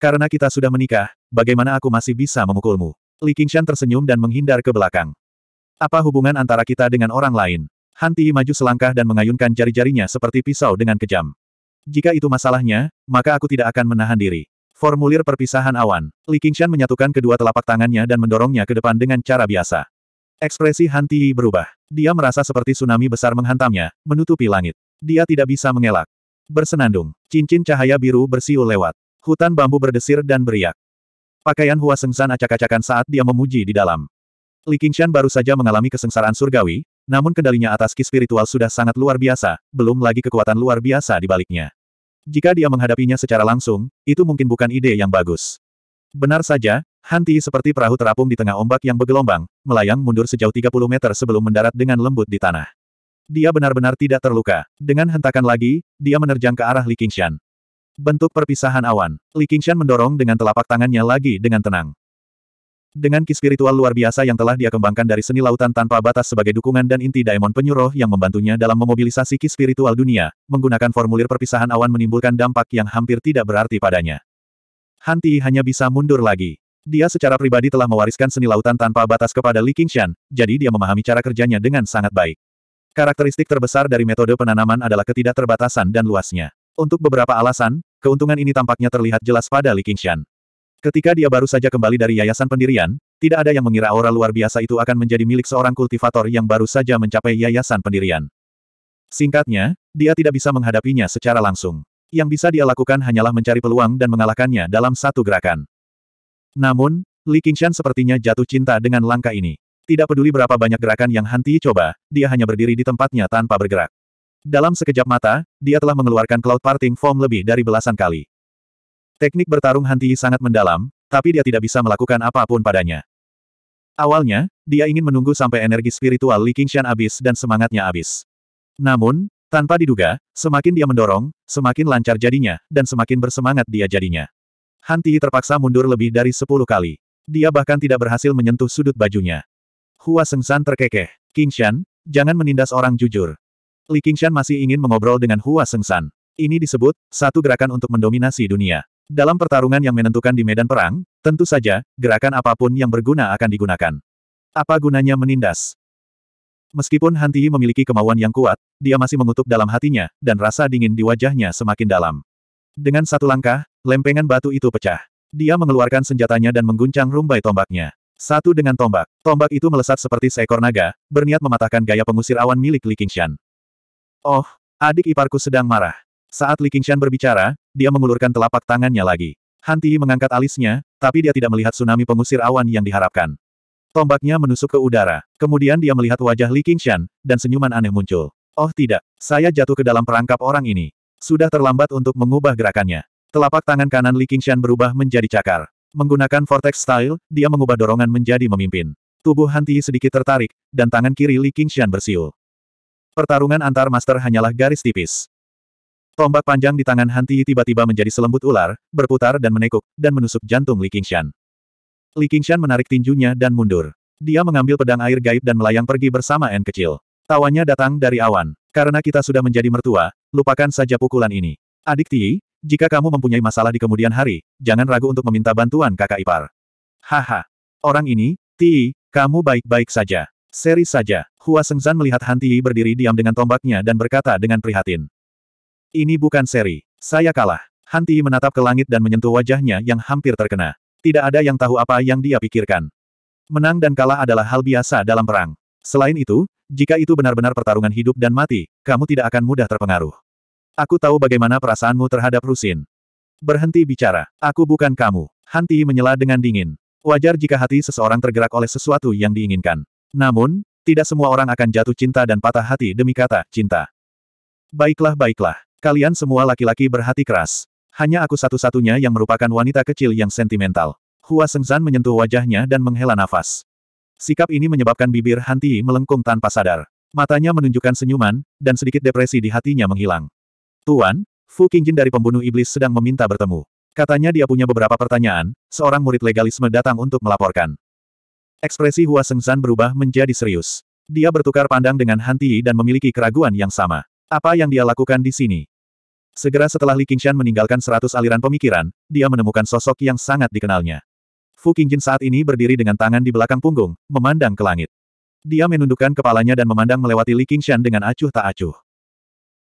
Karena kita sudah menikah, bagaimana aku masih bisa memukulmu? Li Qingshan tersenyum dan menghindar ke belakang. Apa hubungan antara kita dengan orang lain? Han Ti maju selangkah dan mengayunkan jari-jarinya seperti pisau dengan kejam. Jika itu masalahnya, maka aku tidak akan menahan diri. Formulir perpisahan awan. Li Qingshan menyatukan kedua telapak tangannya dan mendorongnya ke depan dengan cara biasa. Ekspresi Han Ti berubah. Dia merasa seperti tsunami besar menghantamnya, menutupi langit. Dia tidak bisa mengelak. Bersenandung, cincin cahaya biru bersiul lewat. Hutan bambu berdesir dan beriak. Pakaian Hua Sengsan acak-acakan saat dia memuji di dalam. Li Qingshan baru saja mengalami kesengsaraan surgawi, namun kendalinya atas ki spiritual sudah sangat luar biasa, belum lagi kekuatan luar biasa di baliknya. Jika dia menghadapinya secara langsung, itu mungkin bukan ide yang bagus. Benar saja, Hanti seperti perahu terapung di tengah ombak yang bergelombang, melayang mundur sejauh 30 meter sebelum mendarat dengan lembut di tanah. Dia benar-benar tidak terluka. Dengan hentakan lagi, dia menerjang ke arah Li Qingshan. Bentuk perpisahan awan. Li Qingshan mendorong dengan telapak tangannya lagi dengan tenang. Dengan ki spiritual luar biasa yang telah dia kembangkan dari seni lautan tanpa batas sebagai dukungan dan inti daemon penyuruh yang membantunya dalam memobilisasi ki spiritual dunia, menggunakan formulir perpisahan awan menimbulkan dampak yang hampir tidak berarti padanya. Hanti hanya bisa mundur lagi. Dia secara pribadi telah mewariskan seni lautan tanpa batas kepada Li Qingshan, jadi dia memahami cara kerjanya dengan sangat baik. Karakteristik terbesar dari metode penanaman adalah ketidakterbatasan dan luasnya. Untuk beberapa alasan, keuntungan ini tampaknya terlihat jelas pada Li Qingshan. Ketika dia baru saja kembali dari yayasan pendirian, tidak ada yang mengira aura luar biasa itu akan menjadi milik seorang kultivator yang baru saja mencapai yayasan pendirian. Singkatnya, dia tidak bisa menghadapinya secara langsung. Yang bisa dia lakukan hanyalah mencari peluang dan mengalahkannya dalam satu gerakan. Namun, Li Qingshan sepertinya jatuh cinta dengan langkah ini. Tidak peduli berapa banyak gerakan yang Han coba, dia hanya berdiri di tempatnya tanpa bergerak. Dalam sekejap mata, dia telah mengeluarkan Cloud Parting Form lebih dari belasan kali. Teknik bertarung Hanti sangat mendalam, tapi dia tidak bisa melakukan apapun padanya. Awalnya, dia ingin menunggu sampai energi spiritual Li Qingshan habis dan semangatnya habis. Namun, tanpa diduga, semakin dia mendorong, semakin lancar jadinya, dan semakin bersemangat dia jadinya. Hanti terpaksa mundur lebih dari sepuluh kali. Dia bahkan tidak berhasil menyentuh sudut bajunya. Hua Sengsan terkekeh. Qingshan, jangan menindas orang jujur. Li Qingshan masih ingin mengobrol dengan Hua Sengsan. Ini disebut, satu gerakan untuk mendominasi dunia. Dalam pertarungan yang menentukan di medan perang, tentu saja, gerakan apapun yang berguna akan digunakan. Apa gunanya menindas? Meskipun Han Tihi memiliki kemauan yang kuat, dia masih mengutuk dalam hatinya, dan rasa dingin di wajahnya semakin dalam. Dengan satu langkah, lempengan batu itu pecah. Dia mengeluarkan senjatanya dan mengguncang rumbai tombaknya. Satu dengan tombak, tombak itu melesat seperti seekor naga, berniat mematahkan gaya pengusir awan milik Li Qingshan. Oh, adik iparku sedang marah. Saat Li Qingshan berbicara, dia mengulurkan telapak tangannya lagi. Han Tiyi mengangkat alisnya, tapi dia tidak melihat tsunami pengusir awan yang diharapkan. Tombaknya menusuk ke udara. Kemudian dia melihat wajah Li Qingshan, dan senyuman aneh muncul. Oh tidak, saya jatuh ke dalam perangkap orang ini. Sudah terlambat untuk mengubah gerakannya. Telapak tangan kanan Li Qingshan berubah menjadi cakar. Menggunakan vortex style, dia mengubah dorongan menjadi memimpin. Tubuh Han Tiyi sedikit tertarik, dan tangan kiri Li Qingshan bersiul. Pertarungan antar master hanyalah garis tipis. Tombak panjang di tangan Han Tiyi tiba-tiba menjadi selembut ular, berputar dan menekuk, dan menusuk jantung Li Qingshan. Li Qingshan menarik tinjunya dan mundur. Dia mengambil pedang air gaib dan melayang pergi bersama N kecil. Tawanya datang dari awan. Karena kita sudah menjadi mertua, lupakan saja pukulan ini. Adik Tiyi, jika kamu mempunyai masalah di kemudian hari, jangan ragu untuk meminta bantuan kakak ipar. Haha. Orang ini, Tiyi, kamu baik-baik saja. Seri saja, Hua Sengzan melihat Han Tiyi berdiri diam dengan tombaknya dan berkata dengan prihatin. Ini bukan seri. Saya kalah. Han Tiyi menatap ke langit dan menyentuh wajahnya yang hampir terkena. Tidak ada yang tahu apa yang dia pikirkan. Menang dan kalah adalah hal biasa dalam perang. Selain itu, jika itu benar-benar pertarungan hidup dan mati, kamu tidak akan mudah terpengaruh. Aku tahu bagaimana perasaanmu terhadap Rusin. Berhenti bicara. Aku bukan kamu. Han Tiyi menyela dengan dingin. Wajar jika hati seseorang tergerak oleh sesuatu yang diinginkan. Namun, tidak semua orang akan jatuh cinta dan patah hati demi kata cinta. Baiklah, baiklah. Kalian semua laki-laki berhati keras. Hanya aku satu-satunya yang merupakan wanita kecil yang sentimental. Hua Sengzan menyentuh wajahnya dan menghela nafas. Sikap ini menyebabkan bibir Hanti melengkung tanpa sadar. Matanya menunjukkan senyuman, dan sedikit depresi di hatinya menghilang. Tuan, Fu Qingjin dari pembunuh iblis sedang meminta bertemu. Katanya dia punya beberapa pertanyaan, seorang murid legalisme datang untuk melaporkan. Ekspresi Hua Sengzan berubah menjadi serius. Dia bertukar pandang dengan Han Tiyi dan memiliki keraguan yang sama. Apa yang dia lakukan di sini? Segera setelah Li Qingshan meninggalkan seratus aliran pemikiran, dia menemukan sosok yang sangat dikenalnya. Fu Qingjin saat ini berdiri dengan tangan di belakang punggung, memandang ke langit. Dia menundukkan kepalanya dan memandang melewati Li Qingshan dengan acuh tak acuh.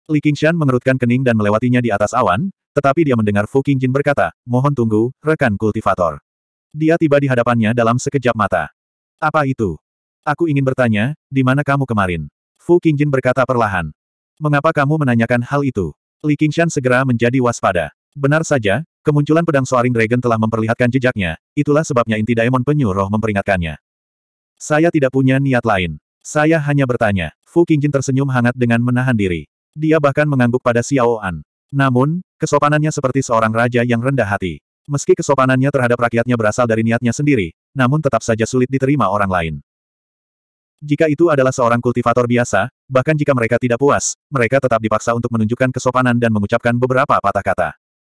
Li Qingshan mengerutkan kening dan melewatinya di atas awan, tetapi dia mendengar Fu Qingjin berkata, mohon tunggu, rekan kultivator. Dia tiba di hadapannya dalam sekejap mata. Apa itu? Aku ingin bertanya, di mana kamu kemarin? Fu Qingjin berkata perlahan. Mengapa kamu menanyakan hal itu? Li Qingshan segera menjadi waspada. Benar saja, kemunculan pedang Soaring Dragon telah memperlihatkan jejaknya, itulah sebabnya inti Diamond penyuruh memperingatkannya. Saya tidak punya niat lain. Saya hanya bertanya. Fu Qingjin tersenyum hangat dengan menahan diri. Dia bahkan mengangguk pada Xiao An. Namun, kesopanannya seperti seorang raja yang rendah hati. Meski kesopanannya terhadap rakyatnya berasal dari niatnya sendiri, namun tetap saja sulit diterima orang lain. Jika itu adalah seorang kultivator biasa, bahkan jika mereka tidak puas, mereka tetap dipaksa untuk menunjukkan kesopanan dan mengucapkan beberapa patah kata.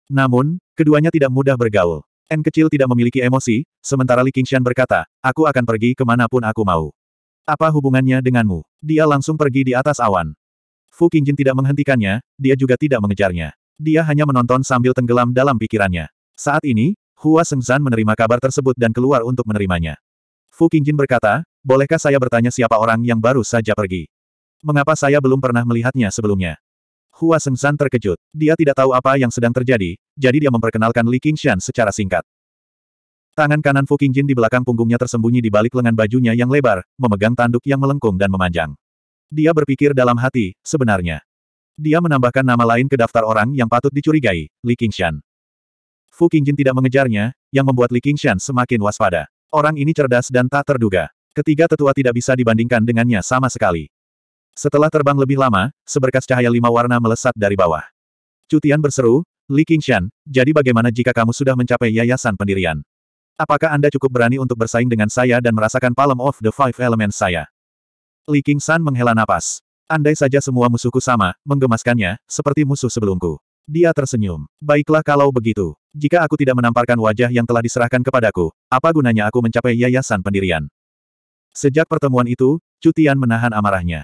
Namun, keduanya tidak mudah bergaul. N kecil tidak memiliki emosi, sementara Li Qingshan berkata, aku akan pergi kemanapun aku mau. Apa hubungannya denganmu? Dia langsung pergi di atas awan. Fu Qingjin tidak menghentikannya, dia juga tidak mengejarnya. Dia hanya menonton sambil tenggelam dalam pikirannya. Saat ini, Hua Sengzan menerima kabar tersebut dan keluar untuk menerimanya. Fu Qingjin berkata, bolehkah saya bertanya siapa orang yang baru saja pergi? Mengapa saya belum pernah melihatnya sebelumnya? Hua Sengzan terkejut. Dia tidak tahu apa yang sedang terjadi, jadi dia memperkenalkan Li Qingshan secara singkat. Tangan kanan Fu Qingjin di belakang punggungnya tersembunyi di balik lengan bajunya yang lebar, memegang tanduk yang melengkung dan memanjang. Dia berpikir dalam hati, sebenarnya. Dia menambahkan nama lain ke daftar orang yang patut dicurigai, Li Qingshan. Fu Qingjin tidak mengejarnya, yang membuat Li Qingshan semakin waspada. Orang ini cerdas dan tak terduga. Ketiga tetua tidak bisa dibandingkan dengannya sama sekali. Setelah terbang lebih lama, seberkas cahaya lima warna melesat dari bawah. Cutian berseru, Li Qingshan, jadi bagaimana jika kamu sudah mencapai yayasan pendirian? Apakah Anda cukup berani untuk bersaing dengan saya dan merasakan Palm of the Five Elements saya? Li Qingshan menghela napas. Andai saja semua musuhku sama, menggemaskannya, seperti musuh sebelumku. Dia tersenyum. Baiklah kalau begitu. Jika aku tidak menamparkan wajah yang telah diserahkan kepadaku, apa gunanya aku mencapai yayasan pendirian? Sejak pertemuan itu, Cutian menahan amarahnya.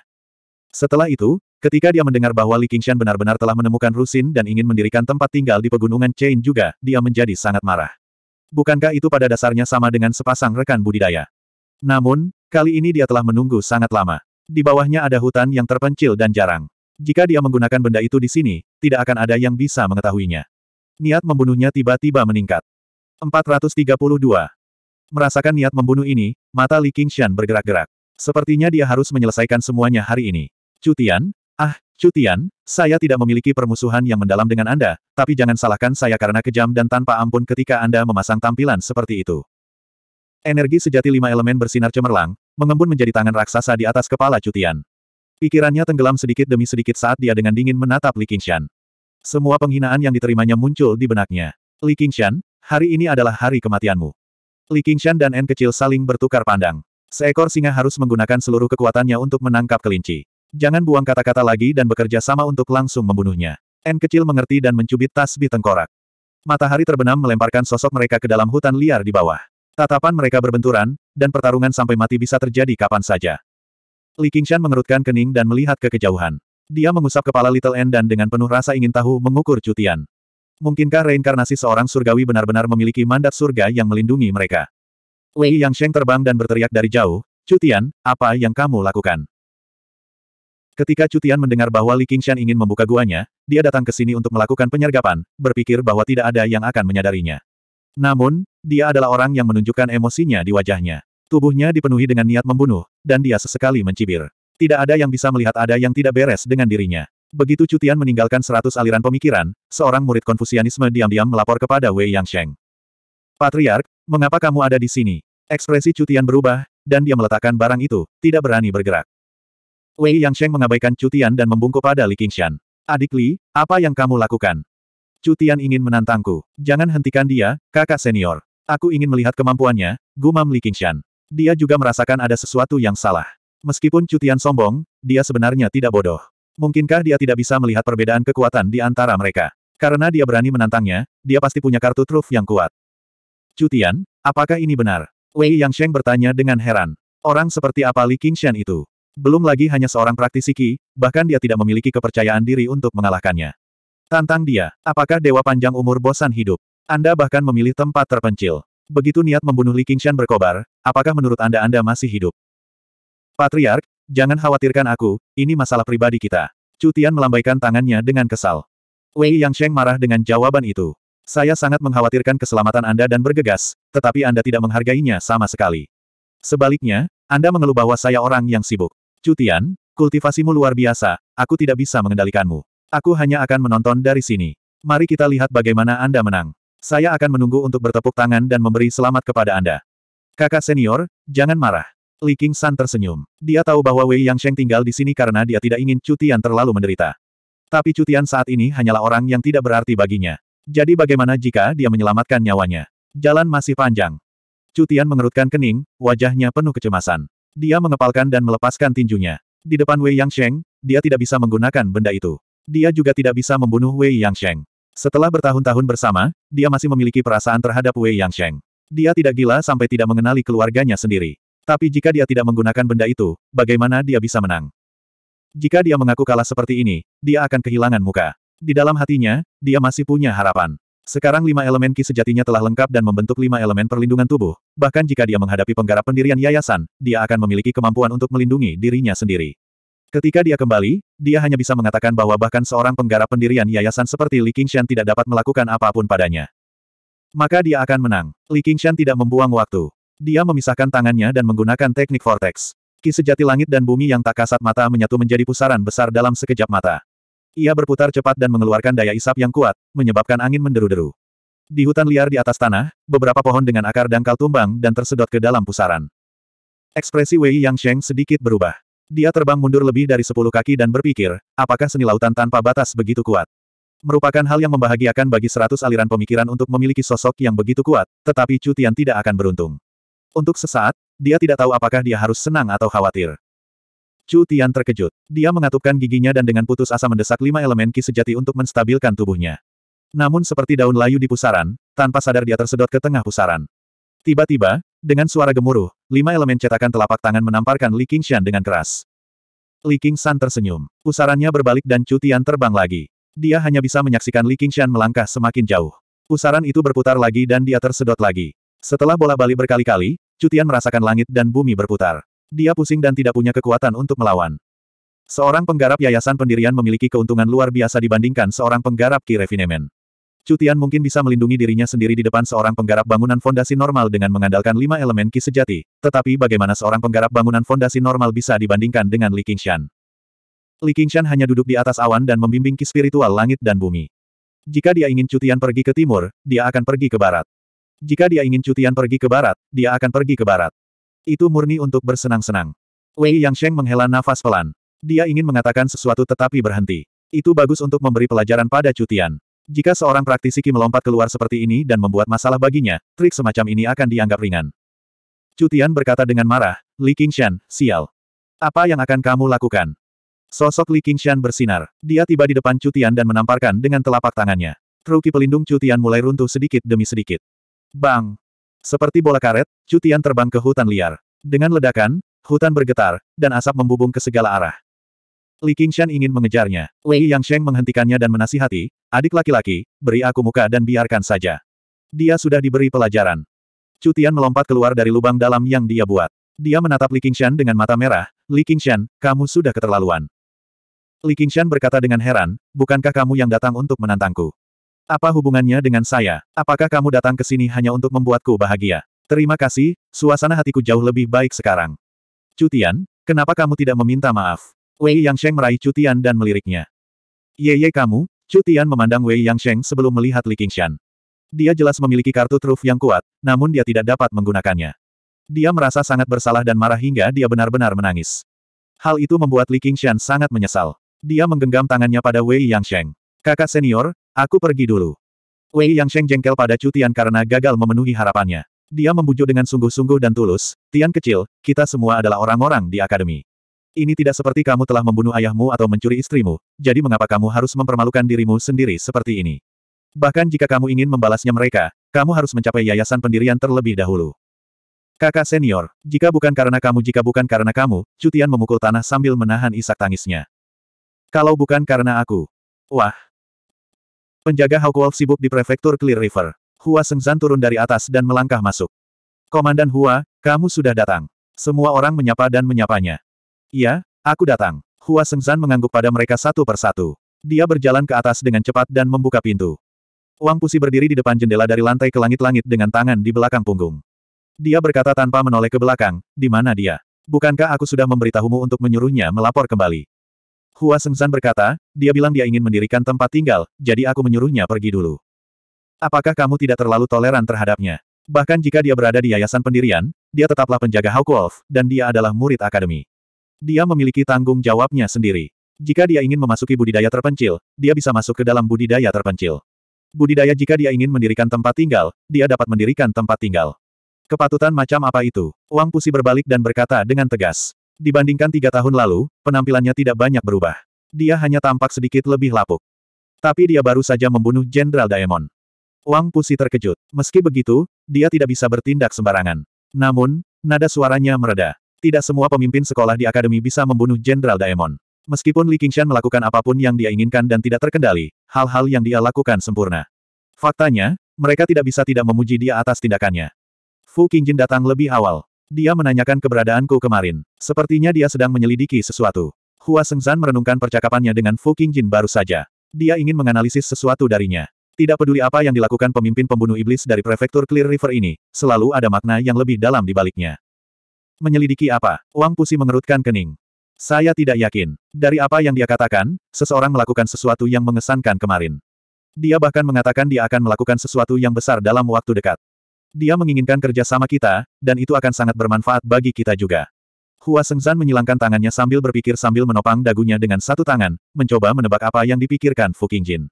Setelah itu, ketika dia mendengar bahwa Li Qingshan benar-benar telah menemukan Rusin dan ingin mendirikan tempat tinggal di pegunungan Chain juga, dia menjadi sangat marah. Bukankah itu pada dasarnya sama dengan sepasang rekan budidaya? Namun, kali ini dia telah menunggu sangat lama. Di bawahnya ada hutan yang terpencil dan jarang. Jika dia menggunakan benda itu di sini, tidak akan ada yang bisa mengetahuinya. Niat membunuhnya tiba-tiba meningkat. 432. Merasakan niat membunuh ini, mata Li Qingxian bergerak-gerak. Sepertinya dia harus menyelesaikan semuanya hari ini. Cutian, ah, Cutian, saya tidak memiliki permusuhan yang mendalam dengan Anda, tapi jangan salahkan saya karena kejam dan tanpa ampun ketika Anda memasang tampilan seperti itu. Energi sejati lima elemen bersinar cemerlang, mengembun menjadi tangan raksasa di atas kepala Cutian. Pikirannya tenggelam sedikit demi sedikit saat dia dengan dingin menatap Li Qingshan. Semua penghinaan yang diterimanya muncul di benaknya. Li Qingshan, hari ini adalah hari kematianmu. Li Qingshan dan N kecil saling bertukar pandang. Seekor singa harus menggunakan seluruh kekuatannya untuk menangkap kelinci. Jangan buang kata-kata lagi dan bekerja sama untuk langsung membunuhnya. N kecil mengerti dan mencubit tas di tengkorak. Matahari terbenam melemparkan sosok mereka ke dalam hutan liar di bawah. Tatapan mereka berbenturan, dan pertarungan sampai mati bisa terjadi kapan saja. Li Qingshan mengerutkan kening dan melihat ke kejauhan. Dia mengusap kepala Little End dan dengan penuh rasa ingin tahu mengukur cutian. Mungkinkah reinkarnasi seorang surgawi benar-benar memiliki mandat surga yang melindungi mereka? Wei Yang Sheng terbang dan berteriak dari jauh, Cutian, apa yang kamu lakukan? Ketika Cutian mendengar bahwa Li Qingshan ingin membuka guanya, dia datang ke sini untuk melakukan penyergapan, berpikir bahwa tidak ada yang akan menyadarinya. Namun, dia adalah orang yang menunjukkan emosinya di wajahnya. Tubuhnya dipenuhi dengan niat membunuh, dan dia sesekali mencibir. Tidak ada yang bisa melihat ada yang tidak beres dengan dirinya. Begitu Cutian meninggalkan seratus aliran pemikiran, seorang murid konfusianisme diam-diam melapor kepada Wei Yangsheng. Patriark, mengapa kamu ada di sini? Ekspresi Cutian berubah, dan dia meletakkan barang itu, tidak berani bergerak. Wei Yangsheng mengabaikan Cutian dan membungkuk pada Li Qingshan. Adik Li, apa yang kamu lakukan? Cutian ingin menantangku. Jangan hentikan dia, kakak senior. Aku ingin melihat kemampuannya, gumam Li Qingshan. Dia juga merasakan ada sesuatu yang salah. Meskipun cutian sombong, dia sebenarnya tidak bodoh. Mungkinkah dia tidak bisa melihat perbedaan kekuatan di antara mereka? Karena dia berani menantangnya, dia pasti punya kartu truf yang kuat. Cutian, apakah ini benar? Wei Yang Sheng bertanya dengan heran. Orang seperti apa Li Qingshan itu? Belum lagi hanya seorang praktisi Qi, bahkan dia tidak memiliki kepercayaan diri untuk mengalahkannya. Tantang dia, apakah dewa panjang umur bosan hidup? Anda bahkan memilih tempat terpencil. Begitu niat membunuh Li Qingshan berkobar, apakah menurut Anda Anda masih hidup? Patriark, jangan khawatirkan aku, ini masalah pribadi kita. Cutian melambaikan tangannya dengan kesal. Wei Yang Yangsheng marah dengan jawaban itu. Saya sangat mengkhawatirkan keselamatan Anda dan bergegas, tetapi Anda tidak menghargainya sama sekali. Sebaliknya, Anda mengeluh bahwa saya orang yang sibuk. Cutian, kultivasimu luar biasa, aku tidak bisa mengendalikanmu. Aku hanya akan menonton dari sini. Mari kita lihat bagaimana Anda menang. Saya akan menunggu untuk bertepuk tangan dan memberi selamat kepada Anda. Kakak senior, jangan marah. Li King San tersenyum. Dia tahu bahwa Wei Yang Sheng tinggal di sini karena dia tidak ingin Cutian terlalu menderita. Tapi Cutian saat ini hanyalah orang yang tidak berarti baginya. Jadi bagaimana jika dia menyelamatkan nyawanya? Jalan masih panjang. Cutian mengerutkan kening, wajahnya penuh kecemasan. Dia mengepalkan dan melepaskan tinjunya. Di depan Wei Yang Sheng, dia tidak bisa menggunakan benda itu. Dia juga tidak bisa membunuh Wei Yang Sheng. Setelah bertahun-tahun bersama, dia masih memiliki perasaan terhadap Wei Yangsheng. Dia tidak gila sampai tidak mengenali keluarganya sendiri. Tapi jika dia tidak menggunakan benda itu, bagaimana dia bisa menang? Jika dia mengaku kalah seperti ini, dia akan kehilangan muka. Di dalam hatinya, dia masih punya harapan. Sekarang lima elemen ki sejatinya telah lengkap dan membentuk lima elemen perlindungan tubuh, bahkan jika dia menghadapi penggarap pendirian yayasan, dia akan memiliki kemampuan untuk melindungi dirinya sendiri. Ketika dia kembali, dia hanya bisa mengatakan bahwa bahkan seorang penggarap pendirian yayasan seperti Li Qingshan tidak dapat melakukan apapun padanya. Maka dia akan menang. Li Qingshan tidak membuang waktu. Dia memisahkan tangannya dan menggunakan teknik vortex. Ki sejati langit dan bumi yang tak kasat mata menyatu menjadi pusaran besar dalam sekejap mata. Ia berputar cepat dan mengeluarkan daya isap yang kuat, menyebabkan angin menderu-deru. Di hutan liar di atas tanah, beberapa pohon dengan akar dangkal tumbang dan tersedot ke dalam pusaran. Ekspresi Wei Yang Sheng sedikit berubah. Dia terbang mundur lebih dari sepuluh kaki dan berpikir, apakah seni lautan tanpa batas begitu kuat? Merupakan hal yang membahagiakan bagi seratus aliran pemikiran untuk memiliki sosok yang begitu kuat, tetapi Cutian tidak akan beruntung. Untuk sesaat, dia tidak tahu apakah dia harus senang atau khawatir. Cutian terkejut. Dia mengatupkan giginya dan dengan putus asa mendesak lima elemen ki sejati untuk menstabilkan tubuhnya. Namun seperti daun layu di pusaran, tanpa sadar dia tersedot ke tengah pusaran. Tiba-tiba, dengan suara gemuruh, Lima elemen cetakan telapak tangan menamparkan Li Qingshan dengan keras. Li Qingshan tersenyum. Pusarannya berbalik dan Cutian terbang lagi. Dia hanya bisa menyaksikan Li Qingshan melangkah semakin jauh. Pusaran itu berputar lagi dan dia tersedot lagi. Setelah bola balik berkali-kali, Cutian merasakan langit dan bumi berputar. Dia pusing dan tidak punya kekuatan untuk melawan. Seorang penggarap yayasan pendirian memiliki keuntungan luar biasa dibandingkan seorang penggarap ki kirefinemen. Cutian mungkin bisa melindungi dirinya sendiri di depan seorang penggarap bangunan fondasi normal dengan mengandalkan lima elemen ki sejati, tetapi bagaimana seorang penggarap bangunan fondasi normal bisa dibandingkan dengan Li Qingshan? Li Qingshan hanya duduk di atas awan dan membimbing ki spiritual langit dan bumi. Jika dia ingin Cutian pergi ke timur, dia akan pergi ke barat. Jika dia ingin Cutian pergi ke barat, dia akan pergi ke barat. Itu murni untuk bersenang-senang. Wei Yang Sheng menghela nafas pelan. Dia ingin mengatakan sesuatu tetapi berhenti. Itu bagus untuk memberi pelajaran pada Cutian. Jika seorang praktisi Qi melompat keluar seperti ini dan membuat masalah baginya, trik semacam ini akan dianggap ringan. Cutian berkata dengan marah, Li Qingshan, sial. Apa yang akan kamu lakukan? Sosok Li Qingshan bersinar. Dia tiba di depan Cutian dan menamparkan dengan telapak tangannya. Truki pelindung Cutian mulai runtuh sedikit demi sedikit. Bang! Seperti bola karet, Cutian terbang ke hutan liar. Dengan ledakan, hutan bergetar, dan asap membubung ke segala arah. Li Qingshan ingin mengejarnya. Li Yangsheng menghentikannya dan menasihati, adik laki-laki, beri aku muka dan biarkan saja. Dia sudah diberi pelajaran. Cutian melompat keluar dari lubang dalam yang dia buat. Dia menatap Li Qingshan dengan mata merah, Li Qingshan, kamu sudah keterlaluan. Li Qingshan berkata dengan heran, bukankah kamu yang datang untuk menantangku? Apa hubungannya dengan saya? Apakah kamu datang ke sini hanya untuk membuatku bahagia? Terima kasih, suasana hatiku jauh lebih baik sekarang. Cutian, kenapa kamu tidak meminta maaf? Wei Yang Sheng meraih Cutian dan meliriknya. Ye Ye kamu, Cutian memandang Wei Yang Sheng sebelum melihat Li Qingshan. Dia jelas memiliki kartu truf yang kuat, namun dia tidak dapat menggunakannya. Dia merasa sangat bersalah dan marah hingga dia benar-benar menangis. Hal itu membuat Li Qingshan sangat menyesal. Dia menggenggam tangannya pada Wei Yang Sheng. Kakak senior, aku pergi dulu. Wei Yang Sheng jengkel pada Cutian karena gagal memenuhi harapannya. Dia membujuk dengan sungguh-sungguh dan tulus, Tian kecil, kita semua adalah orang-orang di akademi. Ini tidak seperti kamu telah membunuh ayahmu atau mencuri istrimu, jadi mengapa kamu harus mempermalukan dirimu sendiri seperti ini? Bahkan jika kamu ingin membalasnya mereka, kamu harus mencapai yayasan pendirian terlebih dahulu. Kakak senior, jika bukan karena kamu jika bukan karena kamu, Cutian memukul tanah sambil menahan isak tangisnya. Kalau bukan karena aku. Wah. Penjaga Hawkwolf sibuk di prefektur Clear River. Hua Sengzan turun dari atas dan melangkah masuk. Komandan Hua, kamu sudah datang. Semua orang menyapa dan menyapanya. Iya, aku datang. Hua Sengzan mengangguk pada mereka satu persatu. Dia berjalan ke atas dengan cepat dan membuka pintu. Wang Pusi berdiri di depan jendela dari lantai ke langit-langit dengan tangan di belakang punggung. Dia berkata tanpa menoleh ke belakang, di mana dia? Bukankah aku sudah memberitahumu untuk menyuruhnya melapor kembali? Hua Sengzan berkata, dia bilang dia ingin mendirikan tempat tinggal, jadi aku menyuruhnya pergi dulu. Apakah kamu tidak terlalu toleran terhadapnya? Bahkan jika dia berada di yayasan pendirian, dia tetaplah penjaga Wolf, dan dia adalah murid akademi. Dia memiliki tanggung jawabnya sendiri. Jika dia ingin memasuki budidaya terpencil, dia bisa masuk ke dalam budidaya terpencil. Budidaya jika dia ingin mendirikan tempat tinggal, dia dapat mendirikan tempat tinggal. Kepatutan macam apa itu? Wang Pusi berbalik dan berkata dengan tegas. Dibandingkan tiga tahun lalu, penampilannya tidak banyak berubah. Dia hanya tampak sedikit lebih lapuk. Tapi dia baru saja membunuh Jenderal Daemon. Wang Pusi terkejut. Meski begitu, dia tidak bisa bertindak sembarangan. Namun, nada suaranya mereda. Tidak semua pemimpin sekolah di akademi bisa membunuh Jenderal Daemon. Meskipun Li Qingshan melakukan apapun yang dia inginkan dan tidak terkendali, hal-hal yang dia lakukan sempurna. Faktanya, mereka tidak bisa tidak memuji dia atas tindakannya. Fu Qingjin datang lebih awal. Dia menanyakan keberadaanku kemarin. Sepertinya dia sedang menyelidiki sesuatu. Hua Sengzan merenungkan percakapannya dengan Fu Qingjin baru saja. Dia ingin menganalisis sesuatu darinya. Tidak peduli apa yang dilakukan pemimpin pembunuh iblis dari prefektur Clear River ini, selalu ada makna yang lebih dalam di baliknya. Menyelidiki apa? Wang Pusi mengerutkan kening. Saya tidak yakin. Dari apa yang dia katakan, seseorang melakukan sesuatu yang mengesankan kemarin. Dia bahkan mengatakan dia akan melakukan sesuatu yang besar dalam waktu dekat. Dia menginginkan kerja sama kita, dan itu akan sangat bermanfaat bagi kita juga. Hua Sengzan menyilangkan tangannya sambil berpikir sambil menopang dagunya dengan satu tangan, mencoba menebak apa yang dipikirkan Fu Qingjin.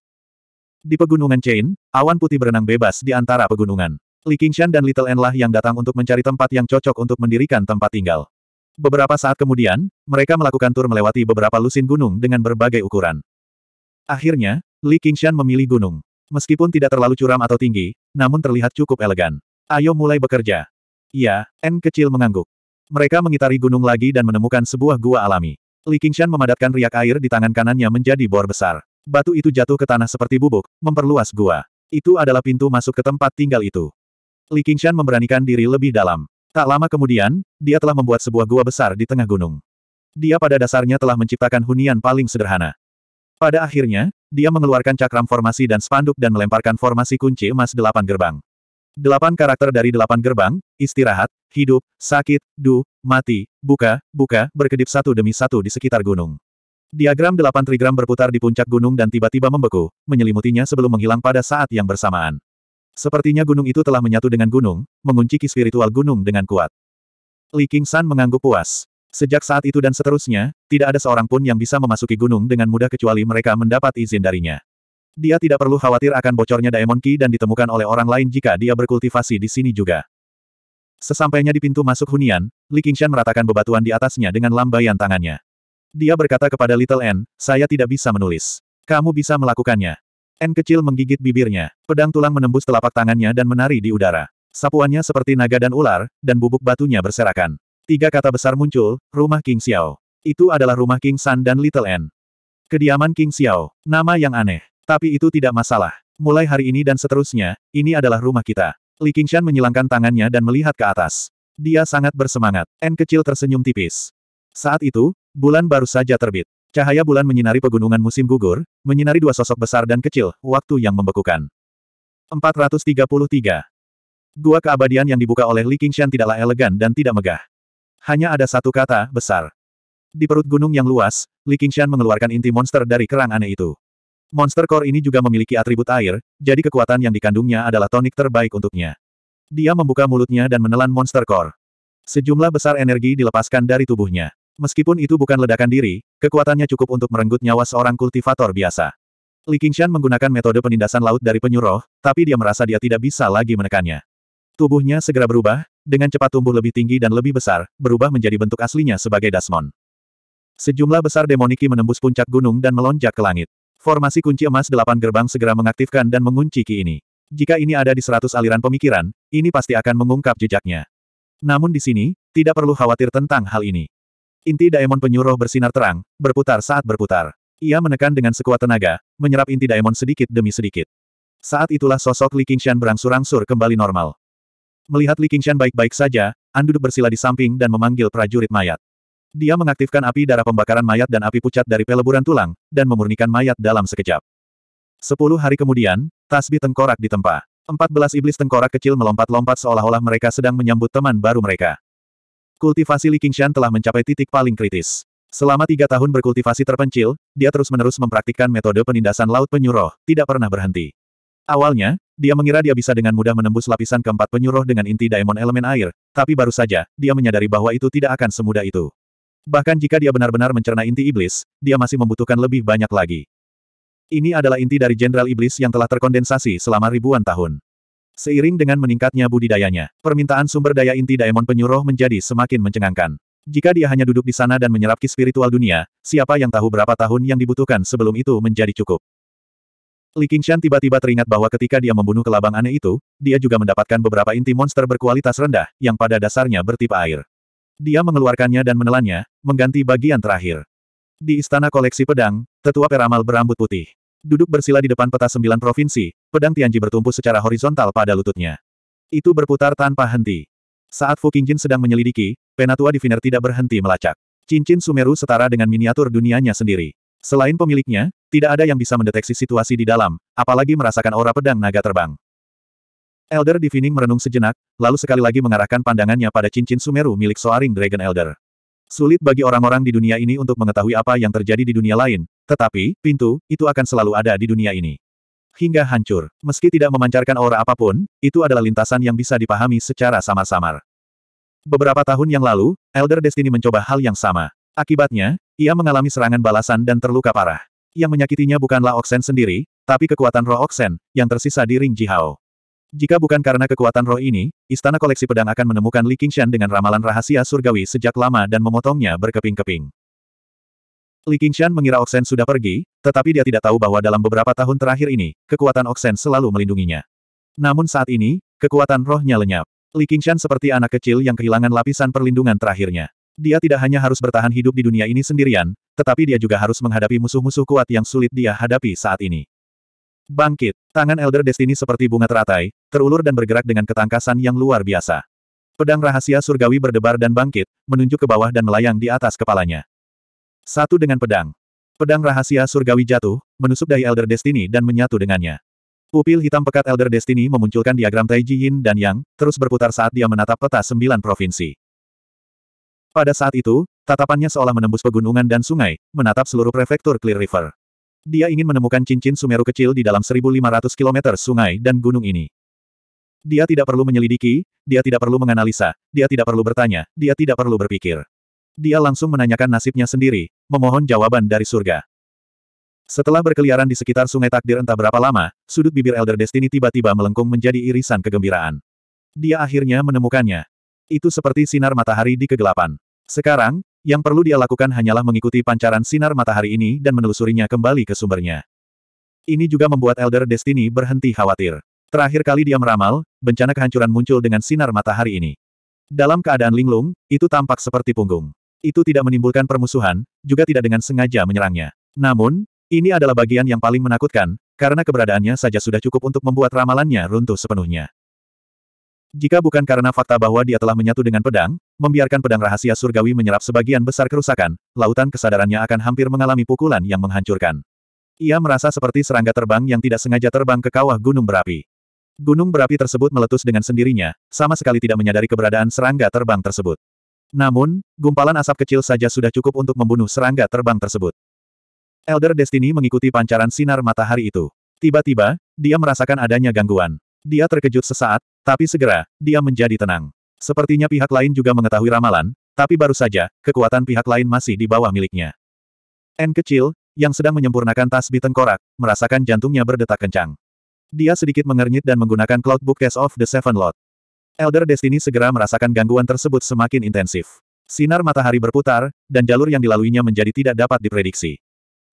Di pegunungan Chain, awan putih berenang bebas di antara pegunungan. Li Qingshan dan Little En lah yang datang untuk mencari tempat yang cocok untuk mendirikan tempat tinggal. Beberapa saat kemudian, mereka melakukan tur melewati beberapa lusin gunung dengan berbagai ukuran. Akhirnya, Li Qingshan memilih gunung. Meskipun tidak terlalu curam atau tinggi, namun terlihat cukup elegan. Ayo mulai bekerja. Ya, N kecil mengangguk. Mereka mengitari gunung lagi dan menemukan sebuah gua alami. Li Qingshan memadatkan riak air di tangan kanannya menjadi bor besar. Batu itu jatuh ke tanah seperti bubuk, memperluas gua. Itu adalah pintu masuk ke tempat tinggal itu. Li Qingshan memberanikan diri lebih dalam. Tak lama kemudian, dia telah membuat sebuah gua besar di tengah gunung. Dia pada dasarnya telah menciptakan hunian paling sederhana. Pada akhirnya, dia mengeluarkan cakram formasi dan spanduk dan melemparkan formasi kunci emas delapan gerbang. Delapan karakter dari delapan gerbang, istirahat, hidup, sakit, du, mati, buka, buka, berkedip satu demi satu di sekitar gunung. Diagram delapan trigram berputar di puncak gunung dan tiba-tiba membeku, menyelimutinya sebelum menghilang pada saat yang bersamaan. Sepertinya gunung itu telah menyatu dengan gunung, mengunci ki spiritual gunung dengan kuat. Li King San mengangguk puas. Sejak saat itu dan seterusnya, tidak ada seorang pun yang bisa memasuki gunung dengan mudah kecuali mereka mendapat izin darinya. Dia tidak perlu khawatir akan bocornya Daemon Key dan ditemukan oleh orang lain jika dia berkultivasi di sini juga. Sesampainya di pintu masuk hunian, Li Qingshan meratakan bebatuan di atasnya dengan lambaian tangannya. Dia berkata kepada Little N, saya tidak bisa menulis. Kamu bisa melakukannya. N kecil menggigit bibirnya. Pedang tulang menembus telapak tangannya dan menari di udara. Sapuannya seperti naga dan ular, dan bubuk batunya berserakan. Tiga kata besar muncul, rumah King Xiao. Itu adalah rumah King San dan Little N. Kediaman King Xiao, nama yang aneh. Tapi itu tidak masalah. Mulai hari ini dan seterusnya, ini adalah rumah kita. Li Qingshan menyilangkan tangannya dan melihat ke atas. Dia sangat bersemangat. N kecil tersenyum tipis. Saat itu, bulan baru saja terbit. Cahaya bulan menyinari pegunungan musim gugur, menyinari dua sosok besar dan kecil, waktu yang membekukan. 433. Gua keabadian yang dibuka oleh Li Qingshan tidaklah elegan dan tidak megah. Hanya ada satu kata, besar. Di perut gunung yang luas, Li Qingshan mengeluarkan inti monster dari kerang aneh itu. Monster core ini juga memiliki atribut air, jadi kekuatan yang dikandungnya adalah tonik terbaik untuknya. Dia membuka mulutnya dan menelan monster core. Sejumlah besar energi dilepaskan dari tubuhnya. Meskipun itu bukan ledakan diri, kekuatannya cukup untuk merenggut nyawa seorang kultivator biasa. Li Qingshan menggunakan metode penindasan laut dari penyuruh, tapi dia merasa dia tidak bisa lagi menekannya. Tubuhnya segera berubah, dengan cepat tumbuh lebih tinggi dan lebih besar, berubah menjadi bentuk aslinya sebagai Dasmon. Sejumlah besar demoniki menembus puncak gunung dan melonjak ke langit. Formasi kunci emas delapan gerbang segera mengaktifkan dan mengunci Ki ini. Jika ini ada di seratus aliran pemikiran, ini pasti akan mengungkap jejaknya. Namun di sini, tidak perlu khawatir tentang hal ini. Inti Daemon penyuruh bersinar terang, berputar saat berputar. Ia menekan dengan sekuat tenaga, menyerap inti Daemon sedikit demi sedikit. Saat itulah sosok Li Qingshan berangsur-angsur kembali normal. Melihat Li Qingshan baik-baik saja, Anduduk bersila di samping dan memanggil prajurit mayat. Dia mengaktifkan api darah pembakaran mayat dan api pucat dari peleburan tulang, dan memurnikan mayat dalam sekejap. Sepuluh hari kemudian, tasbih tengkorak ditempa. Empat belas iblis tengkorak kecil melompat-lompat seolah-olah mereka sedang menyambut teman baru mereka. Kultivasi Li Qingshan telah mencapai titik paling kritis. Selama tiga tahun berkultivasi terpencil, dia terus-menerus mempraktikkan metode penindasan laut penyuruh, tidak pernah berhenti. Awalnya, dia mengira dia bisa dengan mudah menembus lapisan keempat penyuruh dengan inti diamond elemen air, tapi baru saja, dia menyadari bahwa itu tidak akan semudah itu. Bahkan jika dia benar-benar mencerna inti iblis, dia masih membutuhkan lebih banyak lagi. Ini adalah inti dari Jenderal Iblis yang telah terkondensasi selama ribuan tahun. Seiring dengan meningkatnya budidayanya, permintaan sumber daya inti Daemon Penyuruh menjadi semakin mencengangkan. Jika dia hanya duduk di sana dan menyerap ki spiritual dunia, siapa yang tahu berapa tahun yang dibutuhkan sebelum itu menjadi cukup. Li Qingshan tiba-tiba teringat bahwa ketika dia membunuh kelabang aneh itu, dia juga mendapatkan beberapa inti monster berkualitas rendah, yang pada dasarnya bertipe air. Dia mengeluarkannya dan menelannya, mengganti bagian terakhir. Di istana koleksi pedang, tetua peramal berambut putih. Duduk bersila di depan peta sembilan provinsi, pedang Tianji bertumpu secara horizontal pada lututnya. Itu berputar tanpa henti. Saat Fu Qingjin sedang menyelidiki, Penatua Diviner tidak berhenti melacak. Cincin Sumeru setara dengan miniatur dunianya sendiri. Selain pemiliknya, tidak ada yang bisa mendeteksi situasi di dalam, apalagi merasakan aura pedang naga terbang. Elder Divining merenung sejenak, lalu sekali lagi mengarahkan pandangannya pada cincin Sumeru milik Soaring Dragon Elder. Sulit bagi orang-orang di dunia ini untuk mengetahui apa yang terjadi di dunia lain, tetapi, pintu, itu akan selalu ada di dunia ini. Hingga hancur. Meski tidak memancarkan aura apapun, itu adalah lintasan yang bisa dipahami secara samar-samar. Beberapa tahun yang lalu, Elder Destiny mencoba hal yang sama. Akibatnya, ia mengalami serangan balasan dan terluka parah. Yang menyakitinya bukanlah Oksen sendiri, tapi kekuatan roh Oksen, yang tersisa di ring Jihao. Jika bukan karena kekuatan roh ini, Istana Koleksi Pedang akan menemukan Li Qingshan dengan ramalan rahasia surgawi sejak lama dan memotongnya berkeping-keping. Li Qingshan mengira Oksen sudah pergi, tetapi dia tidak tahu bahwa dalam beberapa tahun terakhir ini, kekuatan Oksen selalu melindunginya. Namun saat ini, kekuatan rohnya lenyap. Li Qingshan seperti anak kecil yang kehilangan lapisan perlindungan terakhirnya. Dia tidak hanya harus bertahan hidup di dunia ini sendirian, tetapi dia juga harus menghadapi musuh-musuh kuat yang sulit dia hadapi saat ini. Bangkit, tangan Elder Destiny seperti bunga teratai, terulur dan bergerak dengan ketangkasan yang luar biasa. Pedang rahasia surgawi berdebar dan bangkit, menunjuk ke bawah dan melayang di atas kepalanya. Satu dengan pedang. Pedang rahasia surgawi jatuh, menusuk dari Elder Destiny dan menyatu dengannya. Pupil hitam pekat Elder Destiny memunculkan diagram Taiji Yin dan Yang, terus berputar saat dia menatap peta sembilan provinsi. Pada saat itu, tatapannya seolah menembus pegunungan dan sungai, menatap seluruh prefektur Clear River. Dia ingin menemukan cincin Sumeru kecil di dalam 1.500 km sungai dan gunung ini. Dia tidak perlu menyelidiki, dia tidak perlu menganalisa, dia tidak perlu bertanya, dia tidak perlu berpikir dia langsung menanyakan nasibnya sendiri, memohon jawaban dari surga. Setelah berkeliaran di sekitar sungai takdir entah berapa lama, sudut bibir Elder Destiny tiba-tiba melengkung menjadi irisan kegembiraan. Dia akhirnya menemukannya. Itu seperti sinar matahari di kegelapan. Sekarang, yang perlu dia lakukan hanyalah mengikuti pancaran sinar matahari ini dan menelusurinya kembali ke sumbernya. Ini juga membuat Elder Destiny berhenti khawatir. Terakhir kali dia meramal, bencana kehancuran muncul dengan sinar matahari ini. Dalam keadaan linglung, itu tampak seperti punggung itu tidak menimbulkan permusuhan, juga tidak dengan sengaja menyerangnya. Namun, ini adalah bagian yang paling menakutkan, karena keberadaannya saja sudah cukup untuk membuat ramalannya runtuh sepenuhnya. Jika bukan karena fakta bahwa dia telah menyatu dengan pedang, membiarkan pedang rahasia surgawi menyerap sebagian besar kerusakan, lautan kesadarannya akan hampir mengalami pukulan yang menghancurkan. Ia merasa seperti serangga terbang yang tidak sengaja terbang ke kawah gunung berapi. Gunung berapi tersebut meletus dengan sendirinya, sama sekali tidak menyadari keberadaan serangga terbang tersebut. Namun, gumpalan asap kecil saja sudah cukup untuk membunuh serangga terbang tersebut. Elder Destiny mengikuti pancaran sinar matahari itu. Tiba-tiba, dia merasakan adanya gangguan. Dia terkejut sesaat, tapi segera, dia menjadi tenang. Sepertinya pihak lain juga mengetahui ramalan, tapi baru saja, kekuatan pihak lain masih di bawah miliknya. N kecil, yang sedang menyempurnakan tasbih tengkorak, merasakan jantungnya berdetak kencang. Dia sedikit mengernyit dan menggunakan Cloud Book Case of the Seven Lot. Elder Destiny segera merasakan gangguan tersebut semakin intensif. Sinar matahari berputar, dan jalur yang dilaluinya menjadi tidak dapat diprediksi.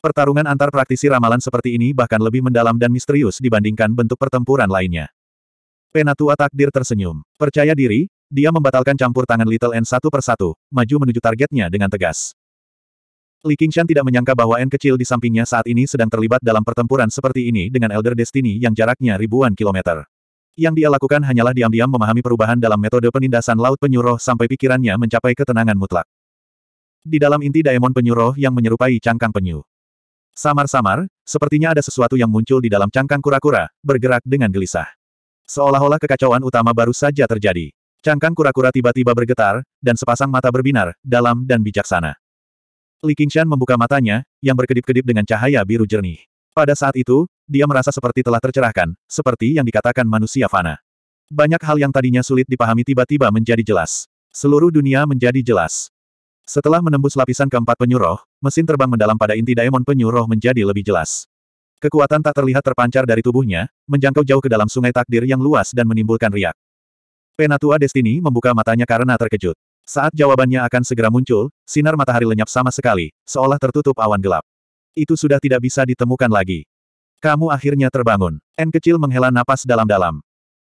Pertarungan antar praktisi ramalan seperti ini bahkan lebih mendalam dan misterius dibandingkan bentuk pertempuran lainnya. Penatua takdir tersenyum. Percaya diri, dia membatalkan campur tangan Little N satu persatu, maju menuju targetnya dengan tegas. Li Qingshan tidak menyangka bahwa N kecil di sampingnya saat ini sedang terlibat dalam pertempuran seperti ini dengan Elder Destiny yang jaraknya ribuan kilometer. Yang dia lakukan hanyalah diam-diam memahami perubahan dalam metode penindasan Laut Penyuruh sampai pikirannya mencapai ketenangan mutlak. Di dalam inti daemon penyuruh yang menyerupai cangkang penyu. Samar-samar, sepertinya ada sesuatu yang muncul di dalam cangkang kura-kura, bergerak dengan gelisah. Seolah-olah kekacauan utama baru saja terjadi. Cangkang kura-kura tiba-tiba bergetar, dan sepasang mata berbinar, dalam dan bijaksana. Li Qingshan membuka matanya, yang berkedip-kedip dengan cahaya biru jernih. Pada saat itu, dia merasa seperti telah tercerahkan, seperti yang dikatakan manusia fana. Banyak hal yang tadinya sulit dipahami tiba-tiba menjadi jelas. Seluruh dunia menjadi jelas. Setelah menembus lapisan keempat penyuruh, mesin terbang mendalam pada inti daemon penyuruh menjadi lebih jelas. Kekuatan tak terlihat terpancar dari tubuhnya, menjangkau jauh ke dalam sungai takdir yang luas dan menimbulkan riak. Penatua Destiny membuka matanya karena terkejut. Saat jawabannya akan segera muncul, sinar matahari lenyap sama sekali, seolah tertutup awan gelap. Itu sudah tidak bisa ditemukan lagi. Kamu akhirnya terbangun. N kecil menghela napas dalam-dalam.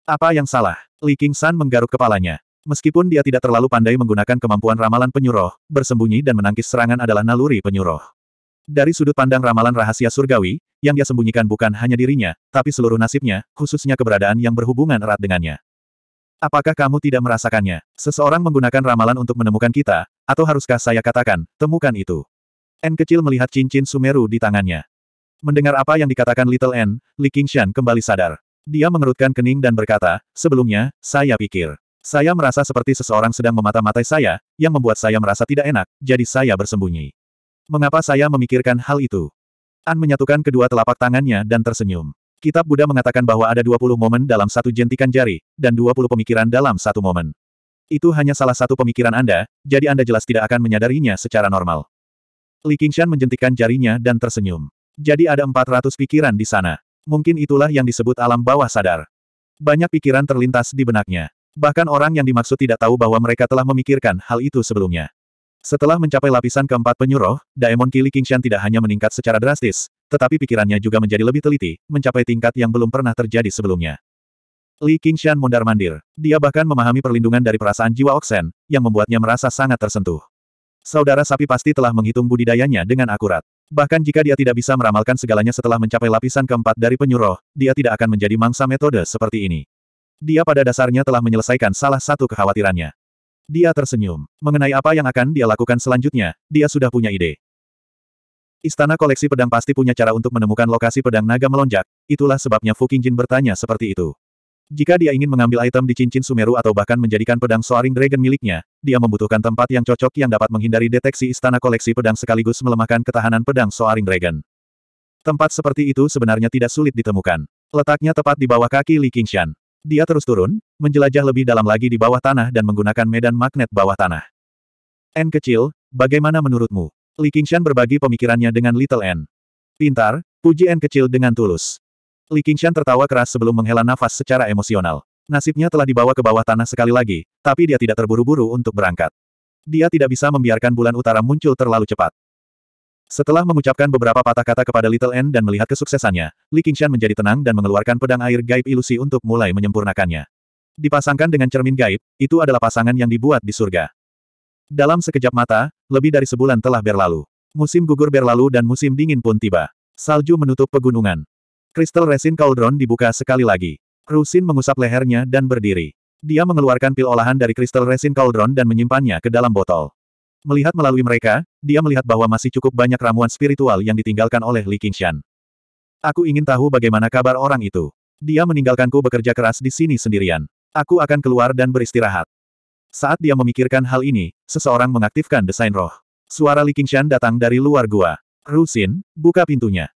Apa yang salah? Li King San menggaruk kepalanya. Meskipun dia tidak terlalu pandai menggunakan kemampuan ramalan penyuruh, bersembunyi dan menangkis serangan adalah naluri penyuruh. Dari sudut pandang ramalan rahasia surgawi, yang dia sembunyikan bukan hanya dirinya, tapi seluruh nasibnya, khususnya keberadaan yang berhubungan erat dengannya. Apakah kamu tidak merasakannya? Seseorang menggunakan ramalan untuk menemukan kita, atau haruskah saya katakan, temukan itu? N kecil melihat cincin Sumeru di tangannya. Mendengar apa yang dikatakan Little N, Li Qingshan kembali sadar. Dia mengerutkan kening dan berkata, sebelumnya, saya pikir. Saya merasa seperti seseorang sedang memata-matai saya, yang membuat saya merasa tidak enak, jadi saya bersembunyi. Mengapa saya memikirkan hal itu? An menyatukan kedua telapak tangannya dan tersenyum. Kitab Buddha mengatakan bahwa ada 20 momen dalam satu jentikan jari, dan 20 pemikiran dalam satu momen. Itu hanya salah satu pemikiran Anda, jadi Anda jelas tidak akan menyadarinya secara normal. Li Qingshan menjentikan jarinya dan tersenyum. Jadi ada 400 pikiran di sana. Mungkin itulah yang disebut alam bawah sadar. Banyak pikiran terlintas di benaknya. Bahkan orang yang dimaksud tidak tahu bahwa mereka telah memikirkan hal itu sebelumnya. Setelah mencapai lapisan keempat penyuruh, Daemon Kili Kingshan tidak hanya meningkat secara drastis, tetapi pikirannya juga menjadi lebih teliti, mencapai tingkat yang belum pernah terjadi sebelumnya. Li Kingshan mondar-mandir. Dia bahkan memahami perlindungan dari perasaan jiwa Oksen, yang membuatnya merasa sangat tersentuh. Saudara sapi pasti telah menghitung budidayanya dengan akurat. Bahkan jika dia tidak bisa meramalkan segalanya setelah mencapai lapisan keempat dari penyuruh, dia tidak akan menjadi mangsa metode seperti ini. Dia pada dasarnya telah menyelesaikan salah satu kekhawatirannya. Dia tersenyum. Mengenai apa yang akan dia lakukan selanjutnya, dia sudah punya ide. Istana koleksi pedang pasti punya cara untuk menemukan lokasi pedang naga melonjak, itulah sebabnya Fu Qingjin bertanya seperti itu. Jika dia ingin mengambil item di cincin Sumeru atau bahkan menjadikan pedang Soaring Dragon miliknya, dia membutuhkan tempat yang cocok yang dapat menghindari deteksi istana koleksi pedang sekaligus melemahkan ketahanan pedang Soaring Dragon. Tempat seperti itu sebenarnya tidak sulit ditemukan. Letaknya tepat di bawah kaki Li Qingshan. Dia terus turun, menjelajah lebih dalam lagi di bawah tanah dan menggunakan medan magnet bawah tanah. N kecil, bagaimana menurutmu? Li Qingshan berbagi pemikirannya dengan Little N. Pintar, puji N kecil dengan tulus. Li Qingshan tertawa keras sebelum menghela nafas secara emosional. Nasibnya telah dibawa ke bawah tanah sekali lagi, tapi dia tidak terburu-buru untuk berangkat. Dia tidak bisa membiarkan bulan utara muncul terlalu cepat. Setelah mengucapkan beberapa patah kata kepada Little N dan melihat kesuksesannya, Li Qingshan menjadi tenang dan mengeluarkan pedang air gaib ilusi untuk mulai menyempurnakannya. Dipasangkan dengan cermin gaib, itu adalah pasangan yang dibuat di surga. Dalam sekejap mata, lebih dari sebulan telah berlalu. Musim gugur berlalu dan musim dingin pun tiba. Salju menutup pegunungan. Kristal resin cauldron dibuka sekali lagi. Rusin mengusap lehernya dan berdiri. Dia mengeluarkan pil olahan dari kristal resin cauldron dan menyimpannya ke dalam botol. Melihat melalui mereka, dia melihat bahwa masih cukup banyak ramuan spiritual yang ditinggalkan oleh Li Qingshan. Aku ingin tahu bagaimana kabar orang itu. Dia meninggalkanku bekerja keras di sini sendirian. Aku akan keluar dan beristirahat. Saat dia memikirkan hal ini, seseorang mengaktifkan desain roh. Suara Li Qingshan datang dari luar gua. Rusin, buka pintunya.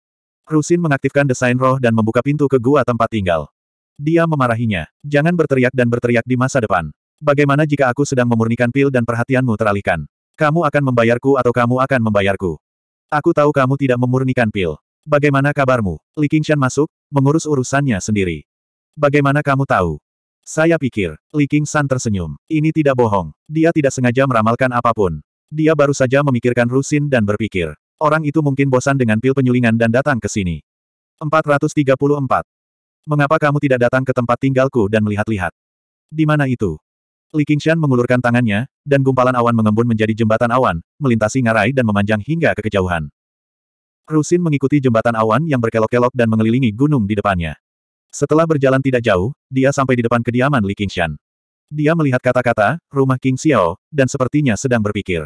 Rusin mengaktifkan desain roh dan membuka pintu ke gua tempat tinggal. Dia memarahinya. Jangan berteriak dan berteriak di masa depan. Bagaimana jika aku sedang memurnikan pil dan perhatianmu teralihkan? Kamu akan membayarku atau kamu akan membayarku. Aku tahu kamu tidak memurnikan pil. Bagaimana kabarmu? Li Qingshan masuk, mengurus urusannya sendiri. Bagaimana kamu tahu? Saya pikir, Li Qingshan tersenyum. Ini tidak bohong. Dia tidak sengaja meramalkan apapun. Dia baru saja memikirkan Rusin dan berpikir. Orang itu mungkin bosan dengan pil penyulingan dan datang ke sini. 434. Mengapa kamu tidak datang ke tempat tinggalku dan melihat-lihat? Di mana itu? Li Qingshan mengulurkan tangannya, dan gumpalan awan mengembun menjadi jembatan awan, melintasi ngarai dan memanjang hingga ke kejauhan. Rusin mengikuti jembatan awan yang berkelok-kelok dan mengelilingi gunung di depannya. Setelah berjalan tidak jauh, dia sampai di depan kediaman Li Qingshan. Dia melihat kata-kata, rumah King Xiao, dan sepertinya sedang berpikir.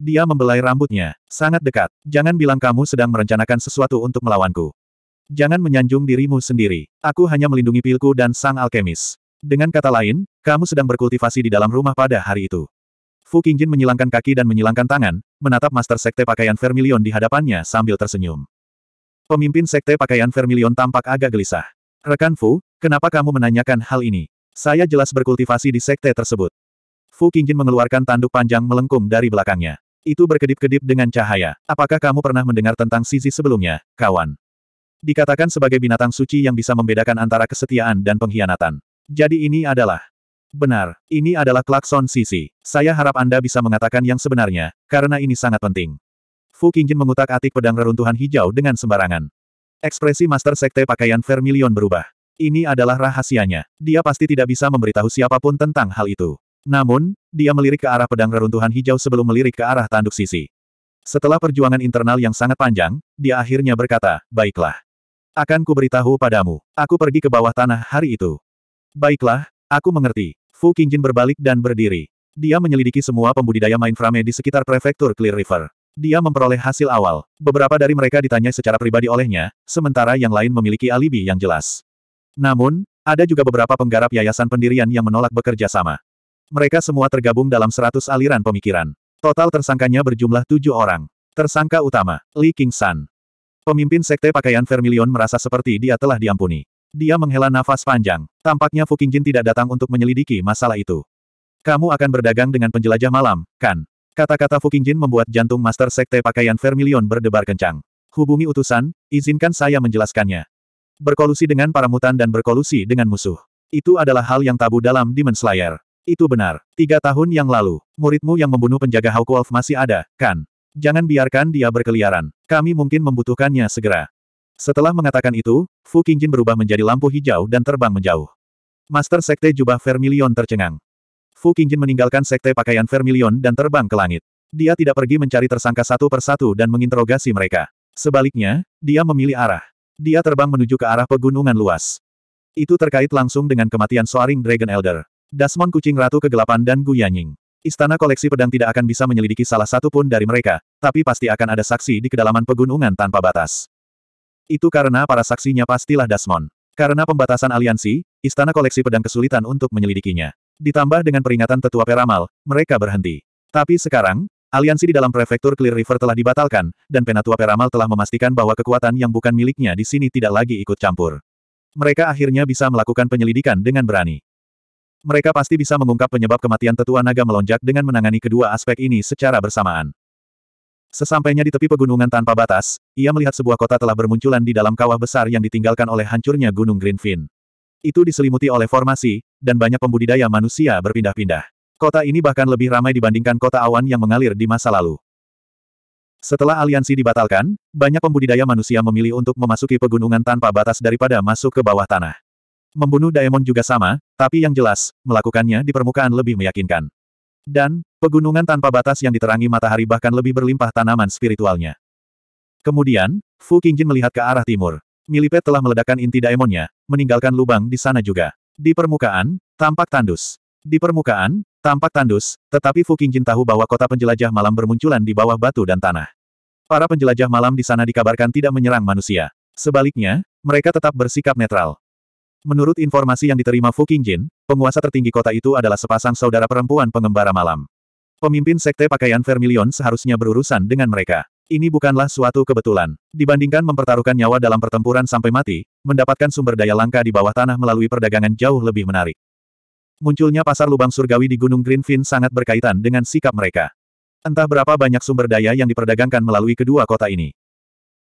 Dia membelai rambutnya, sangat dekat. Jangan bilang kamu sedang merencanakan sesuatu untuk melawanku. Jangan menyanjung dirimu sendiri. Aku hanya melindungi pilku dan sang alkemis. Dengan kata lain, kamu sedang berkultivasi di dalam rumah pada hari itu. Fu Qingjin menyilangkan kaki dan menyilangkan tangan, menatap Master Sekte Pakaian Vermilion di hadapannya sambil tersenyum. Pemimpin Sekte Pakaian Vermilion tampak agak gelisah. Rekan Fu, kenapa kamu menanyakan hal ini? Saya jelas berkultivasi di sekte tersebut. Fu Qingjin mengeluarkan tanduk panjang melengkung dari belakangnya. Itu berkedip-kedip dengan cahaya. Apakah kamu pernah mendengar tentang Sisi sebelumnya, kawan? Dikatakan sebagai binatang suci yang bisa membedakan antara kesetiaan dan pengkhianatan. Jadi ini adalah... Benar, ini adalah klakson Sisi. Saya harap Anda bisa mengatakan yang sebenarnya, karena ini sangat penting. Fu Qingjin mengutak-atik pedang reruntuhan hijau dengan sembarangan. Ekspresi Master Sekte Pakaian Vermilion berubah. Ini adalah rahasianya. Dia pasti tidak bisa memberitahu siapapun tentang hal itu. Namun, dia melirik ke arah pedang reruntuhan hijau sebelum melirik ke arah tanduk sisi. Setelah perjuangan internal yang sangat panjang, dia akhirnya berkata, baiklah. Akan kuberitahu padamu. Aku pergi ke bawah tanah hari itu. Baiklah, aku mengerti. Fu Qingjin berbalik dan berdiri. Dia menyelidiki semua pembudidaya mainframe di sekitar prefektur Clear River. Dia memperoleh hasil awal. Beberapa dari mereka ditanya secara pribadi olehnya, sementara yang lain memiliki alibi yang jelas. Namun, ada juga beberapa penggarap yayasan pendirian yang menolak bekerja sama. Mereka semua tergabung dalam seratus aliran pemikiran. Total tersangkanya berjumlah tujuh orang. Tersangka utama, Li San. Pemimpin sekte pakaian Vermilion merasa seperti dia telah diampuni. Dia menghela nafas panjang. Tampaknya Fu Qingjin tidak datang untuk menyelidiki masalah itu. Kamu akan berdagang dengan penjelajah malam, kan? Kata-kata Fu Qingjin membuat jantung Master Sekte Pakaian Vermilion berdebar kencang. Hubungi utusan, izinkan saya menjelaskannya. Berkolusi dengan para mutan dan berkolusi dengan musuh. Itu adalah hal yang tabu dalam Demon Slayer. Itu benar. Tiga tahun yang lalu, muridmu yang membunuh penjaga Hawk Wolf masih ada, kan? Jangan biarkan dia berkeliaran. Kami mungkin membutuhkannya segera. Setelah mengatakan itu, Fu Qingjin berubah menjadi lampu hijau dan terbang menjauh. Master Sekte Jubah Vermilion tercengang. Fu Qingjin meninggalkan Sekte Pakaian Vermilion dan terbang ke langit. Dia tidak pergi mencari tersangka satu persatu dan menginterogasi mereka. Sebaliknya, dia memilih arah. Dia terbang menuju ke arah pegunungan luas. Itu terkait langsung dengan kematian Soaring Dragon Elder. Dasmon Kucing Ratu Kegelapan dan Yanying. Istana koleksi pedang tidak akan bisa menyelidiki salah satu pun dari mereka, tapi pasti akan ada saksi di kedalaman pegunungan tanpa batas. Itu karena para saksinya pastilah Dasmon. Karena pembatasan aliansi, Istana Koleksi Pedang kesulitan untuk menyelidikinya. Ditambah dengan peringatan tetua Peramal, mereka berhenti. Tapi sekarang, aliansi di dalam prefektur Clear River telah dibatalkan, dan Penatua Peramal telah memastikan bahwa kekuatan yang bukan miliknya di sini tidak lagi ikut campur. Mereka akhirnya bisa melakukan penyelidikan dengan berani. Mereka pasti bisa mengungkap penyebab kematian tetua naga melonjak dengan menangani kedua aspek ini secara bersamaan. Sesampainya di tepi pegunungan tanpa batas, ia melihat sebuah kota telah bermunculan di dalam kawah besar yang ditinggalkan oleh hancurnya Gunung Greenfin. Itu diselimuti oleh formasi, dan banyak pembudidaya manusia berpindah-pindah. Kota ini bahkan lebih ramai dibandingkan kota awan yang mengalir di masa lalu. Setelah aliansi dibatalkan, banyak pembudidaya manusia memilih untuk memasuki pegunungan tanpa batas daripada masuk ke bawah tanah. Membunuh Daemon juga sama, tapi yang jelas, melakukannya di permukaan lebih meyakinkan. Dan, pegunungan tanpa batas yang diterangi matahari bahkan lebih berlimpah tanaman spiritualnya. Kemudian, Fu Qingjin melihat ke arah timur. Milipet telah meledakkan inti daemonnya, meninggalkan lubang di sana juga. Di permukaan, tampak tandus. Di permukaan, tampak tandus, tetapi Fu Qingjin tahu bahwa kota penjelajah malam bermunculan di bawah batu dan tanah. Para penjelajah malam di sana dikabarkan tidak menyerang manusia. Sebaliknya, mereka tetap bersikap netral. Menurut informasi yang diterima Fu Qingjin, penguasa tertinggi kota itu adalah sepasang saudara perempuan pengembara malam. Pemimpin sekte pakaian Vermilion seharusnya berurusan dengan mereka. Ini bukanlah suatu kebetulan. Dibandingkan mempertaruhkan nyawa dalam pertempuran sampai mati, mendapatkan sumber daya langka di bawah tanah melalui perdagangan jauh lebih menarik. Munculnya pasar lubang surgawi di Gunung Greenfin sangat berkaitan dengan sikap mereka. Entah berapa banyak sumber daya yang diperdagangkan melalui kedua kota ini.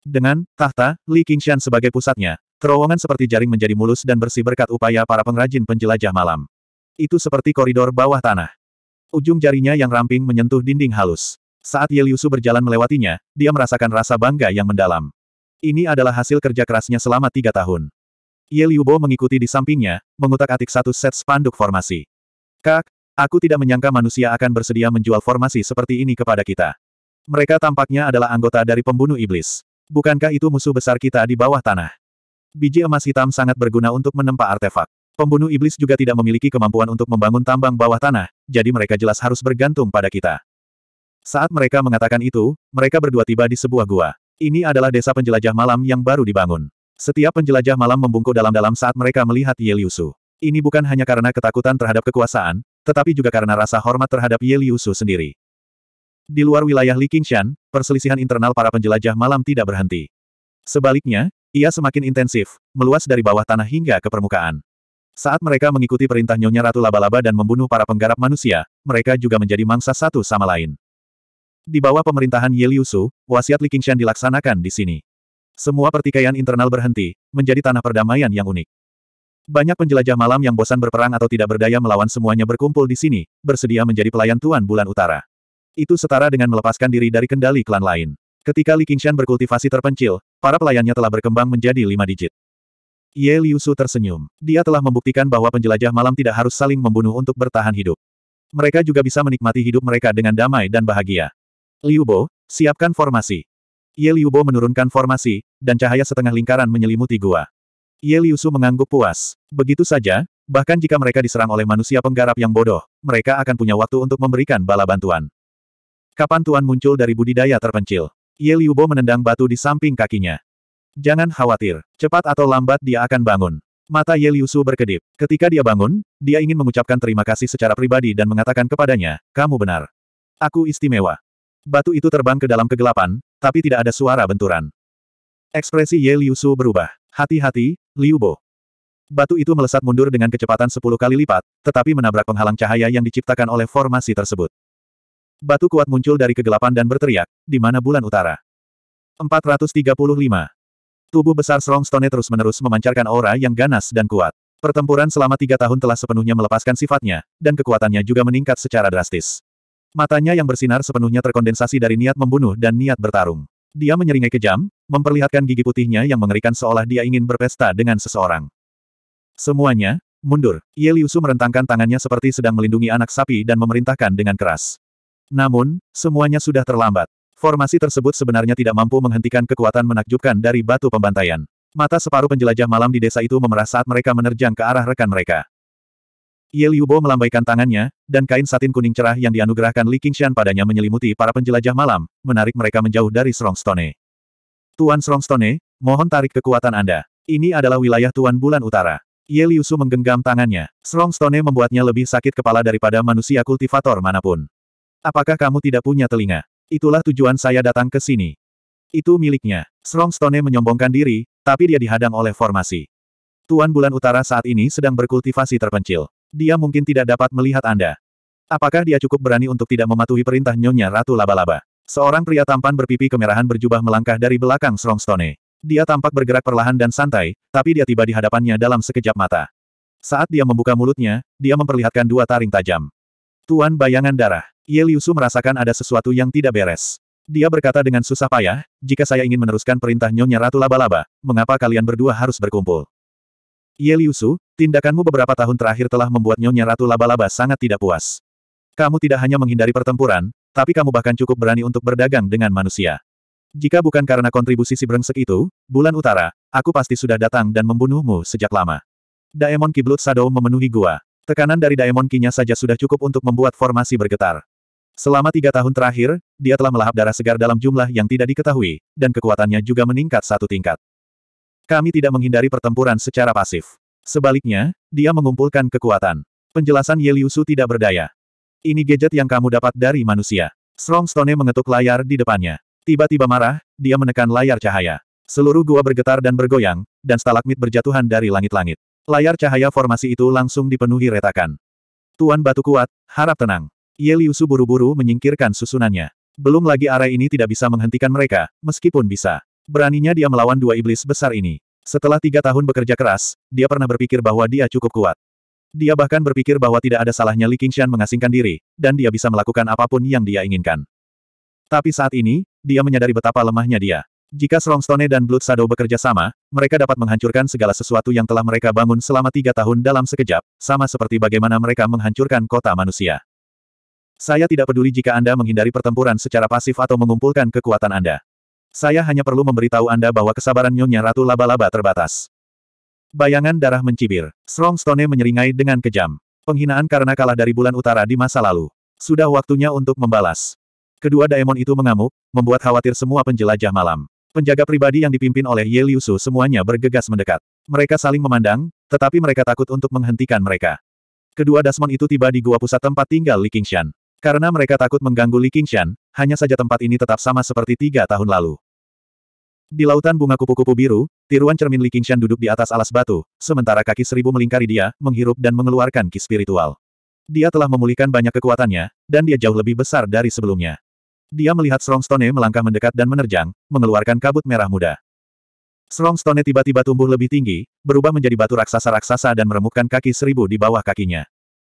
Dengan tahta Li Qingshan sebagai pusatnya, Terowongan seperti jaring menjadi mulus dan bersih berkat upaya para pengrajin penjelajah malam. Itu seperti koridor bawah tanah. Ujung jarinya yang ramping menyentuh dinding halus. Saat Yeliusu berjalan melewatinya, dia merasakan rasa bangga yang mendalam. Ini adalah hasil kerja kerasnya selama tiga tahun. Yeliubo mengikuti di sampingnya, mengutak-atik satu set spanduk formasi. Kak, aku tidak menyangka manusia akan bersedia menjual formasi seperti ini kepada kita. Mereka tampaknya adalah anggota dari pembunuh iblis. Bukankah itu musuh besar kita di bawah tanah? Biji emas hitam sangat berguna untuk menempa artefak. Pembunuh iblis juga tidak memiliki kemampuan untuk membangun tambang bawah tanah, jadi mereka jelas harus bergantung pada kita. Saat mereka mengatakan itu, mereka berdua tiba di sebuah gua. Ini adalah desa penjelajah malam yang baru dibangun. Setiap penjelajah malam membungkuk dalam-dalam saat mereka melihat Yeliusu. Ini bukan hanya karena ketakutan terhadap kekuasaan, tetapi juga karena rasa hormat terhadap Yeliusu sendiri. Di luar wilayah Li Qingshan, perselisihan internal para penjelajah malam tidak berhenti. Sebaliknya, ia semakin intensif, meluas dari bawah tanah hingga ke permukaan. Saat mereka mengikuti perintah Nyonya Ratu Laba-Laba dan membunuh para penggarap manusia, mereka juga menjadi mangsa satu sama lain. Di bawah pemerintahan Ye Liusu, wasiat Li Qingshan dilaksanakan di sini. Semua pertikaian internal berhenti, menjadi tanah perdamaian yang unik. Banyak penjelajah malam yang bosan berperang atau tidak berdaya melawan semuanya berkumpul di sini, bersedia menjadi pelayan Tuan Bulan Utara. Itu setara dengan melepaskan diri dari kendali klan lain. Ketika Li Qingshan berkultivasi terpencil, Para pelayannya telah berkembang menjadi lima digit. Ye Liu Su tersenyum. Dia telah membuktikan bahwa penjelajah malam tidak harus saling membunuh untuk bertahan hidup. Mereka juga bisa menikmati hidup mereka dengan damai dan bahagia. Liu Bo, siapkan formasi. Ye Liu Bo menurunkan formasi, dan cahaya setengah lingkaran menyelimuti gua. Ye Liu Su mengangguk puas. Begitu saja, bahkan jika mereka diserang oleh manusia penggarap yang bodoh, mereka akan punya waktu untuk memberikan bala bantuan. Kapan Tuan muncul dari budidaya terpencil? Ye Liubo menendang batu di samping kakinya. Jangan khawatir, cepat atau lambat dia akan bangun. Mata Ye Liusu berkedip. Ketika dia bangun, dia ingin mengucapkan terima kasih secara pribadi dan mengatakan kepadanya, kamu benar. Aku istimewa. Batu itu terbang ke dalam kegelapan, tapi tidak ada suara benturan. Ekspresi Ye Liusu berubah. Hati-hati, Liubo. Batu itu melesat mundur dengan kecepatan 10 kali lipat, tetapi menabrak penghalang cahaya yang diciptakan oleh formasi tersebut. Batu kuat muncul dari kegelapan dan berteriak, di mana bulan utara. 435. Tubuh besar Strongstone terus-menerus memancarkan aura yang ganas dan kuat. Pertempuran selama tiga tahun telah sepenuhnya melepaskan sifatnya, dan kekuatannya juga meningkat secara drastis. Matanya yang bersinar sepenuhnya terkondensasi dari niat membunuh dan niat bertarung. Dia menyeringai kejam, memperlihatkan gigi putihnya yang mengerikan seolah dia ingin berpesta dengan seseorang. Semuanya, mundur. Ye merentangkan tangannya seperti sedang melindungi anak sapi dan memerintahkan dengan keras. Namun, semuanya sudah terlambat. Formasi tersebut sebenarnya tidak mampu menghentikan kekuatan menakjubkan dari batu pembantaian. Mata separuh penjelajah malam di desa itu memerah saat mereka menerjang ke arah rekan mereka. Ye Liubo melambaikan tangannya, dan kain satin kuning cerah yang dianugerahkan Li Qingshan padanya menyelimuti para penjelajah malam, menarik mereka menjauh dari Strongstone. Tuan Strongstone, mohon tarik kekuatan Anda. Ini adalah wilayah Tuan Bulan Utara. Ye Liusu menggenggam tangannya. Strongstone membuatnya lebih sakit kepala daripada manusia kultivator manapun. Apakah kamu tidak punya telinga? Itulah tujuan saya datang ke sini. Itu miliknya. Strong Stone menyombongkan diri, tapi dia dihadang oleh formasi. Tuan Bulan Utara saat ini sedang berkultivasi terpencil. Dia mungkin tidak dapat melihat Anda. Apakah dia cukup berani untuk tidak mematuhi perintah Nyonya Ratu Laba-Laba? Seorang pria tampan berpipi kemerahan berjubah melangkah dari belakang Strong Stone. Dia tampak bergerak perlahan dan santai, tapi dia tiba di hadapannya dalam sekejap mata. Saat dia membuka mulutnya, dia memperlihatkan dua taring tajam. Tuan bayangan darah. Ye Liusu merasakan ada sesuatu yang tidak beres. Dia berkata dengan susah payah, jika saya ingin meneruskan perintah Nyonya Ratu Laba-Laba, mengapa kalian berdua harus berkumpul? Ye Liusu, tindakanmu beberapa tahun terakhir telah membuat Nyonya Ratu Laba-Laba sangat tidak puas. Kamu tidak hanya menghindari pertempuran, tapi kamu bahkan cukup berani untuk berdagang dengan manusia. Jika bukan karena kontribusi si brengsek itu, bulan utara, aku pasti sudah datang dan membunuhmu sejak lama. Daemon Kiblut Sado memenuhi gua. Tekanan dari Daemon Kinya saja sudah cukup untuk membuat formasi bergetar. Selama tiga tahun terakhir, dia telah melahap darah segar dalam jumlah yang tidak diketahui, dan kekuatannya juga meningkat satu tingkat. Kami tidak menghindari pertempuran secara pasif. Sebaliknya, dia mengumpulkan kekuatan. Penjelasan Yeliusu tidak berdaya. Ini gadget yang kamu dapat dari manusia. Strongstone Stone mengetuk layar di depannya. Tiba-tiba marah, dia menekan layar cahaya. Seluruh gua bergetar dan bergoyang, dan stalagmit berjatuhan dari langit-langit. Layar cahaya formasi itu langsung dipenuhi retakan. Tuan Batu Kuat, harap tenang. Ye Liusu buru-buru menyingkirkan susunannya. Belum lagi arai ini tidak bisa menghentikan mereka, meskipun bisa. Beraninya dia melawan dua iblis besar ini. Setelah tiga tahun bekerja keras, dia pernah berpikir bahwa dia cukup kuat. Dia bahkan berpikir bahwa tidak ada salahnya Li Qingshan mengasingkan diri, dan dia bisa melakukan apapun yang dia inginkan. Tapi saat ini, dia menyadari betapa lemahnya dia. Jika Strongstone dan Blood Shadow bekerja sama, mereka dapat menghancurkan segala sesuatu yang telah mereka bangun selama tiga tahun dalam sekejap, sama seperti bagaimana mereka menghancurkan kota manusia. Saya tidak peduli jika Anda menghindari pertempuran secara pasif atau mengumpulkan kekuatan Anda. Saya hanya perlu memberitahu Anda bahwa kesabaran Nyonya Ratu Laba-Laba terbatas. Bayangan darah mencibir. Strong Stone menyeringai dengan kejam. Penghinaan karena kalah dari bulan utara di masa lalu. Sudah waktunya untuk membalas. Kedua daemon itu mengamuk, membuat khawatir semua penjelajah malam. Penjaga pribadi yang dipimpin oleh Ye Liusu semuanya bergegas mendekat. Mereka saling memandang, tetapi mereka takut untuk menghentikan mereka. Kedua Dasmon itu tiba di gua pusat tempat tinggal Li Qingshan. Karena mereka takut mengganggu Li Qingshan, hanya saja tempat ini tetap sama seperti tiga tahun lalu. Di lautan bunga kupu-kupu biru, tiruan cermin Li Qingshan duduk di atas alas batu, sementara kaki seribu melingkari dia, menghirup dan mengeluarkan ki spiritual. Dia telah memulihkan banyak kekuatannya, dan dia jauh lebih besar dari sebelumnya. Dia melihat Strongstone melangkah mendekat dan menerjang, mengeluarkan kabut merah muda. Strongstone tiba-tiba tumbuh lebih tinggi, berubah menjadi batu raksasa-raksasa dan meremukkan kaki seribu di bawah kakinya.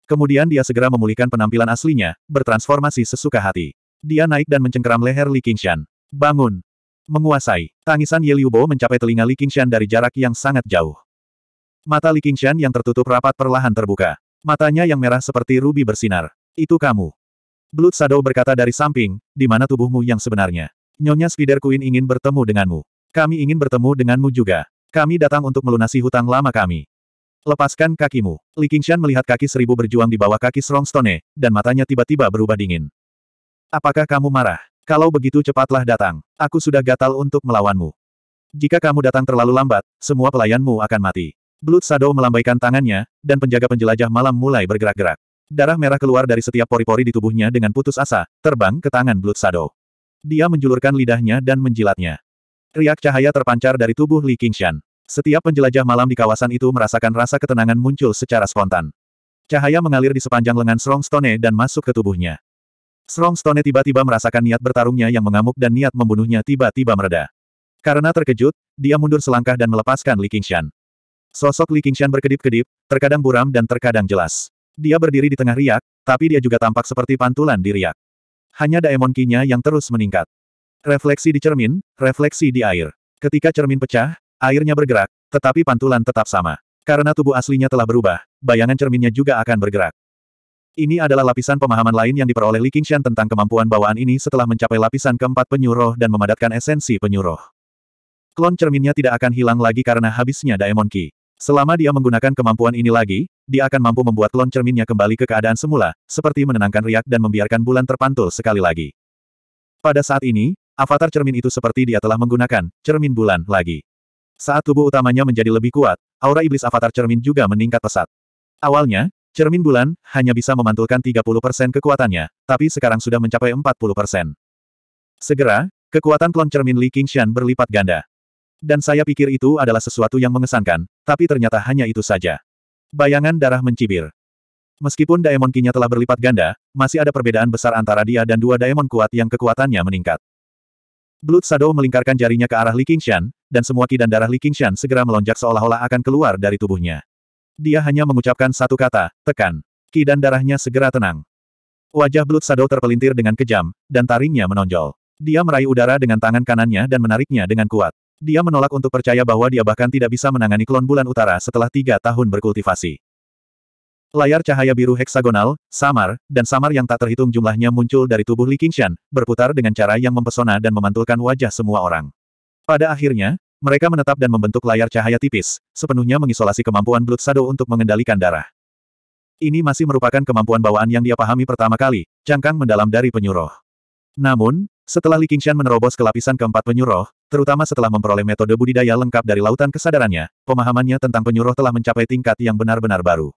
Kemudian dia segera memulihkan penampilan aslinya, bertransformasi sesuka hati. Dia naik dan mencengkeram leher Li Qingshan. Bangun! Menguasai. Tangisan Ye Liu mencapai telinga Li Qingshan dari jarak yang sangat jauh. Mata Li Qingshan yang tertutup rapat perlahan terbuka. Matanya yang merah seperti rubi bersinar. Itu kamu. Blood Shadow berkata dari samping, di mana tubuhmu yang sebenarnya. Nyonya Spider Queen ingin bertemu denganmu. Kami ingin bertemu denganmu juga. Kami datang untuk melunasi hutang lama kami. Lepaskan kakimu. Li Qingshan melihat kaki seribu berjuang di bawah kaki Strongstone, dan matanya tiba-tiba berubah dingin. Apakah kamu marah? Kalau begitu cepatlah datang. Aku sudah gatal untuk melawanmu. Jika kamu datang terlalu lambat, semua pelayanmu akan mati. Blood Shadow melambaikan tangannya, dan penjaga penjelajah malam mulai bergerak-gerak. Darah merah keluar dari setiap pori-pori di tubuhnya dengan putus asa, terbang ke tangan Blood Shadow. Dia menjulurkan lidahnya dan menjilatnya. Riak cahaya terpancar dari tubuh Li Qingshan. Setiap penjelajah malam di kawasan itu merasakan rasa ketenangan muncul secara spontan. Cahaya mengalir di sepanjang lengan Strong Stone dan masuk ke tubuhnya. Strong Stone tiba-tiba merasakan niat bertarungnya yang mengamuk dan niat membunuhnya tiba-tiba mereda. Karena terkejut, dia mundur selangkah dan melepaskan Li Qingshan. Sosok Li Qingshan berkedip-kedip, terkadang buram dan terkadang jelas. Dia berdiri di tengah riak, tapi dia juga tampak seperti pantulan di riak. Hanya daemon kinya yang terus meningkat. Refleksi di cermin, refleksi di air. Ketika cermin pecah, Airnya bergerak, tetapi pantulan tetap sama. Karena tubuh aslinya telah berubah, bayangan cerminnya juga akan bergerak. Ini adalah lapisan pemahaman lain yang diperoleh Li Qingshan tentang kemampuan bawaan ini setelah mencapai lapisan keempat penyuruh dan memadatkan esensi penyuruh. Klon cerminnya tidak akan hilang lagi karena habisnya Daemon Ki. Selama dia menggunakan kemampuan ini lagi, dia akan mampu membuat klon cerminnya kembali ke keadaan semula, seperti menenangkan riak dan membiarkan bulan terpantul sekali lagi. Pada saat ini, avatar cermin itu seperti dia telah menggunakan cermin bulan lagi. Saat tubuh utamanya menjadi lebih kuat, aura iblis avatar cermin juga meningkat pesat. Awalnya, cermin bulan hanya bisa memantulkan 30% kekuatannya, tapi sekarang sudah mencapai 40%. Segera, kekuatan klon cermin Li Qingxian berlipat ganda. Dan saya pikir itu adalah sesuatu yang mengesankan, tapi ternyata hanya itu saja. Bayangan darah mencibir. Meskipun Daemon Kinya telah berlipat ganda, masih ada perbedaan besar antara dia dan dua Daemon kuat yang kekuatannya meningkat. Blood Shadow melingkarkan jarinya ke arah Li Qingxian, dan semua ki dan darah Li Qingshan segera melonjak seolah-olah akan keluar dari tubuhnya. Dia hanya mengucapkan satu kata, tekan. Ki dan darahnya segera tenang. Wajah Blood Shadow terpelintir dengan kejam, dan taringnya menonjol. Dia meraih udara dengan tangan kanannya dan menariknya dengan kuat. Dia menolak untuk percaya bahwa dia bahkan tidak bisa menangani klon bulan utara setelah tiga tahun berkultivasi. Layar cahaya biru heksagonal, samar, dan samar yang tak terhitung jumlahnya muncul dari tubuh Li Qingshan, berputar dengan cara yang mempesona dan memantulkan wajah semua orang. Pada akhirnya, mereka menetap dan membentuk layar cahaya tipis, sepenuhnya mengisolasi kemampuan Blood Shadow untuk mengendalikan darah. Ini masih merupakan kemampuan bawaan yang dia pahami pertama kali, cangkang mendalam dari penyuruh. Namun, setelah Li Qingshan menerobos ke lapisan keempat penyuruh, terutama setelah memperoleh metode budidaya lengkap dari lautan kesadarannya, pemahamannya tentang penyuruh telah mencapai tingkat yang benar-benar baru.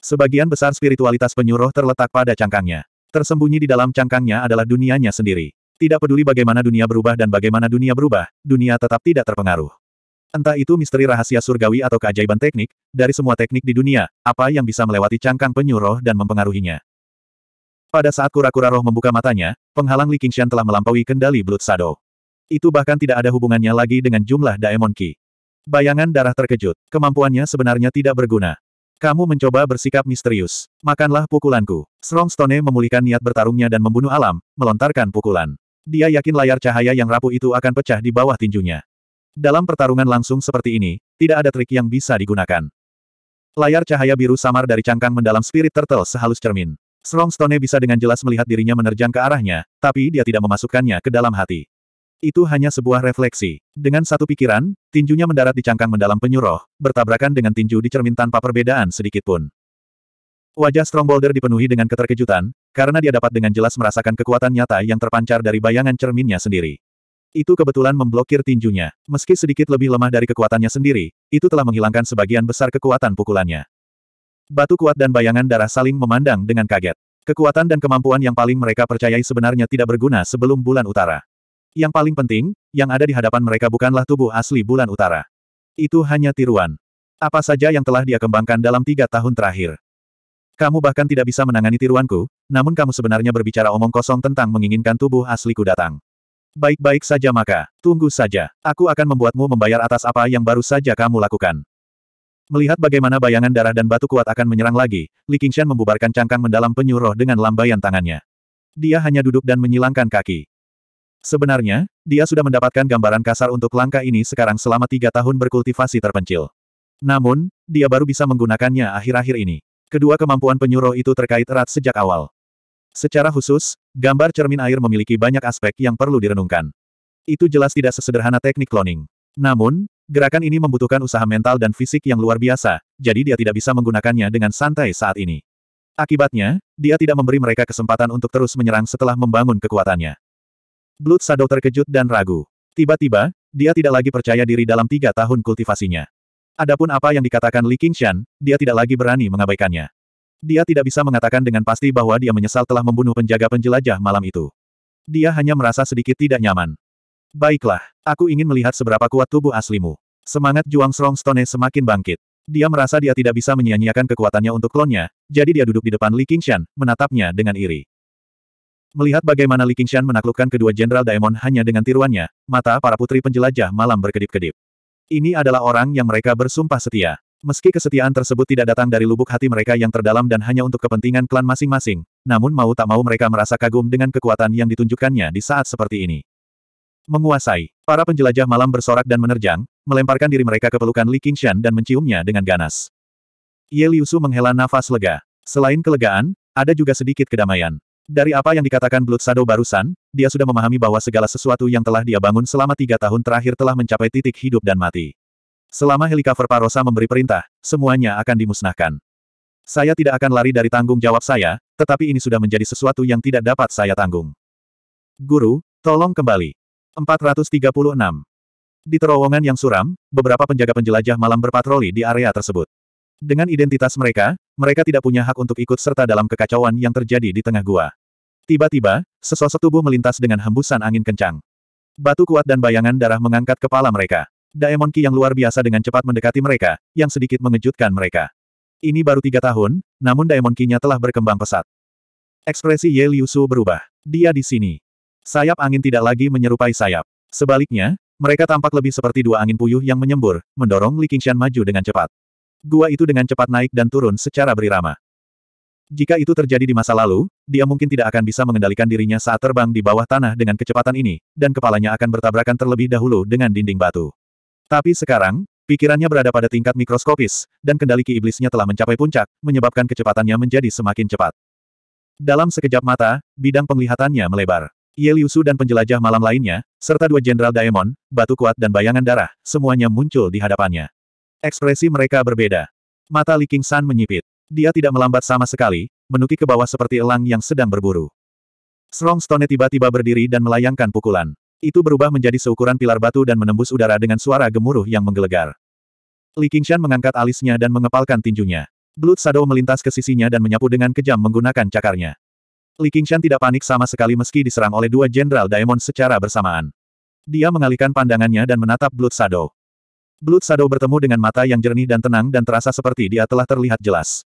Sebagian besar spiritualitas penyuruh terletak pada cangkangnya. Tersembunyi di dalam cangkangnya adalah dunianya sendiri. Tidak peduli bagaimana dunia berubah dan bagaimana dunia berubah, dunia tetap tidak terpengaruh. Entah itu misteri rahasia surgawi atau keajaiban teknik, dari semua teknik di dunia, apa yang bisa melewati cangkang penyu roh dan mempengaruhinya. Pada saat kura-kura roh membuka matanya, penghalang Li Qingshan telah melampaui kendali Blood Shadow. Itu bahkan tidak ada hubungannya lagi dengan jumlah Daemon Ki. Bayangan darah terkejut. Kemampuannya sebenarnya tidak berguna. Kamu mencoba bersikap misterius. Makanlah pukulanku. Strong Stone memulihkan niat bertarungnya dan membunuh alam, melontarkan pukulan. Dia yakin layar cahaya yang rapuh itu akan pecah di bawah tinjunya. Dalam pertarungan langsung seperti ini, tidak ada trik yang bisa digunakan. Layar cahaya biru samar dari cangkang mendalam spirit turtle sehalus cermin. Strongstone bisa dengan jelas melihat dirinya menerjang ke arahnya, tapi dia tidak memasukkannya ke dalam hati. Itu hanya sebuah refleksi. Dengan satu pikiran, tinjunya mendarat di cangkang mendalam penyuruh, bertabrakan dengan tinju di cermin tanpa perbedaan sedikitpun. Wajah Strombolder dipenuhi dengan keterkejutan, karena dia dapat dengan jelas merasakan kekuatan nyata yang terpancar dari bayangan cerminnya sendiri. Itu kebetulan memblokir tinjunya. Meski sedikit lebih lemah dari kekuatannya sendiri, itu telah menghilangkan sebagian besar kekuatan pukulannya. Batu kuat dan bayangan darah saling memandang dengan kaget. Kekuatan dan kemampuan yang paling mereka percayai sebenarnya tidak berguna sebelum bulan utara. Yang paling penting, yang ada di hadapan mereka bukanlah tubuh asli bulan utara. Itu hanya tiruan. Apa saja yang telah dia kembangkan dalam tiga tahun terakhir. Kamu bahkan tidak bisa menangani tiruanku, namun kamu sebenarnya berbicara omong kosong tentang menginginkan tubuh asliku datang. Baik-baik saja maka, tunggu saja. Aku akan membuatmu membayar atas apa yang baru saja kamu lakukan. Melihat bagaimana bayangan darah dan batu kuat akan menyerang lagi, Li Qingshan membubarkan cangkang mendalam penyuruh dengan lambaian tangannya. Dia hanya duduk dan menyilangkan kaki. Sebenarnya, dia sudah mendapatkan gambaran kasar untuk langkah ini sekarang selama tiga tahun berkultivasi terpencil. Namun, dia baru bisa menggunakannya akhir-akhir ini. Kedua kemampuan penyuruh itu terkait erat sejak awal. Secara khusus, gambar cermin air memiliki banyak aspek yang perlu direnungkan. Itu jelas tidak sesederhana teknik cloning. Namun, gerakan ini membutuhkan usaha mental dan fisik yang luar biasa, jadi dia tidak bisa menggunakannya dengan santai saat ini. Akibatnya, dia tidak memberi mereka kesempatan untuk terus menyerang setelah membangun kekuatannya. Blood Shadow terkejut dan ragu. Tiba-tiba, dia tidak lagi percaya diri dalam tiga tahun kultivasinya. Adapun apa yang dikatakan Li Qingshan, dia tidak lagi berani mengabaikannya. Dia tidak bisa mengatakan dengan pasti bahwa dia menyesal telah membunuh penjaga penjelajah malam itu. Dia hanya merasa sedikit tidak nyaman. Baiklah, aku ingin melihat seberapa kuat tubuh aslimu. Semangat Juang Strongstone semakin bangkit. Dia merasa dia tidak bisa menyia-nyiakan kekuatannya untuk klonnya, jadi dia duduk di depan Li Qingshan, menatapnya dengan iri. Melihat bagaimana Li Qingshan menaklukkan kedua Jenderal Daemon hanya dengan tiruannya, mata para putri penjelajah malam berkedip-kedip. Ini adalah orang yang mereka bersumpah setia. Meski kesetiaan tersebut tidak datang dari lubuk hati mereka yang terdalam dan hanya untuk kepentingan klan masing-masing, namun mau tak mau mereka merasa kagum dengan kekuatan yang ditunjukkannya di saat seperti ini. Menguasai. Para penjelajah malam bersorak dan menerjang, melemparkan diri mereka ke pelukan Li Qingshan dan menciumnya dengan ganas. Ye Liusu menghela nafas lega. Selain kelegaan, ada juga sedikit kedamaian. Dari apa yang dikatakan Blood Shadow barusan, dia sudah memahami bahwa segala sesuatu yang telah dia bangun selama tiga tahun terakhir telah mencapai titik hidup dan mati. Selama helikopter Parosa memberi perintah, semuanya akan dimusnahkan. Saya tidak akan lari dari tanggung jawab saya, tetapi ini sudah menjadi sesuatu yang tidak dapat saya tanggung. Guru, tolong kembali. 436. Di terowongan yang suram, beberapa penjaga penjelajah malam berpatroli di area tersebut. Dengan identitas mereka, mereka tidak punya hak untuk ikut serta dalam kekacauan yang terjadi di tengah gua. Tiba-tiba, sesosok tubuh melintas dengan hembusan angin kencang. Batu kuat dan bayangan darah mengangkat kepala mereka. Daemon Ki yang luar biasa dengan cepat mendekati mereka, yang sedikit mengejutkan mereka. Ini baru tiga tahun, namun Daemon Ki-nya telah berkembang pesat. Ekspresi Ye Liu Su berubah. Dia di sini. Sayap angin tidak lagi menyerupai sayap. Sebaliknya, mereka tampak lebih seperti dua angin puyuh yang menyembur, mendorong Li Qingshan maju dengan cepat. Gua itu dengan cepat naik dan turun secara berirama. Jika itu terjadi di masa lalu, dia mungkin tidak akan bisa mengendalikan dirinya saat terbang di bawah tanah dengan kecepatan ini, dan kepalanya akan bertabrakan terlebih dahulu dengan dinding batu. Tapi sekarang, pikirannya berada pada tingkat mikroskopis, dan kendali ki iblisnya telah mencapai puncak, menyebabkan kecepatannya menjadi semakin cepat. Dalam sekejap mata, bidang penglihatannya melebar. Yeliusu dan penjelajah malam lainnya, serta dua jenderal Daemon, batu kuat dan bayangan darah, semuanya muncul di hadapannya. Ekspresi mereka berbeda. Mata Li King San menyipit. Dia tidak melambat sama sekali, menuki ke bawah seperti elang yang sedang berburu. Strong Stone tiba-tiba berdiri dan melayangkan pukulan. Itu berubah menjadi seukuran pilar batu dan menembus udara dengan suara gemuruh yang menggelegar. Li Qingshan mengangkat alisnya dan mengepalkan tinjunya. Blood Shadow melintas ke sisinya dan menyapu dengan kejam menggunakan cakarnya. Li Qingshan tidak panik sama sekali meski diserang oleh dua jenderal Daemon secara bersamaan. Dia mengalihkan pandangannya dan menatap Blood Shadow. Blood Shadow bertemu dengan mata yang jernih dan tenang dan terasa seperti dia telah terlihat jelas.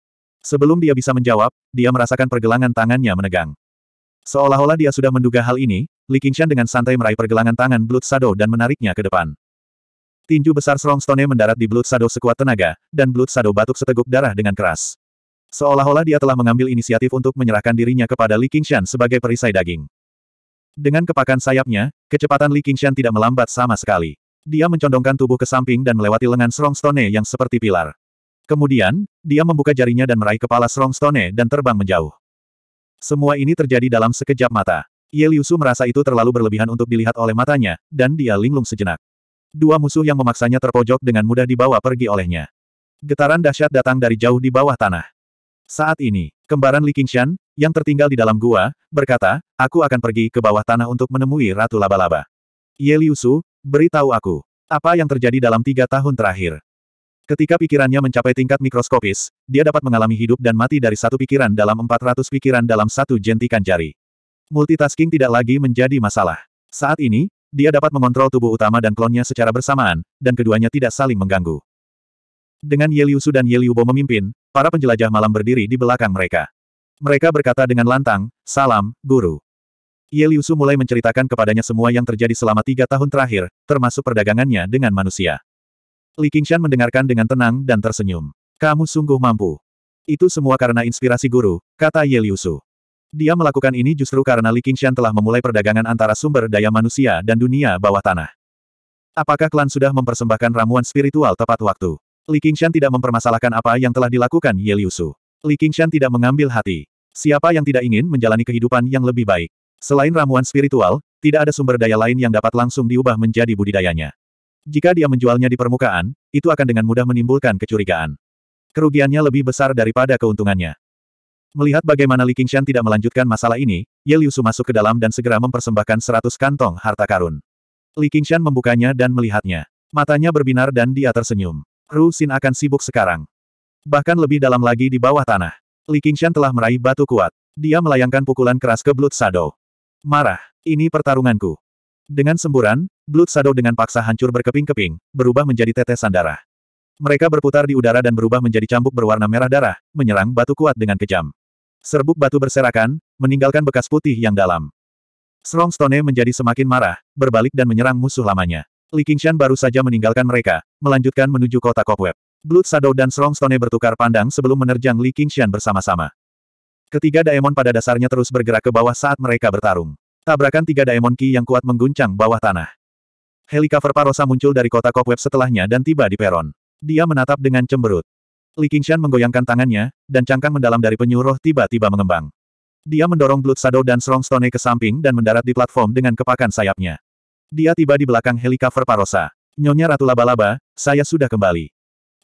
Sebelum dia bisa menjawab, dia merasakan pergelangan tangannya menegang. Seolah-olah dia sudah menduga hal ini, Li Qingshan dengan santai meraih pergelangan tangan Blood Shadow dan menariknya ke depan. Tinju besar Strongstone mendarat di Blood Shadow sekuat tenaga, dan Blood Shadow batuk seteguk darah dengan keras. Seolah-olah dia telah mengambil inisiatif untuk menyerahkan dirinya kepada Li Qingshan sebagai perisai daging. Dengan kepakan sayapnya, kecepatan Li Qingshan tidak melambat sama sekali. Dia mencondongkan tubuh ke samping dan melewati lengan Strongstone yang seperti pilar. Kemudian, dia membuka jarinya dan meraih kepala Strongstone dan terbang menjauh. Semua ini terjadi dalam sekejap mata. Ye Liusu merasa itu terlalu berlebihan untuk dilihat oleh matanya, dan dia linglung sejenak. Dua musuh yang memaksanya terpojok dengan mudah dibawa pergi olehnya. Getaran dahsyat datang dari jauh di bawah tanah. Saat ini, kembaran Li Qingshan, yang tertinggal di dalam gua, berkata, aku akan pergi ke bawah tanah untuk menemui Ratu Laba-Laba. Ye Liusu, beritahu aku, apa yang terjadi dalam tiga tahun terakhir. Ketika pikirannya mencapai tingkat mikroskopis, dia dapat mengalami hidup dan mati dari satu pikiran dalam 400 pikiran dalam satu jentikan jari. Multitasking tidak lagi menjadi masalah. Saat ini, dia dapat mengontrol tubuh utama dan klonnya secara bersamaan, dan keduanya tidak saling mengganggu. Dengan Yeliusu dan Yeliubo memimpin, para penjelajah malam berdiri di belakang mereka. Mereka berkata dengan lantang, Salam, Guru. Yeliusu mulai menceritakan kepadanya semua yang terjadi selama tiga tahun terakhir, termasuk perdagangannya dengan manusia. Li Qingshan mendengarkan dengan tenang dan tersenyum. Kamu sungguh mampu. Itu semua karena inspirasi guru, kata Ye Su. Dia melakukan ini justru karena Li Qingshan telah memulai perdagangan antara sumber daya manusia dan dunia bawah tanah. Apakah klan sudah mempersembahkan ramuan spiritual tepat waktu? Li Qingshan tidak mempermasalahkan apa yang telah dilakukan Ye Su. Li Qingshan tidak mengambil hati. Siapa yang tidak ingin menjalani kehidupan yang lebih baik? Selain ramuan spiritual, tidak ada sumber daya lain yang dapat langsung diubah menjadi budidayanya. Jika dia menjualnya di permukaan, itu akan dengan mudah menimbulkan kecurigaan. Kerugiannya lebih besar daripada keuntungannya. Melihat bagaimana Li Qingshan tidak melanjutkan masalah ini, Ye Liusu masuk ke dalam dan segera mempersembahkan seratus kantong harta karun. Li Qingshan membukanya dan melihatnya. Matanya berbinar dan dia tersenyum. Ru Xin akan sibuk sekarang. Bahkan lebih dalam lagi di bawah tanah. Li Qingshan telah meraih batu kuat. Dia melayangkan pukulan keras ke Blood Shadow. Marah. Ini pertarunganku. Dengan semburan, Blood Shadow dengan paksa hancur berkeping-keping, berubah menjadi tetesan darah. Mereka berputar di udara dan berubah menjadi cambuk berwarna merah darah, menyerang batu kuat dengan kejam. Serbuk batu berserakan, meninggalkan bekas putih yang dalam. Strong Stone menjadi semakin marah, berbalik dan menyerang musuh lamanya. Li Qingshan baru saja meninggalkan mereka, melanjutkan menuju kota Cobweb. Blood Shadow dan Strong Stone bertukar pandang sebelum menerjang Li Qingshan bersama-sama. Ketiga daemon pada dasarnya terus bergerak ke bawah saat mereka bertarung. Tabrakan tiga daemon ki yang kuat mengguncang bawah tanah. Helikopter Parosa muncul dari kota Cobweb setelahnya dan tiba di peron. Dia menatap dengan cemberut. Li Qingshan menggoyangkan tangannya, dan cangkang mendalam dari penyuruh tiba-tiba mengembang. Dia mendorong Blood Shadow dan Strong Stone ke samping dan mendarat di platform dengan kepakan sayapnya. Dia tiba di belakang helikopter Parosa. Nyonya Ratu Laba-Laba, saya sudah kembali.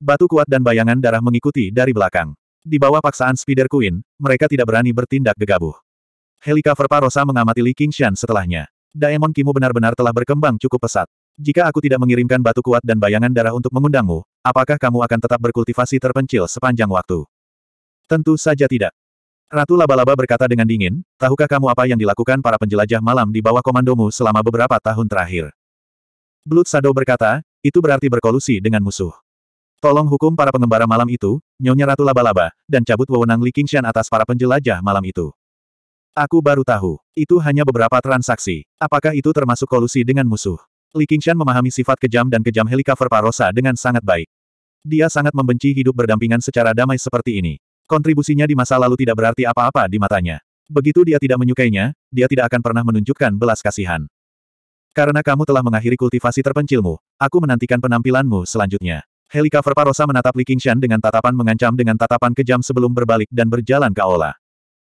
Batu kuat dan bayangan darah mengikuti dari belakang. Di bawah paksaan Spider Queen, mereka tidak berani bertindak gegabah. Helikopter Parosa mengamati Li Qingshan setelahnya. Daemon Kimu benar-benar telah berkembang cukup pesat. Jika aku tidak mengirimkan batu kuat dan bayangan darah untuk mengundangmu, apakah kamu akan tetap berkultivasi terpencil sepanjang waktu? Tentu saja tidak. Ratu Laba-Laba berkata dengan dingin, tahukah kamu apa yang dilakukan para penjelajah malam di bawah komandomu selama beberapa tahun terakhir? Blood Sado berkata, itu berarti berkolusi dengan musuh. Tolong hukum para pengembara malam itu, nyonya Ratu Laba-Laba, dan cabut wewenang Li Qingshan atas para penjelajah malam itu. Aku baru tahu. Itu hanya beberapa transaksi. Apakah itu termasuk kolusi dengan musuh? Li Qingshan memahami sifat kejam dan kejam Helikaver Parosa dengan sangat baik. Dia sangat membenci hidup berdampingan secara damai seperti ini. Kontribusinya di masa lalu tidak berarti apa-apa di matanya. Begitu dia tidak menyukainya, dia tidak akan pernah menunjukkan belas kasihan. Karena kamu telah mengakhiri kultivasi terpencilmu, aku menantikan penampilanmu selanjutnya. Helikaver Parosa menatap Li Qingshan dengan tatapan mengancam dengan tatapan kejam sebelum berbalik dan berjalan ke aula.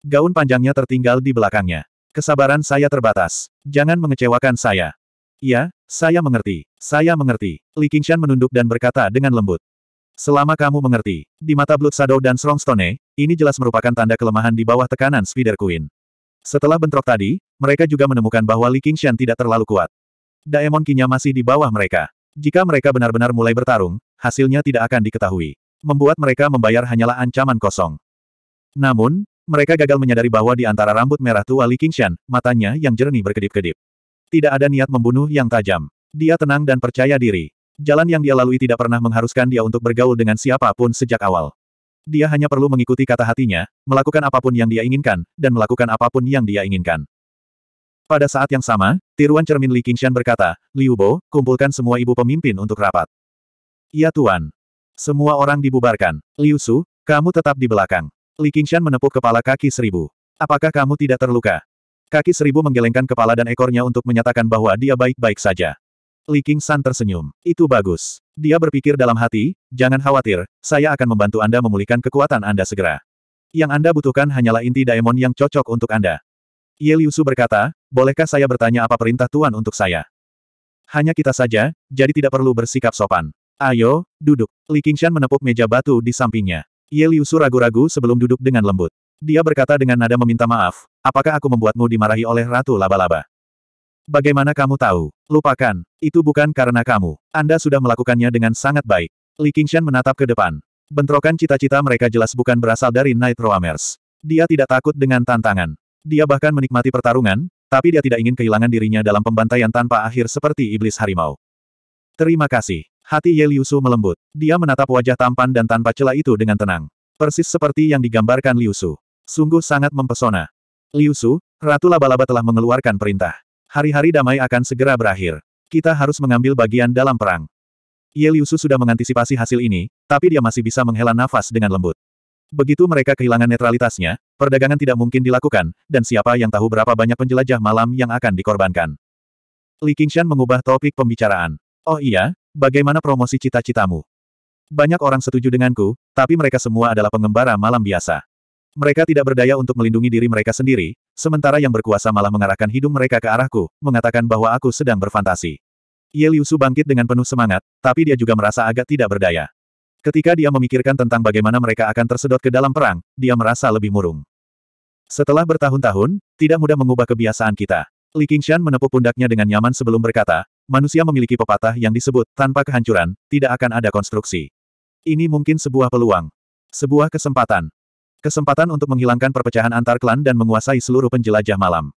Gaun panjangnya tertinggal di belakangnya. Kesabaran saya terbatas. Jangan mengecewakan saya. Ya, saya mengerti. Saya mengerti. Li Qingshan menunduk dan berkata dengan lembut. Selama kamu mengerti, di mata Blood Shadow dan Strongstone, ini jelas merupakan tanda kelemahan di bawah tekanan Spider Queen. Setelah bentrok tadi, mereka juga menemukan bahwa Li Qingshan tidak terlalu kuat. Daemon Kinya masih di bawah mereka. Jika mereka benar-benar mulai bertarung, hasilnya tidak akan diketahui. Membuat mereka membayar hanyalah ancaman kosong. Namun, mereka gagal menyadari bahwa di antara rambut merah tua Li Qingshan, matanya yang jernih berkedip-kedip. Tidak ada niat membunuh yang tajam. Dia tenang dan percaya diri. Jalan yang dia lalui tidak pernah mengharuskan dia untuk bergaul dengan siapapun sejak awal. Dia hanya perlu mengikuti kata hatinya, melakukan apapun yang dia inginkan, dan melakukan apapun yang dia inginkan. Pada saat yang sama, tiruan cermin Li Qingshan berkata, Liu Bo, kumpulkan semua ibu pemimpin untuk rapat. Ya Tuan. Semua orang dibubarkan. Liu Su, kamu tetap di belakang. Li Qingshan menepuk kepala kaki seribu. Apakah kamu tidak terluka? Kaki seribu menggelengkan kepala dan ekornya untuk menyatakan bahwa dia baik-baik saja. Li Qingshan tersenyum. Itu bagus. Dia berpikir dalam hati, jangan khawatir, saya akan membantu Anda memulihkan kekuatan Anda segera. Yang Anda butuhkan hanyalah inti daemon yang cocok untuk Anda. Ye Liusu berkata, bolehkah saya bertanya apa perintah Tuan untuk saya? Hanya kita saja, jadi tidak perlu bersikap sopan. Ayo, duduk. Li Qingshan menepuk meja batu di sampingnya. Ye Liusu ragu-ragu sebelum duduk dengan lembut. Dia berkata dengan nada meminta maaf, apakah aku membuatmu dimarahi oleh Ratu Laba-Laba? Bagaimana kamu tahu? Lupakan, itu bukan karena kamu. Anda sudah melakukannya dengan sangat baik. Li Qingshan menatap ke depan. Bentrokan cita-cita mereka jelas bukan berasal dari Night Roamers. Dia tidak takut dengan tantangan. Dia bahkan menikmati pertarungan, tapi dia tidak ingin kehilangan dirinya dalam pembantaian tanpa akhir seperti iblis harimau. Terima kasih. Hati Ye Liu melembut. Dia menatap wajah tampan dan tanpa celah itu dengan tenang. Persis seperti yang digambarkan Liusu. Sungguh sangat mempesona. Liusu, Ratu Laba-Laba telah mengeluarkan perintah. Hari-hari damai akan segera berakhir. Kita harus mengambil bagian dalam perang. Ye Liu sudah mengantisipasi hasil ini, tapi dia masih bisa menghela nafas dengan lembut. Begitu mereka kehilangan netralitasnya, perdagangan tidak mungkin dilakukan, dan siapa yang tahu berapa banyak penjelajah malam yang akan dikorbankan. Li Qingshan mengubah topik pembicaraan. Oh iya, bagaimana promosi cita-citamu? Banyak orang setuju denganku, tapi mereka semua adalah pengembara malam biasa. Mereka tidak berdaya untuk melindungi diri mereka sendiri, sementara yang berkuasa malah mengarahkan hidung mereka ke arahku, mengatakan bahwa aku sedang berfantasi. Ye Liusu bangkit dengan penuh semangat, tapi dia juga merasa agak tidak berdaya. Ketika dia memikirkan tentang bagaimana mereka akan tersedot ke dalam perang, dia merasa lebih murung. Setelah bertahun-tahun, tidak mudah mengubah kebiasaan kita. Li Qingshan menepuk pundaknya dengan nyaman sebelum berkata, Manusia memiliki pepatah yang disebut, tanpa kehancuran, tidak akan ada konstruksi. Ini mungkin sebuah peluang. Sebuah kesempatan. Kesempatan untuk menghilangkan perpecahan antar klan dan menguasai seluruh penjelajah malam.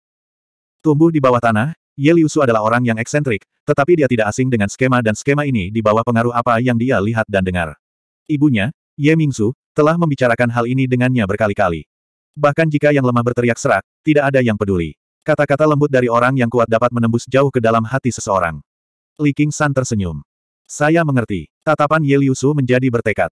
Tumbuh di bawah tanah, Ye Liusu adalah orang yang eksentrik, tetapi dia tidak asing dengan skema dan skema ini di bawah pengaruh apa yang dia lihat dan dengar. Ibunya, Ye Mingsu, telah membicarakan hal ini dengannya berkali-kali. Bahkan jika yang lemah berteriak serak, tidak ada yang peduli. Kata-kata lembut dari orang yang kuat dapat menembus jauh ke dalam hati seseorang. Li King San tersenyum. Saya mengerti. Tatapan Ye Liu Su menjadi bertekad.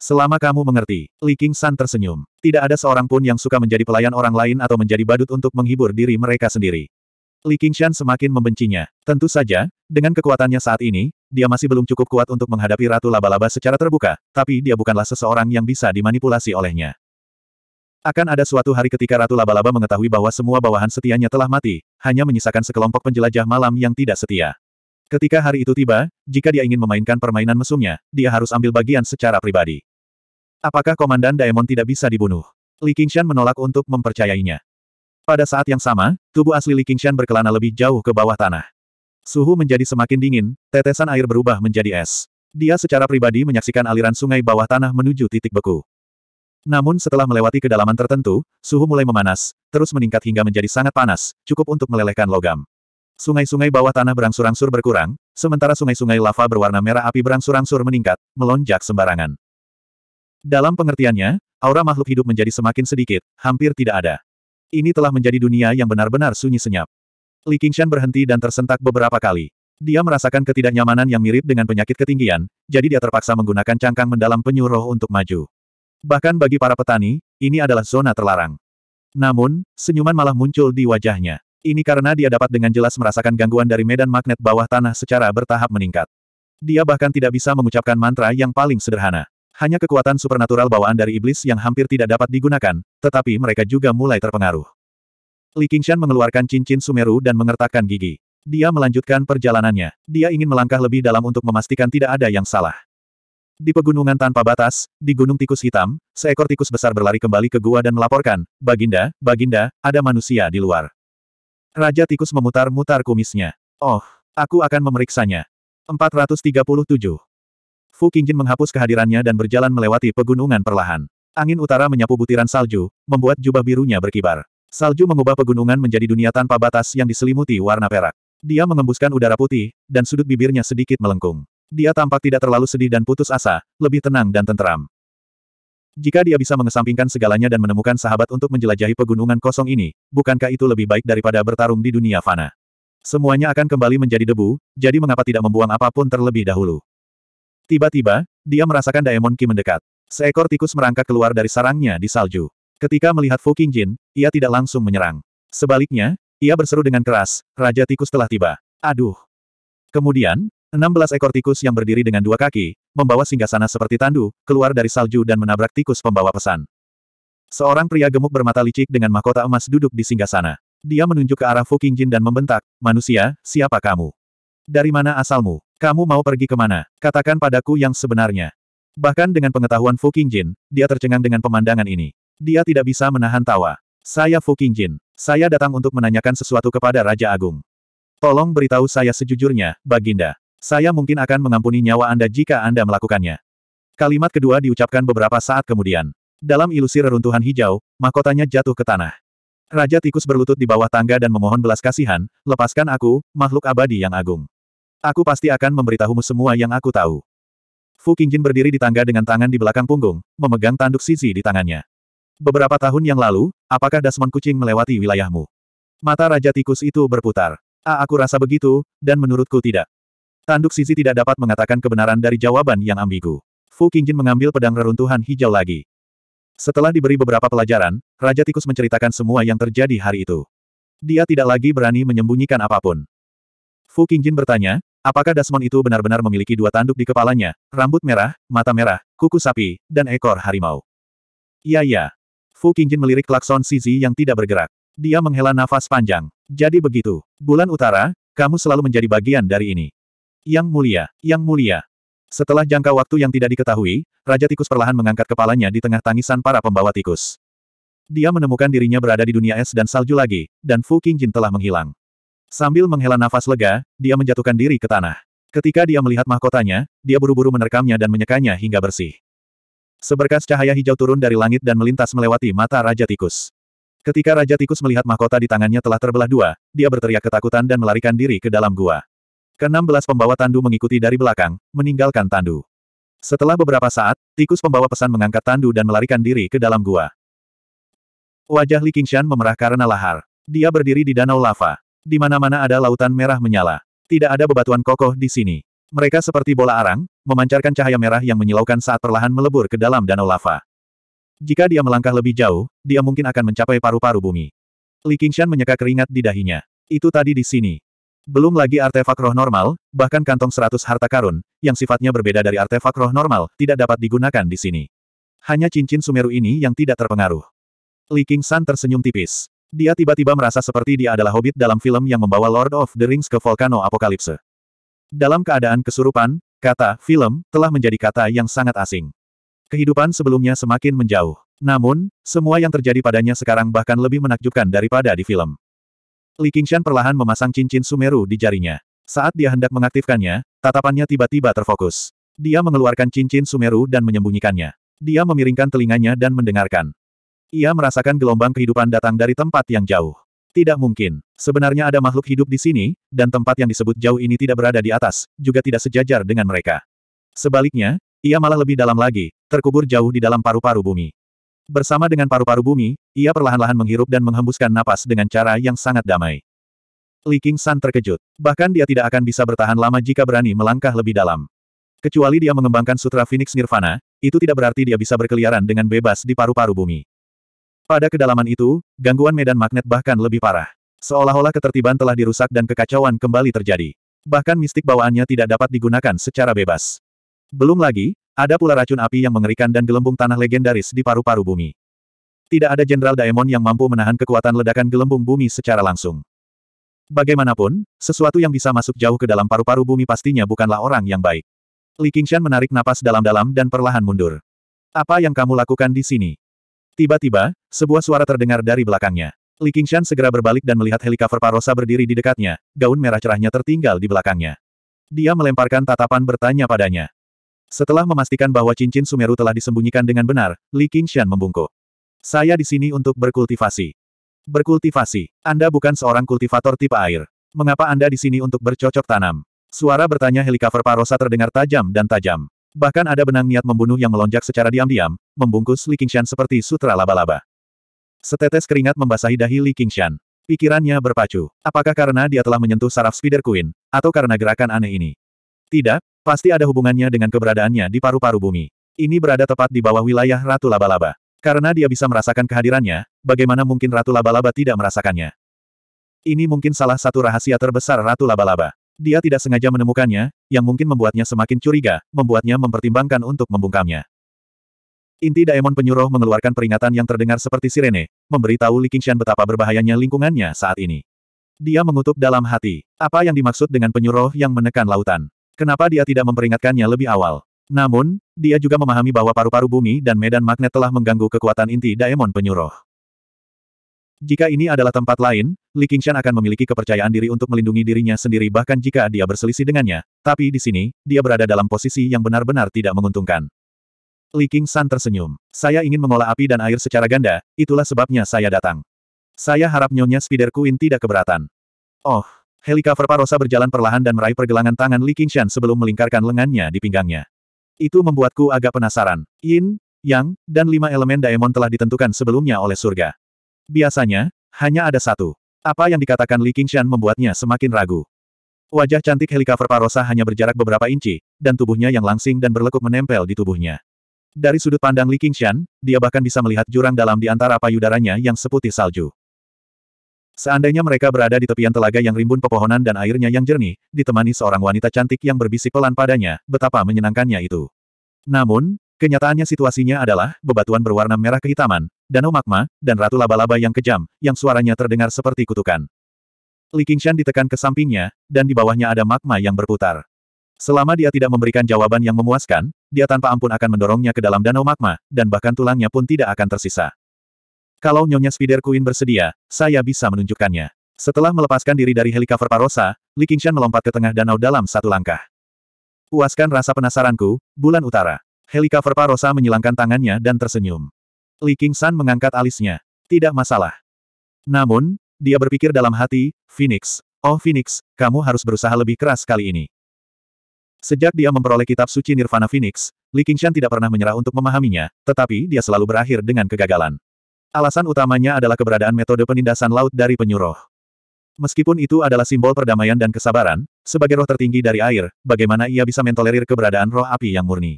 Selama kamu mengerti, Li King San tersenyum. Tidak ada seorang pun yang suka menjadi pelayan orang lain atau menjadi badut untuk menghibur diri mereka sendiri. Li Shan semakin membencinya. Tentu saja, dengan kekuatannya saat ini, dia masih belum cukup kuat untuk menghadapi Ratu Laba-Laba secara terbuka, tapi dia bukanlah seseorang yang bisa dimanipulasi olehnya. Akan ada suatu hari ketika Ratu Laba-Laba mengetahui bahwa semua bawahan setianya telah mati, hanya menyisakan sekelompok penjelajah malam yang tidak setia. Ketika hari itu tiba, jika dia ingin memainkan permainan mesumnya, dia harus ambil bagian secara pribadi. Apakah Komandan Daemon tidak bisa dibunuh? Li Qingshan menolak untuk mempercayainya. Pada saat yang sama, tubuh asli Li Qingshan berkelana lebih jauh ke bawah tanah. Suhu menjadi semakin dingin, tetesan air berubah menjadi es. Dia secara pribadi menyaksikan aliran sungai bawah tanah menuju titik beku. Namun setelah melewati kedalaman tertentu, suhu mulai memanas, terus meningkat hingga menjadi sangat panas, cukup untuk melelehkan logam. Sungai-sungai bawah tanah berangsur-angsur berkurang, sementara sungai-sungai lava berwarna merah api berangsur-angsur meningkat, melonjak sembarangan. Dalam pengertiannya, aura makhluk hidup menjadi semakin sedikit, hampir tidak ada. Ini telah menjadi dunia yang benar-benar sunyi senyap. Li Qingshan berhenti dan tersentak beberapa kali. Dia merasakan ketidaknyamanan yang mirip dengan penyakit ketinggian, jadi dia terpaksa menggunakan cangkang mendalam penyuruh untuk maju. Bahkan bagi para petani, ini adalah zona terlarang. Namun, senyuman malah muncul di wajahnya. Ini karena dia dapat dengan jelas merasakan gangguan dari medan magnet bawah tanah secara bertahap meningkat. Dia bahkan tidak bisa mengucapkan mantra yang paling sederhana. Hanya kekuatan supernatural bawaan dari iblis yang hampir tidak dapat digunakan, tetapi mereka juga mulai terpengaruh. Li Qingshan mengeluarkan cincin Sumeru dan mengertakkan gigi. Dia melanjutkan perjalanannya. Dia ingin melangkah lebih dalam untuk memastikan tidak ada yang salah. Di pegunungan tanpa batas, di Gunung Tikus Hitam, seekor tikus besar berlari kembali ke gua dan melaporkan, Baginda, Baginda, ada manusia di luar. Raja Tikus memutar-mutar kumisnya. Oh, aku akan memeriksanya. 437. Fu Qingjin menghapus kehadirannya dan berjalan melewati pegunungan perlahan. Angin utara menyapu butiran salju, membuat jubah birunya berkibar. Salju mengubah pegunungan menjadi dunia tanpa batas yang diselimuti warna perak. Dia mengembuskan udara putih, dan sudut bibirnya sedikit melengkung. Dia tampak tidak terlalu sedih dan putus asa, lebih tenang dan tenteram. Jika dia bisa mengesampingkan segalanya dan menemukan sahabat untuk menjelajahi pegunungan kosong ini, bukankah itu lebih baik daripada bertarung di dunia fana? Semuanya akan kembali menjadi debu, jadi mengapa tidak membuang apapun terlebih dahulu? Tiba-tiba, dia merasakan Daemon Ki mendekat. Seekor tikus merangkak keluar dari sarangnya di salju. Ketika melihat Fu Qingjin, ia tidak langsung menyerang. Sebaliknya, ia berseru dengan keras, Raja Tikus telah tiba. Aduh! Kemudian, 16 ekor tikus yang berdiri dengan dua kaki, membawa singgasana seperti tandu, keluar dari salju dan menabrak tikus pembawa pesan. Seorang pria gemuk bermata licik dengan mahkota emas duduk di singgasana. Dia menunjuk ke arah Fu Qingjin dan membentak, Manusia, siapa kamu? Dari mana asalmu? Kamu mau pergi kemana? Katakan padaku yang sebenarnya. Bahkan dengan pengetahuan Fu Qingjin, dia tercengang dengan pemandangan ini. Dia tidak bisa menahan tawa. Saya Fu Qingjin. Saya datang untuk menanyakan sesuatu kepada Raja Agung. Tolong beritahu saya sejujurnya, Baginda. Saya mungkin akan mengampuni nyawa Anda jika Anda melakukannya. Kalimat kedua diucapkan beberapa saat kemudian. Dalam ilusi reruntuhan hijau, mahkotanya jatuh ke tanah. Raja tikus berlutut di bawah tangga dan memohon belas kasihan, lepaskan aku, makhluk abadi yang agung. Aku pasti akan memberitahumu semua yang aku tahu. Fu Qingjin berdiri di tangga dengan tangan di belakang punggung, memegang tanduk Sisi di tangannya. Beberapa tahun yang lalu, apakah Dasmon kucing melewati wilayahmu? Mata Raja Tikus itu berputar. A ah, aku rasa begitu, dan menurutku tidak. Tanduk Sizi tidak dapat mengatakan kebenaran dari jawaban yang ambigu. Fu Qingjin mengambil pedang reruntuhan hijau lagi. Setelah diberi beberapa pelajaran, Raja Tikus menceritakan semua yang terjadi hari itu. Dia tidak lagi berani menyembunyikan apapun. Fu Qingjin bertanya, apakah Dasmon itu benar-benar memiliki dua tanduk di kepalanya, rambut merah, mata merah, kuku sapi, dan ekor harimau? Iya iya. Fu Qingjin melirik klakson Sizi yang tidak bergerak. Dia menghela nafas panjang. Jadi begitu. Bulan utara, kamu selalu menjadi bagian dari ini. Yang mulia, yang mulia. Setelah jangka waktu yang tidak diketahui, Raja Tikus perlahan mengangkat kepalanya di tengah tangisan para pembawa tikus. Dia menemukan dirinya berada di dunia es dan salju lagi, dan Fu Qingjin telah menghilang. Sambil menghela nafas lega, dia menjatuhkan diri ke tanah. Ketika dia melihat mahkotanya, dia buru-buru menerkamnya dan menyekanya hingga bersih. Seberkas cahaya hijau turun dari langit dan melintas melewati mata Raja Tikus. Ketika Raja Tikus melihat mahkota di tangannya telah terbelah dua, dia berteriak ketakutan dan melarikan diri ke dalam gua. Ke-16 pembawa tandu mengikuti dari belakang, meninggalkan tandu. Setelah beberapa saat, tikus pembawa pesan mengangkat tandu dan melarikan diri ke dalam gua. Wajah Li Qingshan memerah karena lahar. Dia berdiri di danau lava. Di mana-mana ada lautan merah menyala. Tidak ada bebatuan kokoh di sini. Mereka seperti bola arang, memancarkan cahaya merah yang menyilaukan saat perlahan melebur ke dalam danau lava. Jika dia melangkah lebih jauh, dia mungkin akan mencapai paru-paru bumi. Li Qingshan menyeka keringat di dahinya. Itu tadi di sini. Belum lagi artefak roh normal, bahkan kantong seratus harta karun, yang sifatnya berbeda dari artefak roh normal, tidak dapat digunakan di sini. Hanya cincin Sumeru ini yang tidak terpengaruh. Li King San tersenyum tipis. Dia tiba-tiba merasa seperti dia adalah hobbit dalam film yang membawa Lord of the Rings ke Volcano Apokalipse. Dalam keadaan kesurupan, kata film telah menjadi kata yang sangat asing. Kehidupan sebelumnya semakin menjauh. Namun, semua yang terjadi padanya sekarang bahkan lebih menakjubkan daripada di film. Li Qingshan perlahan memasang cincin Sumeru di jarinya. Saat dia hendak mengaktifkannya, tatapannya tiba-tiba terfokus. Dia mengeluarkan cincin Sumeru dan menyembunyikannya. Dia memiringkan telinganya dan mendengarkan. Ia merasakan gelombang kehidupan datang dari tempat yang jauh. Tidak mungkin. Sebenarnya ada makhluk hidup di sini, dan tempat yang disebut jauh ini tidak berada di atas, juga tidak sejajar dengan mereka. Sebaliknya, ia malah lebih dalam lagi, terkubur jauh di dalam paru-paru bumi. Bersama dengan paru-paru bumi, ia perlahan-lahan menghirup dan menghembuskan napas dengan cara yang sangat damai. Li King San terkejut. Bahkan dia tidak akan bisa bertahan lama jika berani melangkah lebih dalam. Kecuali dia mengembangkan Sutra Phoenix Nirvana, itu tidak berarti dia bisa berkeliaran dengan bebas di paru-paru bumi. Pada kedalaman itu, gangguan medan magnet bahkan lebih parah. Seolah-olah ketertiban telah dirusak dan kekacauan kembali terjadi. Bahkan mistik bawaannya tidak dapat digunakan secara bebas. Belum lagi, ada pula racun api yang mengerikan dan gelembung tanah legendaris di paru-paru bumi. Tidak ada Jenderal Daemon yang mampu menahan kekuatan ledakan gelembung bumi secara langsung. Bagaimanapun, sesuatu yang bisa masuk jauh ke dalam paru-paru bumi pastinya bukanlah orang yang baik. Li Qingshan menarik napas dalam-dalam dan perlahan mundur. Apa yang kamu lakukan di sini? Tiba-tiba, sebuah suara terdengar dari belakangnya. Li Qingshan segera berbalik dan melihat helikopter Parosa berdiri di dekatnya, gaun merah cerahnya tertinggal di belakangnya. Dia melemparkan tatapan bertanya padanya. Setelah memastikan bahwa cincin Sumeru telah disembunyikan dengan benar, Li Qingshan membungkuk. Saya di sini untuk berkultivasi. Berkultivasi. Anda bukan seorang kultivator tipe air. Mengapa Anda di sini untuk bercocok tanam? Suara bertanya helikopter Parosa terdengar tajam dan tajam. Bahkan ada benang niat membunuh yang melonjak secara diam-diam, membungkus Li Qingshan seperti sutra laba-laba. Setetes keringat membasahi dahi Li Qingshan. Pikirannya berpacu. Apakah karena dia telah menyentuh saraf Spider Queen, atau karena gerakan aneh ini? Tidak, pasti ada hubungannya dengan keberadaannya di paru-paru bumi. Ini berada tepat di bawah wilayah Ratu Laba-Laba. Karena dia bisa merasakan kehadirannya, bagaimana mungkin Ratu Laba-Laba tidak merasakannya? Ini mungkin salah satu rahasia terbesar Ratu Laba-Laba. Dia tidak sengaja menemukannya, yang mungkin membuatnya semakin curiga, membuatnya mempertimbangkan untuk membungkamnya. Inti Daemon Penyuruh mengeluarkan peringatan yang terdengar seperti sirene, memberitahu Li Qingshan betapa berbahayanya lingkungannya saat ini. Dia mengutuk dalam hati, apa yang dimaksud dengan penyuruh yang menekan lautan. Kenapa dia tidak memperingatkannya lebih awal? Namun, dia juga memahami bahwa paru-paru bumi dan medan magnet telah mengganggu kekuatan inti Daemon penyuruh. Jika ini adalah tempat lain, Li Qingshan akan memiliki kepercayaan diri untuk melindungi dirinya sendiri bahkan jika dia berselisih dengannya, tapi di sini, dia berada dalam posisi yang benar-benar tidak menguntungkan. Li Qingshan tersenyum. Saya ingin mengolah api dan air secara ganda, itulah sebabnya saya datang. Saya harap Nyonya Spider Queen tidak keberatan. Oh, Helika Parosa berjalan perlahan dan meraih pergelangan tangan Li Qingshan sebelum melingkarkan lengannya di pinggangnya. Itu membuatku agak penasaran. Yin, Yang, dan lima elemen Daemon telah ditentukan sebelumnya oleh surga. Biasanya, hanya ada satu. Apa yang dikatakan Li Qingshan membuatnya semakin ragu. Wajah cantik Helika Parosa hanya berjarak beberapa inci, dan tubuhnya yang langsing dan berlekuk menempel di tubuhnya. Dari sudut pandang Li Qingshan, dia bahkan bisa melihat jurang dalam di antara payudaranya yang seputih salju. Seandainya mereka berada di tepian telaga yang rimbun pepohonan dan airnya yang jernih, ditemani seorang wanita cantik yang berbisik pelan padanya, betapa menyenangkannya itu. Namun, kenyataannya situasinya adalah bebatuan berwarna merah kehitaman, danau magma, dan ratu laba-laba yang kejam, yang suaranya terdengar seperti kutukan. Li Qingshan ditekan ke sampingnya, dan di bawahnya ada magma yang berputar. Selama dia tidak memberikan jawaban yang memuaskan, dia tanpa ampun akan mendorongnya ke dalam danau magma, dan bahkan tulangnya pun tidak akan tersisa. Kalau Nyonya Spider Queen bersedia, saya bisa menunjukkannya. Setelah melepaskan diri dari helikopter Parosa, Li Qingshan melompat ke tengah danau dalam satu langkah. Puaskan rasa penasaranku, bulan utara. Helikopter Parosa menyilangkan tangannya dan tersenyum. Li Qingshan mengangkat alisnya. Tidak masalah. Namun, dia berpikir dalam hati, Phoenix, oh Phoenix, kamu harus berusaha lebih keras kali ini. Sejak dia memperoleh kitab suci Nirvana Phoenix, Li Qingshan tidak pernah menyerah untuk memahaminya, tetapi dia selalu berakhir dengan kegagalan. Alasan utamanya adalah keberadaan metode penindasan laut dari penyuruh. Meskipun itu adalah simbol perdamaian dan kesabaran, sebagai roh tertinggi dari air, bagaimana ia bisa mentolerir keberadaan roh api yang murni.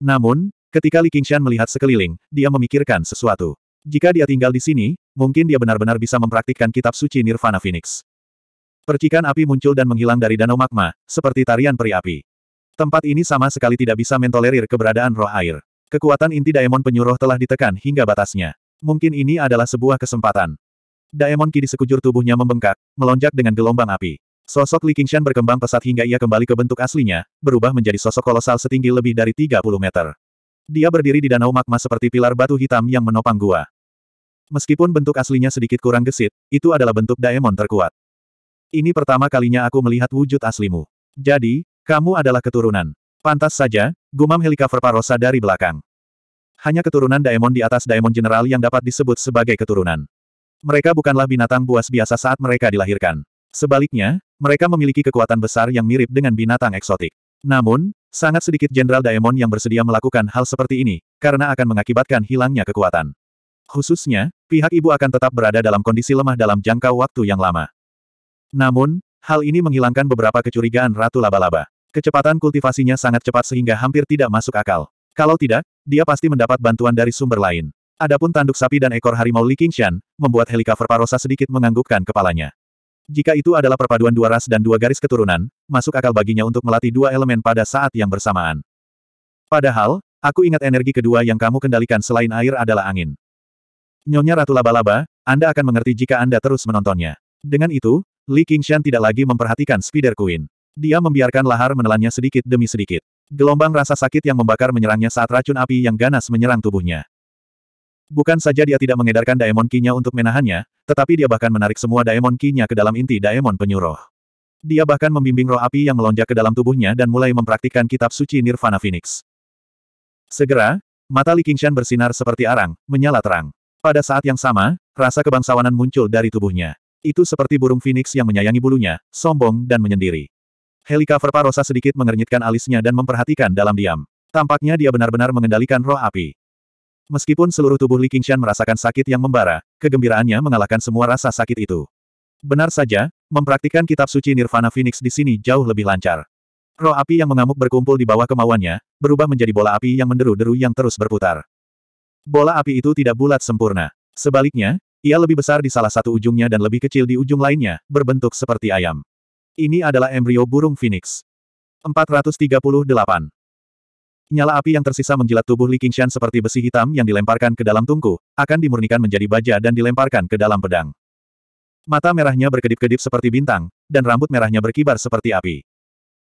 Namun, ketika Li Qingshan melihat sekeliling, dia memikirkan sesuatu. Jika dia tinggal di sini, mungkin dia benar-benar bisa mempraktikkan kitab suci Nirvana Phoenix. Percikan api muncul dan menghilang dari danau magma, seperti tarian peri api. Tempat ini sama sekali tidak bisa mentolerir keberadaan roh air. Kekuatan inti Daemon penyuruh telah ditekan hingga batasnya. Mungkin ini adalah sebuah kesempatan. Daemon Ki di sekujur tubuhnya membengkak, melonjak dengan gelombang api. Sosok Li Qingshan berkembang pesat hingga ia kembali ke bentuk aslinya, berubah menjadi sosok kolosal setinggi lebih dari 30 meter. Dia berdiri di danau magma seperti pilar batu hitam yang menopang gua. Meskipun bentuk aslinya sedikit kurang gesit, itu adalah bentuk Daemon terkuat. Ini pertama kalinya aku melihat wujud aslimu. Jadi, kamu adalah keturunan. Pantas saja, gumam helikopter Parosa dari belakang. Hanya keturunan Daemon di atas Daemon General yang dapat disebut sebagai keturunan. Mereka bukanlah binatang buas biasa saat mereka dilahirkan. Sebaliknya, mereka memiliki kekuatan besar yang mirip dengan binatang eksotik. Namun, sangat sedikit Jenderal Daemon yang bersedia melakukan hal seperti ini, karena akan mengakibatkan hilangnya kekuatan. Khususnya, pihak ibu akan tetap berada dalam kondisi lemah dalam jangka waktu yang lama. Namun, hal ini menghilangkan beberapa kecurigaan Ratu Laba-Laba. Kecepatan kultivasinya sangat cepat sehingga hampir tidak masuk akal. Kalau tidak, dia pasti mendapat bantuan dari sumber lain. Adapun tanduk sapi dan ekor harimau Li Qingshan, membuat helikopter Parosa sedikit menganggukkan kepalanya. Jika itu adalah perpaduan dua ras dan dua garis keturunan, masuk akal baginya untuk melatih dua elemen pada saat yang bersamaan. Padahal, aku ingat energi kedua yang kamu kendalikan selain air adalah angin. Nyonya Ratu Laba-Laba, Anda akan mengerti jika Anda terus menontonnya. Dengan itu, Li Qingshan tidak lagi memperhatikan Spider Queen. Dia membiarkan lahar menelannya sedikit demi sedikit. Gelombang rasa sakit yang membakar menyerangnya saat racun api yang ganas menyerang tubuhnya. Bukan saja dia tidak mengedarkan daemon kinya untuk menahannya, tetapi dia bahkan menarik semua daemon kinya ke dalam inti daemon penyuruh. Dia bahkan membimbing roh api yang melonjak ke dalam tubuhnya dan mulai mempraktikkan kitab suci Nirvana Phoenix. Segera, mata Li Qingshan bersinar seperti arang, menyala terang. Pada saat yang sama, rasa kebangsawanan muncul dari tubuhnya. Itu seperti burung phoenix yang menyayangi bulunya, sombong dan menyendiri. Helika Verparosa sedikit mengernyitkan alisnya dan memperhatikan dalam diam. Tampaknya dia benar-benar mengendalikan roh api. Meskipun seluruh tubuh Li Qingshan merasakan sakit yang membara, kegembiraannya mengalahkan semua rasa sakit itu. Benar saja, mempraktikkan kitab suci Nirvana Phoenix di sini jauh lebih lancar. Roh api yang mengamuk berkumpul di bawah kemauannya, berubah menjadi bola api yang menderu-deru yang terus berputar. Bola api itu tidak bulat sempurna. Sebaliknya, ia lebih besar di salah satu ujungnya dan lebih kecil di ujung lainnya, berbentuk seperti ayam. Ini adalah embrio burung phoenix. 438. Nyala api yang tersisa menjilat tubuh Li Qingshan seperti besi hitam yang dilemparkan ke dalam tungku, akan dimurnikan menjadi baja dan dilemparkan ke dalam pedang. Mata merahnya berkedip-kedip seperti bintang, dan rambut merahnya berkibar seperti api.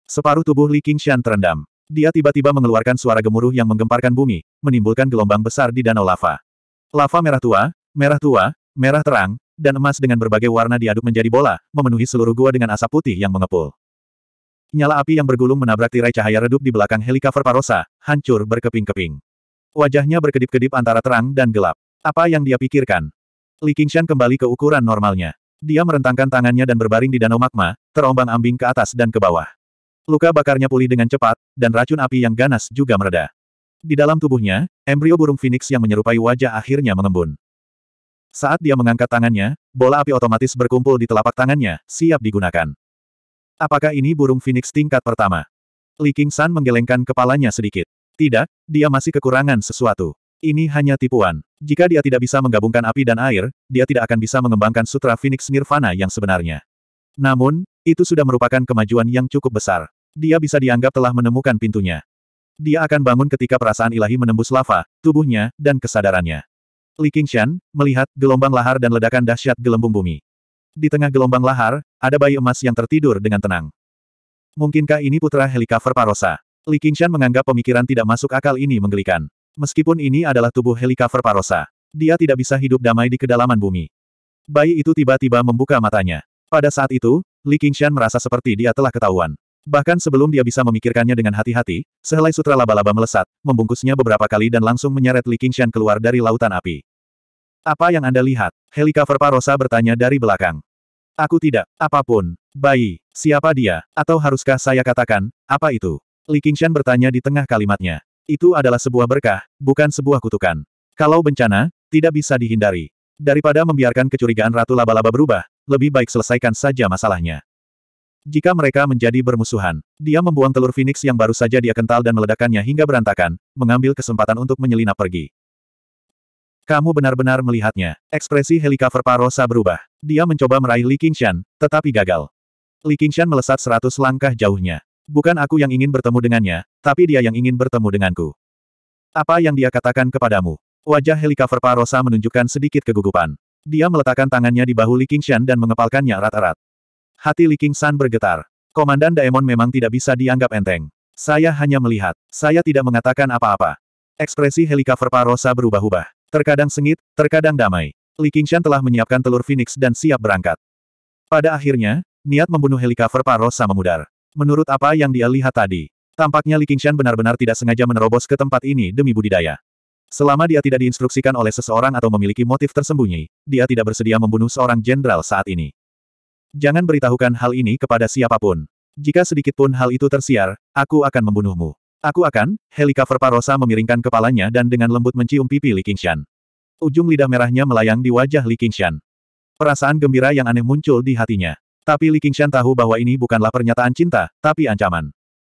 Separuh tubuh Li Qingshan terendam. Dia tiba-tiba mengeluarkan suara gemuruh yang menggemparkan bumi, menimbulkan gelombang besar di danau lava. Lava merah tua, merah tua, merah terang, dan emas dengan berbagai warna diaduk menjadi bola, memenuhi seluruh gua dengan asap putih yang mengepul. Nyala api yang bergulung menabrak tirai cahaya redup di belakang helikopter Parosa, hancur berkeping-keping. Wajahnya berkedip-kedip antara terang dan gelap. Apa yang dia pikirkan? Li Qingshan kembali ke ukuran normalnya. Dia merentangkan tangannya dan berbaring di danau magma, terombang-ambing ke atas dan ke bawah. Luka bakarnya pulih dengan cepat, dan racun api yang ganas juga mereda. Di dalam tubuhnya, embrio burung phoenix yang menyerupai wajah akhirnya mengembun. Saat dia mengangkat tangannya, bola api otomatis berkumpul di telapak tangannya, siap digunakan. Apakah ini burung Phoenix tingkat pertama? Li San menggelengkan kepalanya sedikit. Tidak, dia masih kekurangan sesuatu. Ini hanya tipuan. Jika dia tidak bisa menggabungkan api dan air, dia tidak akan bisa mengembangkan Sutra Phoenix Nirvana yang sebenarnya. Namun, itu sudah merupakan kemajuan yang cukup besar. Dia bisa dianggap telah menemukan pintunya. Dia akan bangun ketika perasaan ilahi menembus lava, tubuhnya, dan kesadarannya. Li Qingshan, melihat gelombang lahar dan ledakan dahsyat gelembung bumi. Di tengah gelombang lahar, ada bayi emas yang tertidur dengan tenang. Mungkinkah ini putra Helikover Parosa? Li Qingshan menganggap pemikiran tidak masuk akal ini menggelikan. Meskipun ini adalah tubuh Helikover Parosa, dia tidak bisa hidup damai di kedalaman bumi. Bayi itu tiba-tiba membuka matanya. Pada saat itu, Li Qingshan merasa seperti dia telah ketahuan. Bahkan sebelum dia bisa memikirkannya dengan hati-hati, sehelai sutra laba-laba melesat, membungkusnya beberapa kali dan langsung menyeret Li Qingshan keluar dari lautan api. Apa yang Anda lihat? Helika Verparosa bertanya dari belakang. Aku tidak, apapun. Bayi, siapa dia? Atau haruskah saya katakan, apa itu? Li Qingshan bertanya di tengah kalimatnya. Itu adalah sebuah berkah, bukan sebuah kutukan. Kalau bencana, tidak bisa dihindari. Daripada membiarkan kecurigaan Ratu Laba-Laba berubah, lebih baik selesaikan saja masalahnya. Jika mereka menjadi bermusuhan, dia membuang telur Phoenix yang baru saja dia kental dan meledakkannya hingga berantakan, mengambil kesempatan untuk menyelinap pergi. Kamu benar-benar melihatnya. Ekspresi Helikover Parosa berubah. Dia mencoba meraih Li Qingshan, tetapi gagal. Li Qingshan melesat seratus langkah jauhnya. Bukan aku yang ingin bertemu dengannya, tapi dia yang ingin bertemu denganku. Apa yang dia katakan kepadamu? Wajah Helikover Parosa menunjukkan sedikit kegugupan. Dia meletakkan tangannya di bahu Li Qingshan dan mengepalkannya erat-erat. Hati Li San bergetar. Komandan Daemon memang tidak bisa dianggap enteng. Saya hanya melihat. Saya tidak mengatakan apa-apa. Ekspresi Helika Verparosa berubah-ubah. Terkadang sengit, terkadang damai. Li Qingshan telah menyiapkan telur Phoenix dan siap berangkat. Pada akhirnya, niat membunuh Helika Verparosa memudar. Menurut apa yang dia lihat tadi, tampaknya Li Qingshan benar-benar tidak sengaja menerobos ke tempat ini demi budidaya. Selama dia tidak diinstruksikan oleh seseorang atau memiliki motif tersembunyi, dia tidak bersedia membunuh seorang jenderal saat ini. Jangan beritahukan hal ini kepada siapapun. Jika sedikitpun hal itu tersiar, aku akan membunuhmu. Aku akan, Helika Parosa memiringkan kepalanya dan dengan lembut mencium pipi Li Qingshan. Ujung lidah merahnya melayang di wajah Li Qingshan. Perasaan gembira yang aneh muncul di hatinya. Tapi Li Qingshan tahu bahwa ini bukanlah pernyataan cinta, tapi ancaman.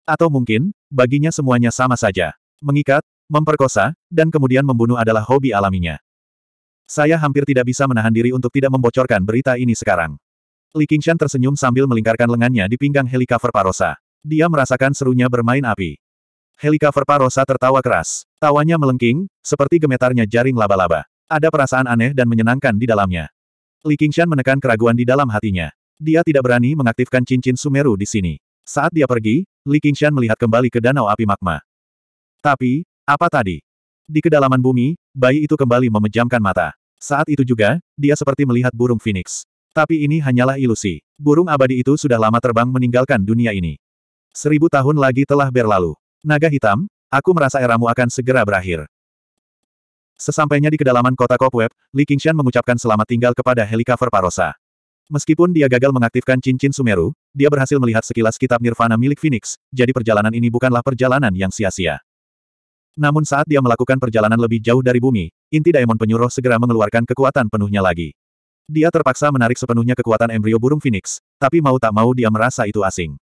Atau mungkin, baginya semuanya sama saja. Mengikat, memperkosa, dan kemudian membunuh adalah hobi alaminya. Saya hampir tidak bisa menahan diri untuk tidak membocorkan berita ini sekarang. Li Qingshan tersenyum sambil melingkarkan lengannya di pinggang helikopter Parosa. Dia merasakan serunya bermain api. Helikopter Parosa tertawa keras. Tawanya melengking, seperti gemetarnya jaring laba-laba. Ada perasaan aneh dan menyenangkan di dalamnya. Li Qingshan menekan keraguan di dalam hatinya. Dia tidak berani mengaktifkan cincin Sumeru di sini. Saat dia pergi, Li Qingshan melihat kembali ke danau api magma. Tapi, apa tadi? Di kedalaman bumi, bayi itu kembali memejamkan mata. Saat itu juga, dia seperti melihat burung phoenix. Tapi ini hanyalah ilusi. Burung abadi itu sudah lama terbang meninggalkan dunia ini. Seribu tahun lagi telah berlalu. Naga hitam, aku merasa eramu akan segera berakhir. Sesampainya di kedalaman kota Kopweb, Li Qingshan mengucapkan selamat tinggal kepada Helicover Parosa. Meskipun dia gagal mengaktifkan cincin Sumeru, dia berhasil melihat sekilas kitab Nirvana milik Phoenix, jadi perjalanan ini bukanlah perjalanan yang sia-sia. Namun saat dia melakukan perjalanan lebih jauh dari bumi, inti Daemon Penyuruh segera mengeluarkan kekuatan penuhnya lagi. Dia terpaksa menarik sepenuhnya kekuatan embrio burung Phoenix, tapi mau tak mau dia merasa itu asing.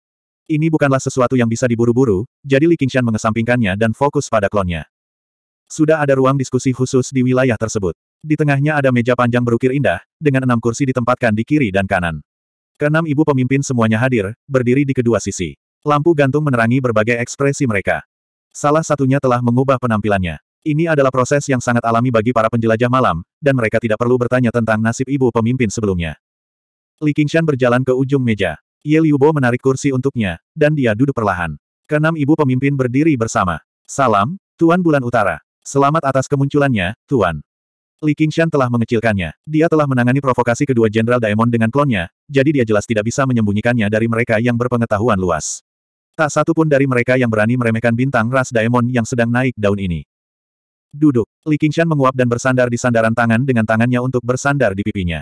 Ini bukanlah sesuatu yang bisa diburu-buru, jadi Li Qingshan mengesampingkannya dan fokus pada klonnya. Sudah ada ruang diskusi khusus di wilayah tersebut. Di tengahnya ada meja panjang berukir indah, dengan enam kursi ditempatkan di kiri dan kanan. Keenam ibu pemimpin semuanya hadir, berdiri di kedua sisi. Lampu gantung menerangi berbagai ekspresi mereka. Salah satunya telah mengubah penampilannya. Ini adalah proses yang sangat alami bagi para penjelajah malam, dan mereka tidak perlu bertanya tentang nasib ibu pemimpin sebelumnya. Li Qingshan berjalan ke ujung meja. Ye Liubo menarik kursi untuknya, dan dia duduk perlahan. Kenam ibu pemimpin berdiri bersama. Salam, Tuan Bulan Utara. Selamat atas kemunculannya, Tuan. Li Qingshan telah mengecilkannya. Dia telah menangani provokasi kedua Jenderal Daemon dengan klonnya, jadi dia jelas tidak bisa menyembunyikannya dari mereka yang berpengetahuan luas. Tak satu pun dari mereka yang berani meremehkan bintang ras Daemon yang sedang naik daun ini. Duduk. Li Qingshan menguap dan bersandar di sandaran tangan dengan tangannya untuk bersandar di pipinya.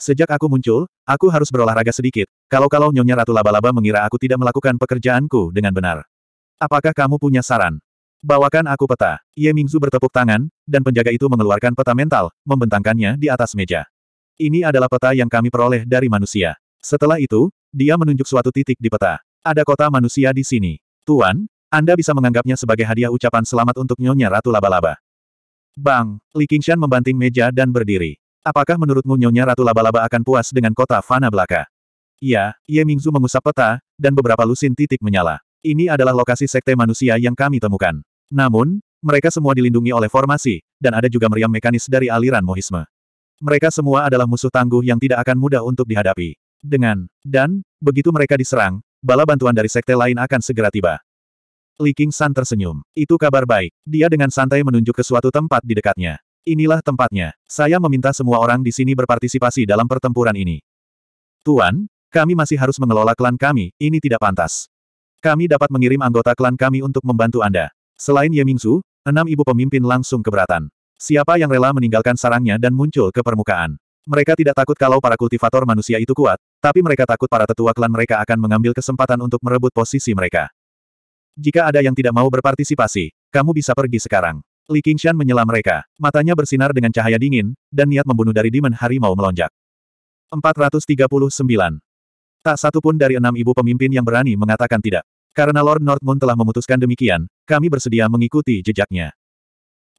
Sejak aku muncul, aku harus berolahraga sedikit, kalau-kalau Nyonya Ratu Laba-Laba mengira aku tidak melakukan pekerjaanku dengan benar. Apakah kamu punya saran? Bawakan aku peta. Ye Mingzu bertepuk tangan, dan penjaga itu mengeluarkan peta mental, membentangkannya di atas meja. Ini adalah peta yang kami peroleh dari manusia. Setelah itu, dia menunjuk suatu titik di peta. Ada kota manusia di sini. Tuan, anda bisa menganggapnya sebagai hadiah ucapan selamat untuk Nyonya Ratu Laba-Laba. Bang, Li Qingshan membanting meja dan berdiri. Apakah menurutmu Nyonya Ratu Laba-Laba akan puas dengan kota Fana Belaka? Ya, Ye Mingzu mengusap peta, dan beberapa lusin titik menyala. Ini adalah lokasi sekte manusia yang kami temukan. Namun, mereka semua dilindungi oleh formasi, dan ada juga meriam mekanis dari aliran mohisme. Mereka semua adalah musuh tangguh yang tidak akan mudah untuk dihadapi. Dengan, dan, begitu mereka diserang, bala bantuan dari sekte lain akan segera tiba. Li King San tersenyum. Itu kabar baik. Dia dengan santai menunjuk ke suatu tempat di dekatnya. Inilah tempatnya. Saya meminta semua orang di sini berpartisipasi dalam pertempuran ini. Tuan, kami masih harus mengelola klan kami, ini tidak pantas. Kami dapat mengirim anggota klan kami untuk membantu Anda. Selain Ye Mingzu, enam ibu pemimpin langsung keberatan. Siapa yang rela meninggalkan sarangnya dan muncul ke permukaan? Mereka tidak takut kalau para kultivator manusia itu kuat, tapi mereka takut para tetua klan mereka akan mengambil kesempatan untuk merebut posisi mereka. Jika ada yang tidak mau berpartisipasi, kamu bisa pergi sekarang. Li Qingshan menyela mereka. Matanya bersinar dengan cahaya dingin, dan niat membunuh dari Demon Harimau melonjak. 439. Tak satu pun dari enam ibu pemimpin yang berani mengatakan tidak. Karena Lord Northmoon telah memutuskan demikian, kami bersedia mengikuti jejaknya.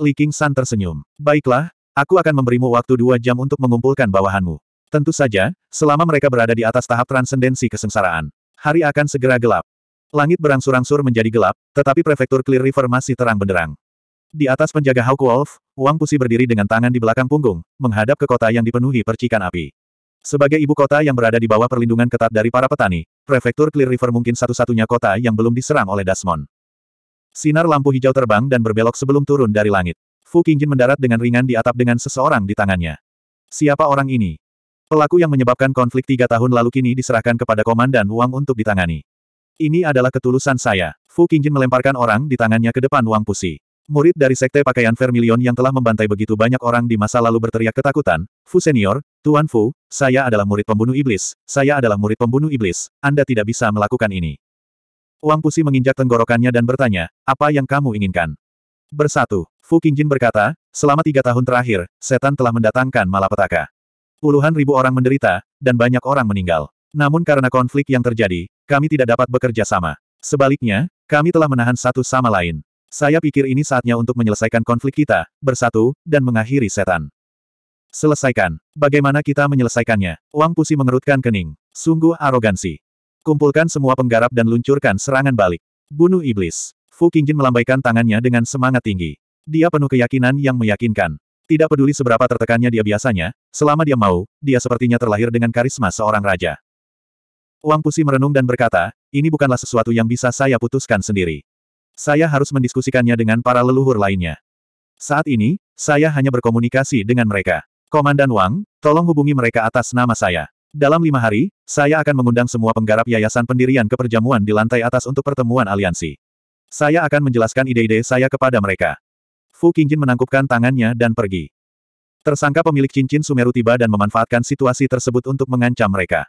Li Qingshan tersenyum. Baiklah, aku akan memberimu waktu dua jam untuk mengumpulkan bawahanmu. Tentu saja, selama mereka berada di atas tahap transendensi kesengsaraan. Hari akan segera gelap. Langit berangsur-angsur menjadi gelap, tetapi prefektur Clear River masih terang benderang. Di atas penjaga Hawk Wolf, Wang Pusi berdiri dengan tangan di belakang punggung, menghadap ke kota yang dipenuhi percikan api. Sebagai ibu kota yang berada di bawah perlindungan ketat dari para petani, prefektur Clear River mungkin satu-satunya kota yang belum diserang oleh Dasmon. Sinar lampu hijau terbang dan berbelok sebelum turun dari langit. Fu Qingjin mendarat dengan ringan di atap dengan seseorang di tangannya. Siapa orang ini? Pelaku yang menyebabkan konflik tiga tahun lalu kini diserahkan kepada Komandan Wang untuk ditangani. Ini adalah ketulusan saya. Fu Qingjin melemparkan orang di tangannya ke depan Wang Pusi. Murid dari Sekte Pakaian Vermilion yang telah membantai begitu banyak orang di masa lalu berteriak ketakutan, Fu Senior, Tuan Fu, saya adalah murid pembunuh iblis, saya adalah murid pembunuh iblis, Anda tidak bisa melakukan ini. Wang Pusi menginjak tenggorokannya dan bertanya, apa yang kamu inginkan? Bersatu, Fu Qingjin berkata, selama tiga tahun terakhir, setan telah mendatangkan malapetaka. Puluhan ribu orang menderita, dan banyak orang meninggal. Namun karena konflik yang terjadi, kami tidak dapat bekerja sama. Sebaliknya, kami telah menahan satu sama lain. Saya pikir ini saatnya untuk menyelesaikan konflik kita, bersatu, dan mengakhiri setan. Selesaikan. Bagaimana kita menyelesaikannya? Wang Pusi mengerutkan kening. Sungguh arogansi. Kumpulkan semua penggarap dan luncurkan serangan balik. Bunuh iblis. Fu Qingjin melambaikan tangannya dengan semangat tinggi. Dia penuh keyakinan yang meyakinkan. Tidak peduli seberapa tertekannya dia biasanya, selama dia mau, dia sepertinya terlahir dengan karisma seorang raja. Wang Pusi merenung dan berkata, ini bukanlah sesuatu yang bisa saya putuskan sendiri. Saya harus mendiskusikannya dengan para leluhur lainnya. Saat ini, saya hanya berkomunikasi dengan mereka. Komandan Wang, tolong hubungi mereka atas nama saya. Dalam lima hari, saya akan mengundang semua penggarap yayasan pendirian ke perjamuan di lantai atas untuk pertemuan aliansi. Saya akan menjelaskan ide-ide saya kepada mereka. Fu Qingjin menangkupkan tangannya dan pergi. Tersangka pemilik cincin Sumeru tiba dan memanfaatkan situasi tersebut untuk mengancam mereka.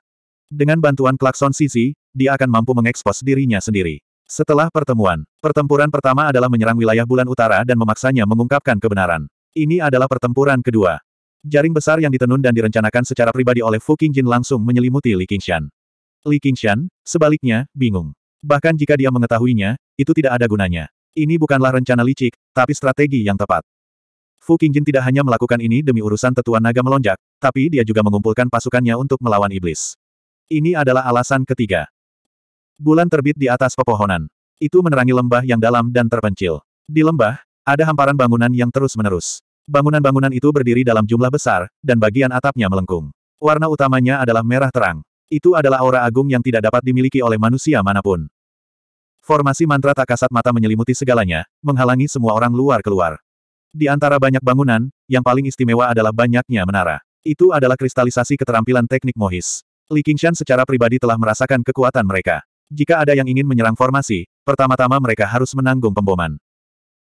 Dengan bantuan klakson Sisi, dia akan mampu mengekspos dirinya sendiri. Setelah pertemuan, pertempuran pertama adalah menyerang wilayah bulan utara dan memaksanya mengungkapkan kebenaran. Ini adalah pertempuran kedua. Jaring besar yang ditenun dan direncanakan secara pribadi oleh Fu Qingjin langsung menyelimuti Li Qingshan. Li Qingshan, sebaliknya, bingung. Bahkan jika dia mengetahuinya, itu tidak ada gunanya. Ini bukanlah rencana licik, tapi strategi yang tepat. Fu Qingjin tidak hanya melakukan ini demi urusan tetua naga melonjak, tapi dia juga mengumpulkan pasukannya untuk melawan iblis. Ini adalah alasan ketiga. Bulan terbit di atas pepohonan. Itu menerangi lembah yang dalam dan terpencil. Di lembah, ada hamparan bangunan yang terus-menerus. Bangunan-bangunan itu berdiri dalam jumlah besar, dan bagian atapnya melengkung. Warna utamanya adalah merah terang. Itu adalah aura agung yang tidak dapat dimiliki oleh manusia manapun. Formasi mantra tak kasat mata menyelimuti segalanya, menghalangi semua orang luar keluar. Di antara banyak bangunan, yang paling istimewa adalah banyaknya menara. Itu adalah kristalisasi keterampilan teknik Mohis. Li Qingshan secara pribadi telah merasakan kekuatan mereka. Jika ada yang ingin menyerang formasi, pertama-tama mereka harus menanggung pemboman.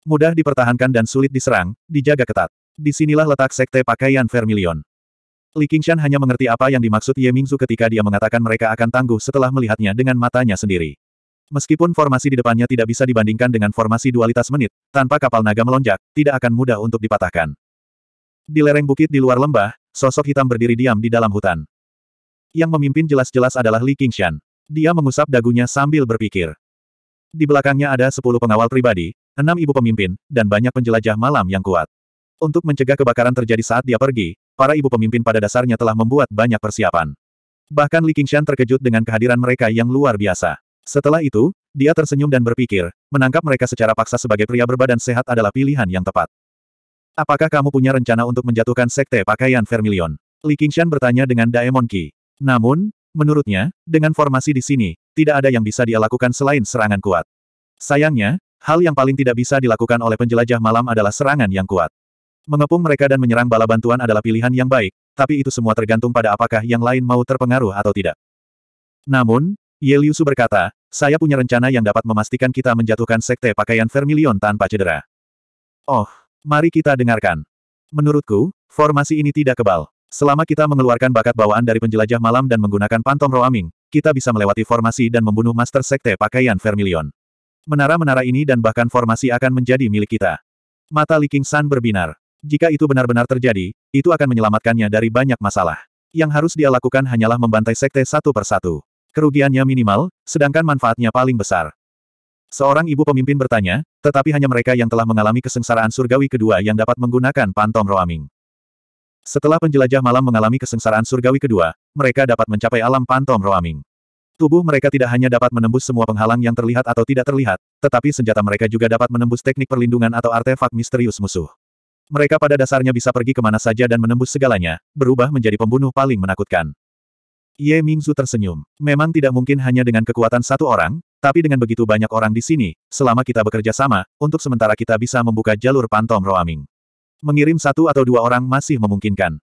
Mudah dipertahankan dan sulit diserang, dijaga ketat. Disinilah letak sekte pakaian Vermilion. Li Qingshan hanya mengerti apa yang dimaksud Ye Mingzu ketika dia mengatakan mereka akan tangguh setelah melihatnya dengan matanya sendiri. Meskipun formasi di depannya tidak bisa dibandingkan dengan formasi dualitas menit, tanpa kapal naga melonjak, tidak akan mudah untuk dipatahkan. Di lereng bukit di luar lembah, sosok hitam berdiri diam di dalam hutan. Yang memimpin jelas-jelas adalah Li Qingshan. Dia mengusap dagunya sambil berpikir. Di belakangnya ada sepuluh pengawal pribadi, enam ibu pemimpin, dan banyak penjelajah malam yang kuat. Untuk mencegah kebakaran terjadi saat dia pergi, para ibu pemimpin pada dasarnya telah membuat banyak persiapan. Bahkan Li Qingshan terkejut dengan kehadiran mereka yang luar biasa. Setelah itu, dia tersenyum dan berpikir, menangkap mereka secara paksa sebagai pria berbadan sehat adalah pilihan yang tepat. Apakah kamu punya rencana untuk menjatuhkan sekte pakaian Vermilion? Li Qingshan bertanya dengan Daemon Qi. Namun, menurutnya, dengan formasi di sini, tidak ada yang bisa dia lakukan selain serangan kuat. Sayangnya, hal yang paling tidak bisa dilakukan oleh penjelajah malam adalah serangan yang kuat. Mengepung mereka dan menyerang bala bantuan adalah pilihan yang baik, tapi itu semua tergantung pada apakah yang lain mau terpengaruh atau tidak. Namun, Ye Liusu berkata, saya punya rencana yang dapat memastikan kita menjatuhkan sekte pakaian Vermilion tanpa cedera. Oh, mari kita dengarkan. Menurutku, formasi ini tidak kebal. Selama kita mengeluarkan bakat bawaan dari penjelajah malam dan menggunakan pantom roaming, kita bisa melewati formasi dan membunuh Master Sekte Pakaian Vermilion. Menara-menara ini dan bahkan formasi akan menjadi milik kita. Mata Li King San berbinar. Jika itu benar-benar terjadi, itu akan menyelamatkannya dari banyak masalah. Yang harus dia lakukan hanyalah membantai sekte satu persatu. Kerugiannya minimal, sedangkan manfaatnya paling besar. Seorang ibu pemimpin bertanya, tetapi hanya mereka yang telah mengalami kesengsaraan surgawi kedua yang dapat menggunakan pantom roaming. Setelah penjelajah malam mengalami kesengsaraan surgawi kedua, mereka dapat mencapai alam pantom roaming. Tubuh mereka tidak hanya dapat menembus semua penghalang yang terlihat atau tidak terlihat, tetapi senjata mereka juga dapat menembus teknik perlindungan atau artefak misterius musuh. Mereka pada dasarnya bisa pergi kemana saja dan menembus segalanya, berubah menjadi pembunuh paling menakutkan. Ye Mingzu tersenyum. Memang tidak mungkin hanya dengan kekuatan satu orang, tapi dengan begitu banyak orang di sini, selama kita bekerja sama, untuk sementara kita bisa membuka jalur pantom roaming mengirim satu atau dua orang masih memungkinkan.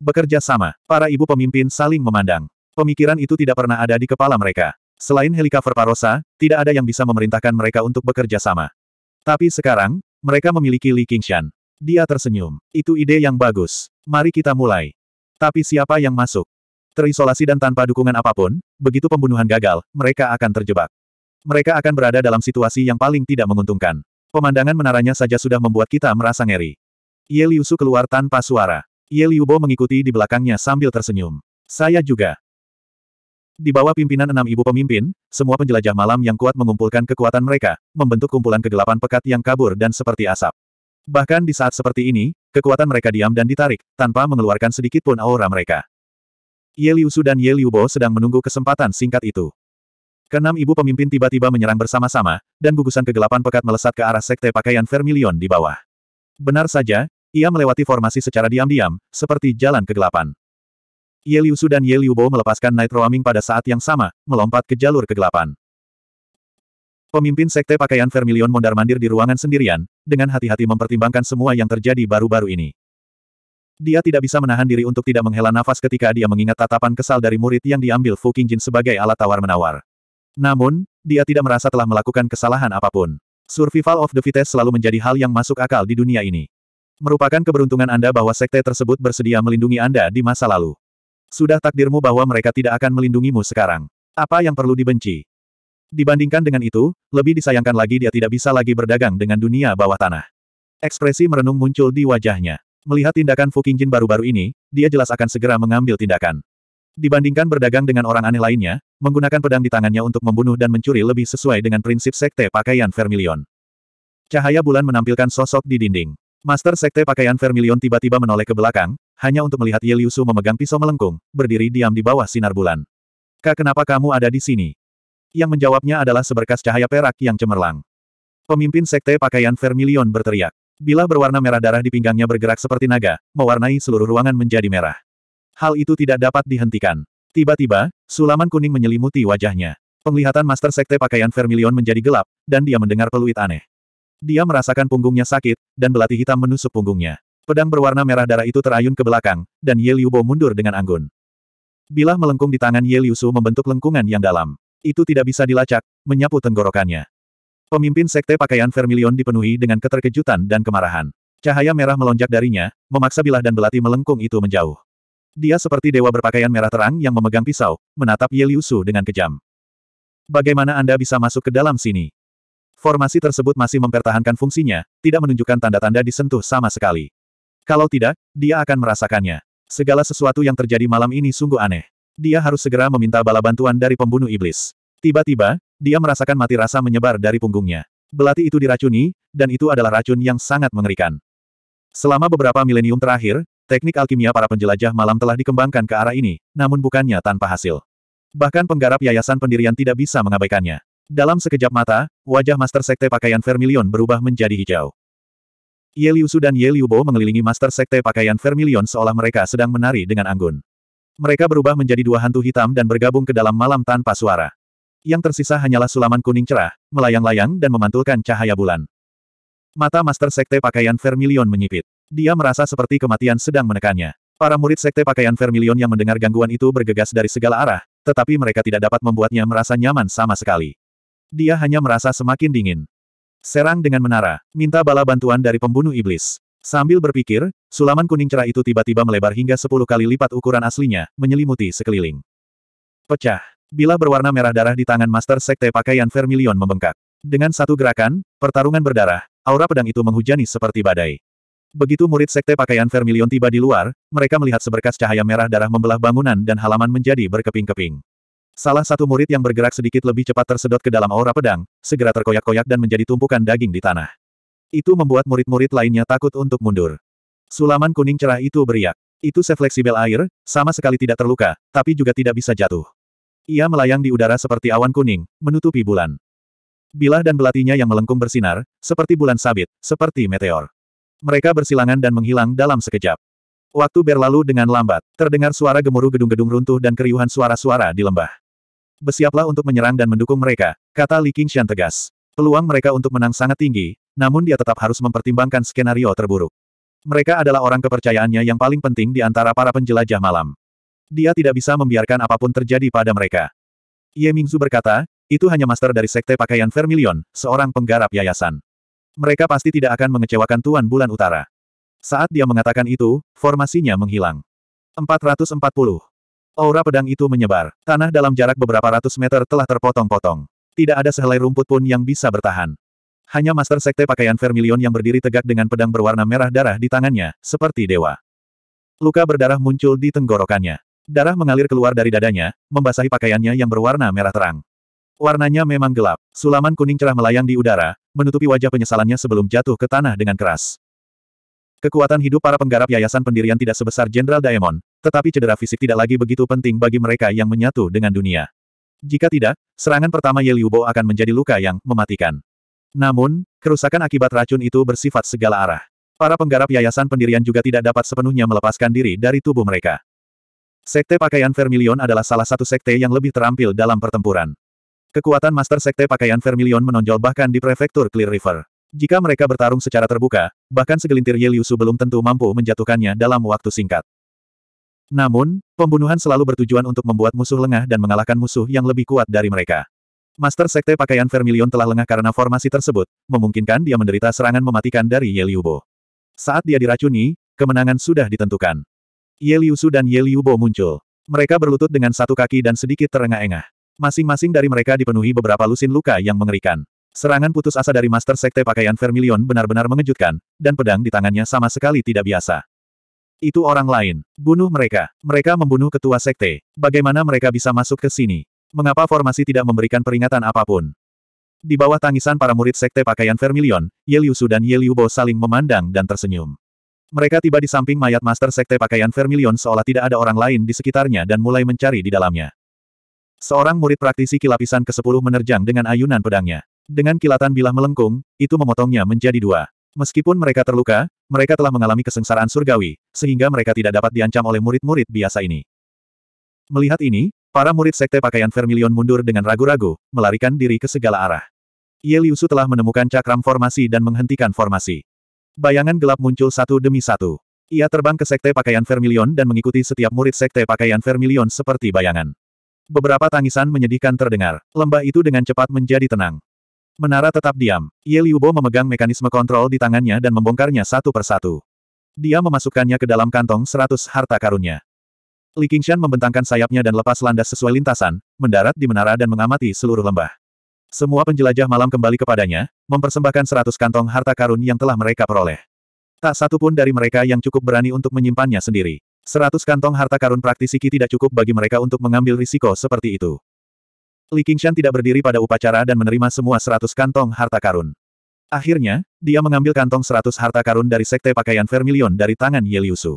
Bekerja sama, para ibu pemimpin saling memandang. Pemikiran itu tidak pernah ada di kepala mereka. Selain helikopter Parosa, tidak ada yang bisa memerintahkan mereka untuk bekerja sama. Tapi sekarang, mereka memiliki Li Qingshan. Dia tersenyum. Itu ide yang bagus. Mari kita mulai. Tapi siapa yang masuk? Terisolasi dan tanpa dukungan apapun, begitu pembunuhan gagal, mereka akan terjebak. Mereka akan berada dalam situasi yang paling tidak menguntungkan. Pemandangan menaranya saja sudah membuat kita merasa ngeri. Ye Su keluar tanpa suara. Ye Bo mengikuti di belakangnya sambil tersenyum. Saya juga. Di bawah pimpinan enam ibu pemimpin, semua penjelajah malam yang kuat mengumpulkan kekuatan mereka, membentuk kumpulan kegelapan pekat yang kabur dan seperti asap. Bahkan di saat seperti ini, kekuatan mereka diam dan ditarik, tanpa mengeluarkan sedikit pun aura mereka. Ye Su dan Ye Bo sedang menunggu kesempatan singkat itu. Kenam ibu pemimpin tiba-tiba menyerang bersama-sama, dan gugusan kegelapan pekat melesat ke arah sekte pakaian vermilion di bawah. Benar saja, ia melewati formasi secara diam-diam, seperti jalan kegelapan. Ye Liu Su dan Ye Liu Bo melepaskan Night Roaming pada saat yang sama, melompat ke jalur kegelapan. Pemimpin sekte pakaian Vermilion mondar-mandir di ruangan sendirian, dengan hati-hati mempertimbangkan semua yang terjadi baru-baru ini. Dia tidak bisa menahan diri untuk tidak menghela nafas ketika dia mengingat tatapan kesal dari murid yang diambil Fu Qingjin sebagai alat tawar-menawar. Namun, dia tidak merasa telah melakukan kesalahan apapun. Survival of the fittest selalu menjadi hal yang masuk akal di dunia ini. Merupakan keberuntungan Anda bahwa sekte tersebut bersedia melindungi Anda di masa lalu. Sudah takdirmu bahwa mereka tidak akan melindungimu sekarang. Apa yang perlu dibenci? Dibandingkan dengan itu, lebih disayangkan lagi dia tidak bisa lagi berdagang dengan dunia bawah tanah. Ekspresi merenung muncul di wajahnya. Melihat tindakan Fu Qingjin baru-baru ini, dia jelas akan segera mengambil tindakan. Dibandingkan berdagang dengan orang aneh lainnya, menggunakan pedang di tangannya untuk membunuh dan mencuri lebih sesuai dengan prinsip sekte pakaian Vermilion. Cahaya bulan menampilkan sosok di dinding. Master Sekte Pakaian Vermilion tiba-tiba menoleh ke belakang, hanya untuk melihat Ye Liusu memegang pisau melengkung, berdiri diam di bawah sinar bulan. Kak kenapa kamu ada di sini? Yang menjawabnya adalah seberkas cahaya perak yang cemerlang. Pemimpin Sekte Pakaian Vermilion berteriak. Bila berwarna merah darah di pinggangnya bergerak seperti naga, mewarnai seluruh ruangan menjadi merah. Hal itu tidak dapat dihentikan. Tiba-tiba, sulaman kuning menyelimuti wajahnya. Penglihatan Master Sekte Pakaian Vermilion menjadi gelap, dan dia mendengar peluit aneh. Dia merasakan punggungnya sakit, dan belati hitam menusuk punggungnya. Pedang berwarna merah darah itu terayun ke belakang, dan Ye Liubo mundur dengan anggun. Bilah melengkung di tangan Ye Liu membentuk lengkungan yang dalam. Itu tidak bisa dilacak, menyapu tenggorokannya. Pemimpin sekte pakaian vermilion dipenuhi dengan keterkejutan dan kemarahan. Cahaya merah melonjak darinya, memaksa bilah dan belati melengkung itu menjauh. Dia seperti dewa berpakaian merah terang yang memegang pisau, menatap Ye Liu dengan kejam. Bagaimana Anda bisa masuk ke dalam sini? Formasi tersebut masih mempertahankan fungsinya, tidak menunjukkan tanda-tanda disentuh sama sekali. Kalau tidak, dia akan merasakannya. Segala sesuatu yang terjadi malam ini sungguh aneh. Dia harus segera meminta bala bantuan dari pembunuh iblis. Tiba-tiba, dia merasakan mati rasa menyebar dari punggungnya. Belati itu diracuni, dan itu adalah racun yang sangat mengerikan. Selama beberapa milenium terakhir, teknik alkimia para penjelajah malam telah dikembangkan ke arah ini, namun bukannya tanpa hasil. Bahkan penggarap yayasan pendirian tidak bisa mengabaikannya. Dalam sekejap mata, wajah Master Sekte Pakaian Vermilion berubah menjadi hijau. Ye Su dan Ye Bo mengelilingi Master Sekte Pakaian Vermilion seolah mereka sedang menari dengan anggun. Mereka berubah menjadi dua hantu hitam dan bergabung ke dalam malam tanpa suara. Yang tersisa hanyalah sulaman kuning cerah, melayang-layang dan memantulkan cahaya bulan. Mata Master Sekte Pakaian Vermilion menyipit. Dia merasa seperti kematian sedang menekannya. Para murid Sekte Pakaian Vermilion yang mendengar gangguan itu bergegas dari segala arah, tetapi mereka tidak dapat membuatnya merasa nyaman sama sekali. Dia hanya merasa semakin dingin. Serang dengan menara, minta bala bantuan dari pembunuh iblis. Sambil berpikir, sulaman kuning cerah itu tiba-tiba melebar hingga sepuluh kali lipat ukuran aslinya, menyelimuti sekeliling. Pecah. Bila berwarna merah darah di tangan Master Sekte pakaian Vermilion membengkak. Dengan satu gerakan, pertarungan berdarah, aura pedang itu menghujani seperti badai. Begitu murid Sekte pakaian Vermilion tiba di luar, mereka melihat seberkas cahaya merah darah membelah bangunan dan halaman menjadi berkeping-keping. Salah satu murid yang bergerak sedikit lebih cepat tersedot ke dalam aura pedang, segera terkoyak-koyak dan menjadi tumpukan daging di tanah. Itu membuat murid-murid lainnya takut untuk mundur. Sulaman kuning cerah itu beriak. Itu sefleksibel air, sama sekali tidak terluka, tapi juga tidak bisa jatuh. Ia melayang di udara seperti awan kuning, menutupi bulan. Bilah dan belatinya yang melengkung bersinar, seperti bulan sabit, seperti meteor. Mereka bersilangan dan menghilang dalam sekejap. Waktu berlalu dengan lambat, terdengar suara gemuruh gedung-gedung runtuh dan keriuhan suara-suara di lembah. Bersiaplah untuk menyerang dan mendukung mereka, kata Li Qingshan tegas. Peluang mereka untuk menang sangat tinggi, namun dia tetap harus mempertimbangkan skenario terburuk. Mereka adalah orang kepercayaannya yang paling penting di antara para penjelajah malam. Dia tidak bisa membiarkan apapun terjadi pada mereka. Ye Mingzu berkata, itu hanya master dari sekte pakaian Vermilion, seorang penggarap yayasan. Mereka pasti tidak akan mengecewakan Tuan Bulan Utara. Saat dia mengatakan itu, formasinya menghilang. 440. Aura pedang itu menyebar. Tanah dalam jarak beberapa ratus meter telah terpotong-potong. Tidak ada sehelai rumput pun yang bisa bertahan. Hanya Master Sekte Pakaian Vermilion yang berdiri tegak dengan pedang berwarna merah darah di tangannya, seperti dewa. Luka berdarah muncul di tenggorokannya. Darah mengalir keluar dari dadanya, membasahi pakaiannya yang berwarna merah terang. Warnanya memang gelap. Sulaman kuning cerah melayang di udara, menutupi wajah penyesalannya sebelum jatuh ke tanah dengan keras. Kekuatan hidup para penggarap yayasan pendirian tidak sebesar Jenderal Daemon, tetapi cedera fisik tidak lagi begitu penting bagi mereka yang menyatu dengan dunia. Jika tidak, serangan pertama Ye Liubo akan menjadi luka yang mematikan. Namun, kerusakan akibat racun itu bersifat segala arah. Para penggarap yayasan pendirian juga tidak dapat sepenuhnya melepaskan diri dari tubuh mereka. Sekte Pakaian Vermilion adalah salah satu sekte yang lebih terampil dalam pertempuran. Kekuatan Master Sekte Pakaian Vermilion menonjol bahkan di prefektur Clear River. Jika mereka bertarung secara terbuka, bahkan segelintir Yeliusu belum tentu mampu menjatuhkannya dalam waktu singkat. Namun, pembunuhan selalu bertujuan untuk membuat musuh lengah dan mengalahkan musuh yang lebih kuat dari mereka. Master Sekte Pakaian Vermilion telah lengah karena formasi tersebut, memungkinkan dia menderita serangan mematikan dari Ye Saat dia diracuni, kemenangan sudah ditentukan. Yeliusu dan Ye muncul. Mereka berlutut dengan satu kaki dan sedikit terengah-engah. Masing-masing dari mereka dipenuhi beberapa lusin luka yang mengerikan. Serangan putus asa dari Master Sekte Pakaian Vermilion benar-benar mengejutkan, dan pedang di tangannya sama sekali tidak biasa. Itu orang lain. Bunuh mereka. Mereka membunuh ketua sekte. Bagaimana mereka bisa masuk ke sini? Mengapa formasi tidak memberikan peringatan apapun? Di bawah tangisan para murid Sekte Pakaian Vermilion, Yeliusu dan Yeliubo saling memandang dan tersenyum. Mereka tiba di samping mayat Master Sekte Pakaian Vermilion seolah tidak ada orang lain di sekitarnya dan mulai mencari di dalamnya. Seorang murid praktisi kilapisan ke-10 menerjang dengan ayunan pedangnya. Dengan kilatan bilah melengkung, itu memotongnya menjadi dua. Meskipun mereka terluka, mereka telah mengalami kesengsaraan surgawi, sehingga mereka tidak dapat diancam oleh murid-murid biasa ini. Melihat ini, para murid sekte pakaian vermilion mundur dengan ragu-ragu, melarikan diri ke segala arah. Ye telah menemukan cakram formasi dan menghentikan formasi. Bayangan gelap muncul satu demi satu. Ia terbang ke sekte pakaian vermilion dan mengikuti setiap murid sekte pakaian vermilion seperti bayangan. Beberapa tangisan menyedihkan terdengar. Lembah itu dengan cepat menjadi tenang. Menara tetap diam. Ye Liubo memegang mekanisme kontrol di tangannya dan membongkarnya satu persatu. Dia memasukkannya ke dalam kantong seratus harta karunnya. Li Qingshan membentangkan sayapnya dan lepas landas sesuai lintasan, mendarat di menara dan mengamati seluruh lembah. Semua penjelajah malam kembali kepadanya, mempersembahkan seratus kantong harta karun yang telah mereka peroleh. Tak satu pun dari mereka yang cukup berani untuk menyimpannya sendiri. Seratus kantong harta karun praktisi tidak cukup bagi mereka untuk mengambil risiko seperti itu. Li Qingshan tidak berdiri pada upacara dan menerima semua seratus kantong harta karun. Akhirnya, dia mengambil kantong seratus harta karun dari sekte pakaian vermilion dari tangan Ye Liusu.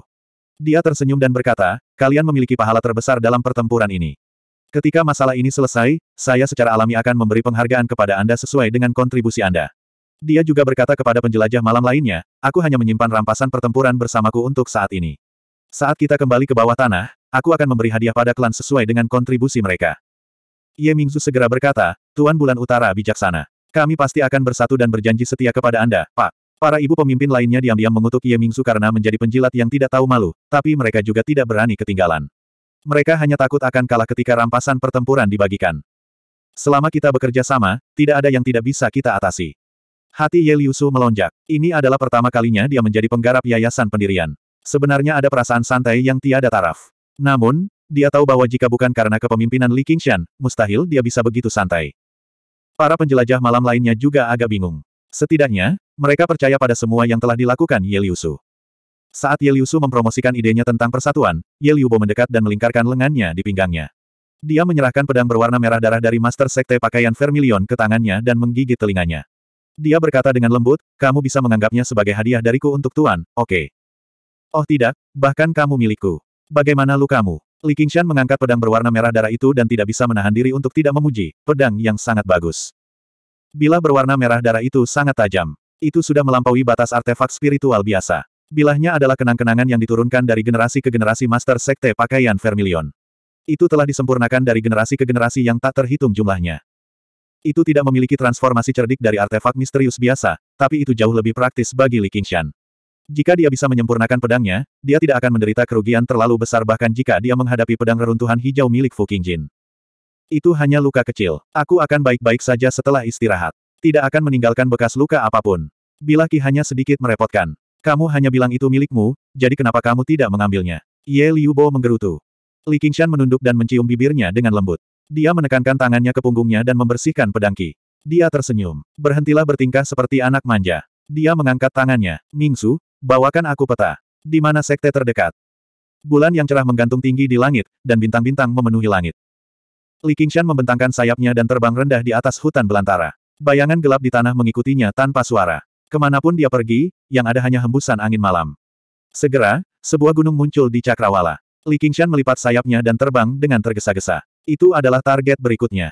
Dia tersenyum dan berkata, kalian memiliki pahala terbesar dalam pertempuran ini. Ketika masalah ini selesai, saya secara alami akan memberi penghargaan kepada Anda sesuai dengan kontribusi Anda. Dia juga berkata kepada penjelajah malam lainnya, aku hanya menyimpan rampasan pertempuran bersamaku untuk saat ini. Saat kita kembali ke bawah tanah, aku akan memberi hadiah pada klan sesuai dengan kontribusi mereka. Ye Mingzu segera berkata, Tuan Bulan Utara bijaksana. Kami pasti akan bersatu dan berjanji setia kepada Anda, Pak. Para ibu pemimpin lainnya diam-diam mengutuk Ye Mingzu karena menjadi penjilat yang tidak tahu malu, tapi mereka juga tidak berani ketinggalan. Mereka hanya takut akan kalah ketika rampasan pertempuran dibagikan. Selama kita bekerja sama, tidak ada yang tidak bisa kita atasi. Hati Ye Liusu melonjak. Ini adalah pertama kalinya dia menjadi penggarap yayasan pendirian. Sebenarnya ada perasaan santai yang tiada taraf. Namun, dia tahu bahwa jika bukan karena kepemimpinan Li Qingshan, mustahil dia bisa begitu santai. Para penjelajah malam lainnya juga agak bingung. Setidaknya, mereka percaya pada semua yang telah dilakukan Ye Liu Saat Ye Liu Su mempromosikan idenya tentang persatuan, Ye Liu mendekat dan melingkarkan lengannya di pinggangnya. Dia menyerahkan pedang berwarna merah darah dari Master Sekte Pakaian Vermilion ke tangannya dan menggigit telinganya. Dia berkata dengan lembut, kamu bisa menganggapnya sebagai hadiah dariku untuk Tuan, oke. Okay. Oh tidak, bahkan kamu milikku. Bagaimana lukamu? Li Qingshan mengangkat pedang berwarna merah darah itu dan tidak bisa menahan diri untuk tidak memuji, pedang yang sangat bagus. Bila berwarna merah darah itu sangat tajam, itu sudah melampaui batas artefak spiritual biasa. Bilahnya adalah kenang-kenangan yang diturunkan dari generasi ke generasi Master Sekte Pakaian Vermilion. Itu telah disempurnakan dari generasi ke generasi yang tak terhitung jumlahnya. Itu tidak memiliki transformasi cerdik dari artefak misterius biasa, tapi itu jauh lebih praktis bagi Li Qingshan. Jika dia bisa menyempurnakan pedangnya, dia tidak akan menderita kerugian terlalu besar bahkan jika dia menghadapi pedang reruntuhan hijau milik Fu Qingjin. Itu hanya luka kecil. Aku akan baik-baik saja setelah istirahat. Tidak akan meninggalkan bekas luka apapun. Bila Ki hanya sedikit merepotkan. Kamu hanya bilang itu milikmu, jadi kenapa kamu tidak mengambilnya? Ye Liu Bo menggerutu. Li Qingshan menunduk dan mencium bibirnya dengan lembut. Dia menekankan tangannya ke punggungnya dan membersihkan pedang Ki. Dia tersenyum. Berhentilah bertingkah seperti anak manja. Dia mengangkat tangannya. Mingsu, Bawakan aku peta. Di mana sekte terdekat? Bulan yang cerah menggantung tinggi di langit, dan bintang-bintang memenuhi langit. Li Qingshan membentangkan sayapnya dan terbang rendah di atas hutan belantara. Bayangan gelap di tanah mengikutinya tanpa suara. Kemanapun dia pergi, yang ada hanya hembusan angin malam. Segera, sebuah gunung muncul di Cakrawala. Li Qingshan melipat sayapnya dan terbang dengan tergesa-gesa. Itu adalah target berikutnya.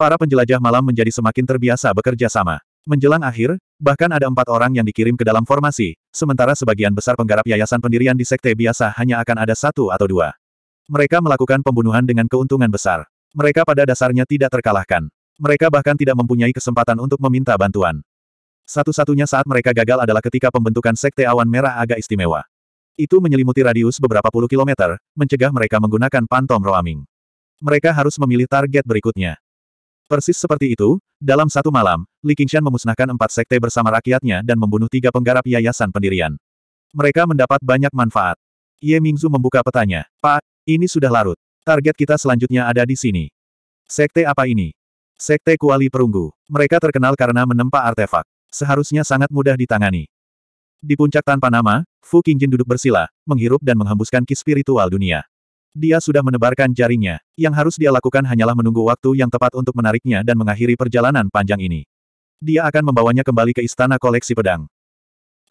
Para penjelajah malam menjadi semakin terbiasa bekerja sama. Menjelang akhir, bahkan ada empat orang yang dikirim ke dalam formasi, sementara sebagian besar penggarap yayasan pendirian di sekte biasa hanya akan ada satu atau dua. Mereka melakukan pembunuhan dengan keuntungan besar. Mereka pada dasarnya tidak terkalahkan. Mereka bahkan tidak mempunyai kesempatan untuk meminta bantuan. Satu-satunya saat mereka gagal adalah ketika pembentukan sekte awan merah agak istimewa. Itu menyelimuti radius beberapa puluh kilometer, mencegah mereka menggunakan pantom roaming. Mereka harus memilih target berikutnya. Persis seperti itu, dalam satu malam, Li Qingshan memusnahkan empat sekte bersama rakyatnya dan membunuh tiga penggarap yayasan pendirian. Mereka mendapat banyak manfaat. Ye Mingzu membuka petanya. Pak, ini sudah larut. Target kita selanjutnya ada di sini. Sekte apa ini? Sekte Kuali Perunggu. Mereka terkenal karena menempa artefak. Seharusnya sangat mudah ditangani. Di puncak tanpa nama, Fu Qingjin duduk bersila, menghirup dan menghembuskan ki spiritual dunia. Dia sudah menebarkan jaringnya. Yang harus dia lakukan hanyalah menunggu waktu yang tepat untuk menariknya dan mengakhiri perjalanan panjang ini. Dia akan membawanya kembali ke istana koleksi pedang.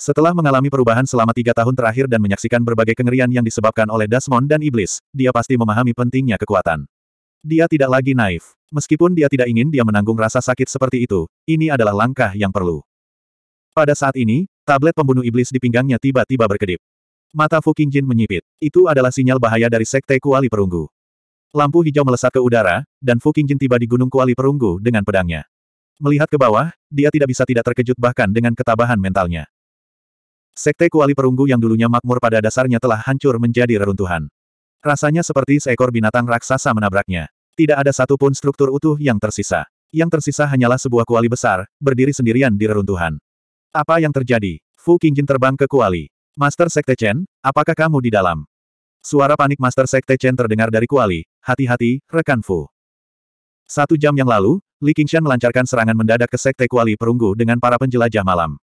Setelah mengalami perubahan selama tiga tahun terakhir dan menyaksikan berbagai kengerian yang disebabkan oleh Dasmon dan Iblis, dia pasti memahami pentingnya kekuatan. Dia tidak lagi naif. Meskipun dia tidak ingin dia menanggung rasa sakit seperti itu, ini adalah langkah yang perlu. Pada saat ini, tablet pembunuh iblis di pinggangnya tiba-tiba berkedip. Mata Fu Jin menyipit. Itu adalah sinyal bahaya dari Sekte Kuali Perunggu. Lampu hijau melesat ke udara, dan Fu Jin tiba di Gunung Kuali Perunggu dengan pedangnya. Melihat ke bawah, dia tidak bisa tidak terkejut bahkan dengan ketabahan mentalnya. Sekte Kuali Perunggu yang dulunya makmur pada dasarnya telah hancur menjadi reruntuhan. Rasanya seperti seekor binatang raksasa menabraknya. Tidak ada satupun struktur utuh yang tersisa. Yang tersisa hanyalah sebuah kuali besar, berdiri sendirian di reruntuhan. Apa yang terjadi? Fu Qingjin terbang ke kuali. Master Sekte Chen, apakah kamu di dalam? Suara panik Master Sekte Chen terdengar dari kuali, hati-hati, rekan Fu. Satu jam yang lalu, Li Qingshan melancarkan serangan mendadak ke Sekte Kuali Perunggu dengan para penjelajah malam.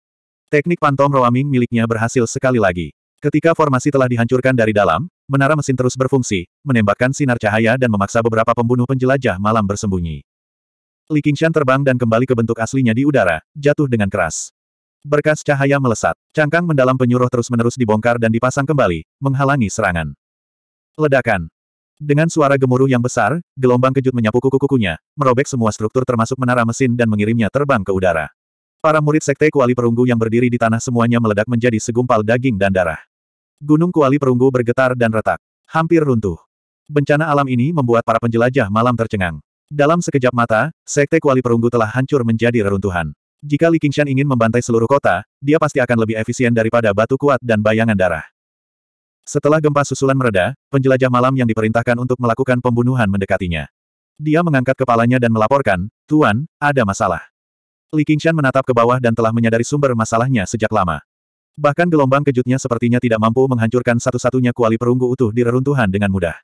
Teknik pantom roaming miliknya berhasil sekali lagi. Ketika formasi telah dihancurkan dari dalam, menara mesin terus berfungsi, menembakkan sinar cahaya dan memaksa beberapa pembunuh penjelajah malam bersembunyi. Li Qingshan terbang dan kembali ke bentuk aslinya di udara, jatuh dengan keras. Berkas cahaya melesat. Cangkang mendalam penyuruh terus-menerus dibongkar dan dipasang kembali, menghalangi serangan. Ledakan. Dengan suara gemuruh yang besar, gelombang kejut menyapu kuku-kukunya, merobek semua struktur termasuk menara mesin dan mengirimnya terbang ke udara. Para murid sekte kuali perunggu yang berdiri di tanah semuanya meledak menjadi segumpal daging dan darah. Gunung kuali perunggu bergetar dan retak. Hampir runtuh. Bencana alam ini membuat para penjelajah malam tercengang. Dalam sekejap mata, sekte kuali perunggu telah hancur menjadi reruntuhan. Jika Li Qingshan ingin membantai seluruh kota, dia pasti akan lebih efisien daripada batu kuat dan bayangan darah. Setelah gempa susulan mereda, penjelajah malam yang diperintahkan untuk melakukan pembunuhan mendekatinya. Dia mengangkat kepalanya dan melaporkan, Tuan, ada masalah. Li Qingshan menatap ke bawah dan telah menyadari sumber masalahnya sejak lama. Bahkan gelombang kejutnya sepertinya tidak mampu menghancurkan satu-satunya kuali perunggu utuh di reruntuhan dengan mudah.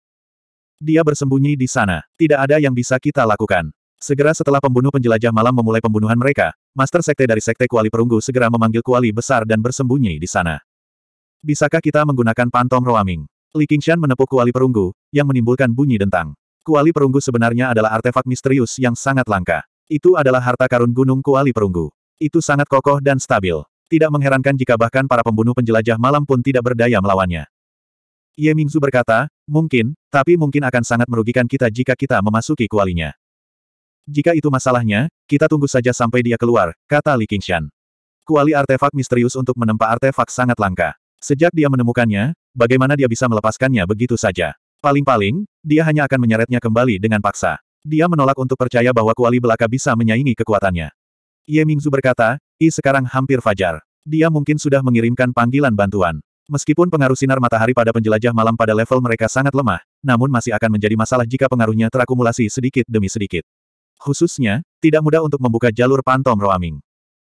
Dia bersembunyi di sana, tidak ada yang bisa kita lakukan. Segera setelah pembunuh penjelajah malam memulai pembunuhan mereka, Master Sekte dari Sekte Kuali Perunggu segera memanggil Kuali besar dan bersembunyi di sana. Bisakah kita menggunakan pantom roaming? Li Qingshan menepuk Kuali Perunggu, yang menimbulkan bunyi dentang. Kuali Perunggu sebenarnya adalah artefak misterius yang sangat langka. Itu adalah harta karun gunung Kuali Perunggu. Itu sangat kokoh dan stabil. Tidak mengherankan jika bahkan para pembunuh penjelajah malam pun tidak berdaya melawannya. Ye Mingzu berkata, mungkin, tapi mungkin akan sangat merugikan kita jika kita memasuki kualinya. Jika itu masalahnya, kita tunggu saja sampai dia keluar, kata Li Qingshan. Kuali artefak misterius untuk menempa artefak sangat langka. Sejak dia menemukannya, bagaimana dia bisa melepaskannya begitu saja? Paling-paling, dia hanya akan menyeretnya kembali dengan paksa. Dia menolak untuk percaya bahwa kuali belaka bisa menyaingi kekuatannya. Ye Mingzu berkata, I sekarang hampir fajar. Dia mungkin sudah mengirimkan panggilan bantuan. Meskipun pengaruh sinar matahari pada penjelajah malam pada level mereka sangat lemah, namun masih akan menjadi masalah jika pengaruhnya terakumulasi sedikit demi sedikit. Khususnya, tidak mudah untuk membuka jalur pantom roaming.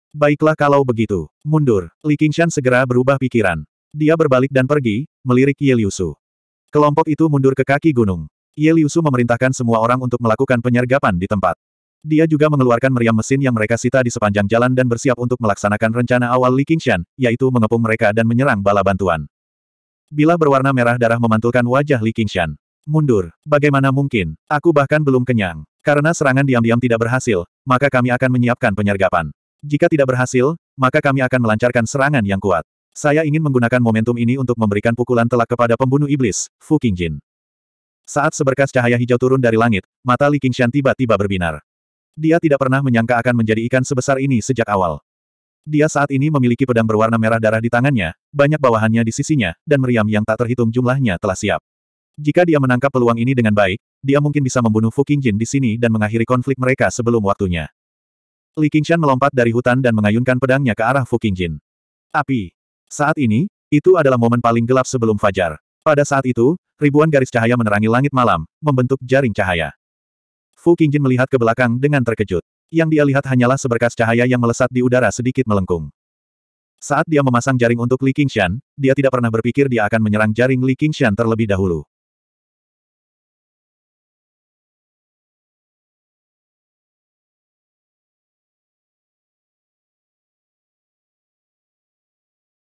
Baiklah kalau begitu. Mundur. Li Qingshan segera berubah pikiran. Dia berbalik dan pergi, melirik Ye Liusu. Kelompok itu mundur ke kaki gunung. Ye Liusu memerintahkan semua orang untuk melakukan penyergapan di tempat. Dia juga mengeluarkan meriam mesin yang mereka sita di sepanjang jalan dan bersiap untuk melaksanakan rencana awal Li Qingshan, yaitu mengepung mereka dan menyerang bala bantuan. Bila berwarna merah darah memantulkan wajah Li Qingshan. Mundur. Bagaimana mungkin? Aku bahkan belum kenyang. Karena serangan diam-diam tidak berhasil, maka kami akan menyiapkan penyergapan. Jika tidak berhasil, maka kami akan melancarkan serangan yang kuat. Saya ingin menggunakan momentum ini untuk memberikan pukulan telak kepada pembunuh iblis, Fu Qingjin. Saat seberkas cahaya hijau turun dari langit, mata Li Qingshan tiba-tiba berbinar. Dia tidak pernah menyangka akan menjadi ikan sebesar ini sejak awal. Dia saat ini memiliki pedang berwarna merah darah di tangannya, banyak bawahannya di sisinya, dan meriam yang tak terhitung jumlahnya telah siap. Jika dia menangkap peluang ini dengan baik, dia mungkin bisa membunuh Fu Qingjin di sini dan mengakhiri konflik mereka sebelum waktunya. Li Qingshan melompat dari hutan dan mengayunkan pedangnya ke arah Fu Qingjin. Api. Saat ini, itu adalah momen paling gelap sebelum fajar. Pada saat itu, ribuan garis cahaya menerangi langit malam, membentuk jaring cahaya. Fu Qingjin melihat ke belakang dengan terkejut. Yang dia lihat hanyalah seberkas cahaya yang melesat di udara sedikit melengkung. Saat dia memasang jaring untuk Li Qingshan, dia tidak pernah berpikir dia akan menyerang jaring Li Qingshan terlebih dahulu.